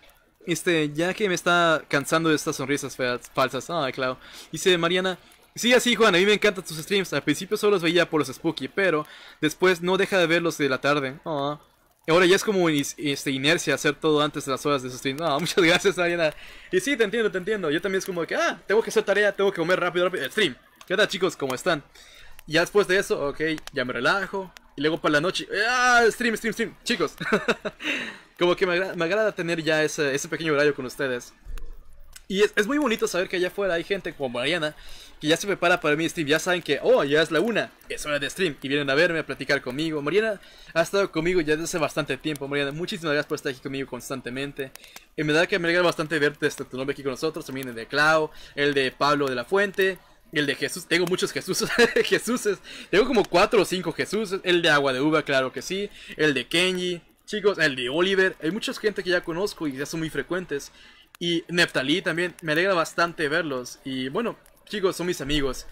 Este, ya que me está cansando de estas sonrisas falsas. Ah, Clau. Dice Mariana, Sí, así Juan, a mí me encantan tus streams. Al principio solo los veía por los spooky, pero después no deja de verlos de la tarde. Ah. Ahora ya es como este, inercia hacer todo antes de las horas de su stream. No, muchas gracias, Ariana. Y sí, te entiendo, te entiendo. Yo también es como que, ah, tengo que hacer tarea, tengo que comer rápido, rápido. stream. ¿Qué tal, chicos? ¿Cómo están? Ya después de eso, ok, ya me relajo. Y luego para la noche, ah, stream, stream, stream. Chicos, como que me, me agrada tener ya ese, ese pequeño horario con ustedes. Y es, es, muy bonito saber que allá afuera hay gente como Mariana que ya se prepara para mi stream. Ya saben que, oh, ya es la una, es hora de stream. Y vienen a verme, a platicar conmigo. Mariana ha estado conmigo ya desde hace bastante tiempo. Mariana, muchísimas gracias por estar aquí conmigo constantemente. En eh, verdad que me alegra bastante verte este, tu nombre aquí con nosotros. También el de Clau, el de Pablo de la Fuente. El de Jesús, tengo muchos Jesús, tengo como cuatro o cinco Jesús, el de Agua de Uva, claro que sí, el de Kenji, chicos, el de Oliver, hay mucha gente que ya conozco y ya son muy frecuentes y Neftalí también. Me alegra bastante verlos. Y bueno, chicos, son mis amigos.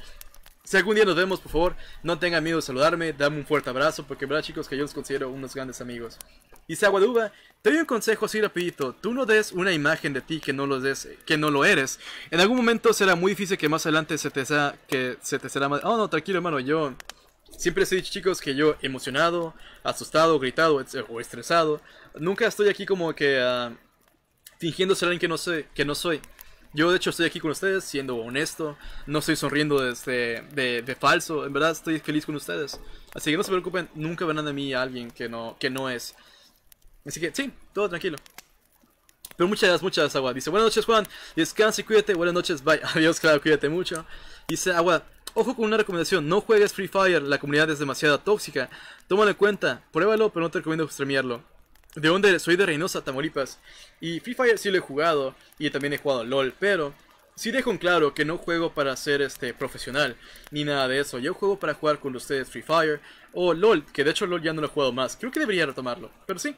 Si algún día nos vemos, por favor, no tengan miedo de saludarme, dame un fuerte abrazo, porque verdad chicos que yo los considero unos grandes amigos. Y Saguaduba, te doy un consejo así rapidito, tú no des una imagen de ti que no lo des, que no lo eres. En algún momento será muy difícil que más adelante se te sea, que se te será Oh no, tranquilo hermano, yo... Siempre he dicho chicos que yo emocionado, asustado, gritado o estresado, nunca estoy aquí como que... Ah, fingiendo ser alguien que no, soy, que no soy. Yo de hecho estoy aquí con ustedes siendo honesto, no estoy sonriendo de, este, de, de falso, en verdad estoy feliz con ustedes. Así que no se preocupen, nunca verán de mí a alguien que no, que no es. Así que sí, todo tranquilo. Pero muchas, muchas, Agua. Dice, buenas noches, Juan. Descansa y cuídate. Buenas noches, bye. Adiós, claro, cuídate mucho. Dice, Agua, ojo con una recomendación. No juegues Free Fire. La comunidad es demasiado tóxica. Tómalo en cuenta. Pruébalo, pero no te recomiendo streamearlo. ¿De dónde soy? De Reynosa, Tamaulipas. Y Free Fire sí lo he jugado y también he jugado LOL, pero sí dejo en claro que no juego para ser este profesional ni nada de eso. Yo juego para jugar con ustedes Free Fire o LOL, que de hecho LOL ya no lo he jugado más. Creo que debería retomarlo, pero sí.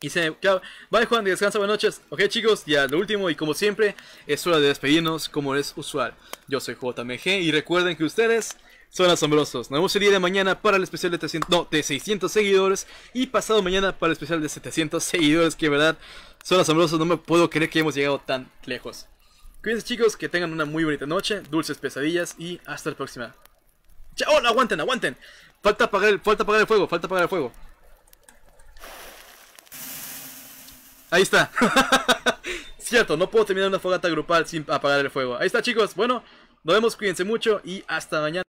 Y se claro, Bye Juan, descansa, buenas noches. Ok chicos, ya lo último y como siempre, es hora de despedirnos como es usual. Yo soy JMG y recuerden que ustedes son asombrosos. Nos vemos el día de mañana para el especial de 300, de 600 seguidores y pasado mañana para el especial de 700 seguidores, que verdad son asombrosos, no me puedo creer que hemos llegado tan lejos. Cuídense chicos, que tengan una muy bonita noche, dulces pesadillas y hasta la próxima. ¡Chao! ¡Aguanten, aguanten! Falta apagar, falta apagar el fuego, falta apagar el fuego. Ahí está. Cierto, no puedo terminar una fogata grupal sin apagar el fuego. Ahí está chicos, bueno, nos vemos, cuídense mucho y hasta mañana.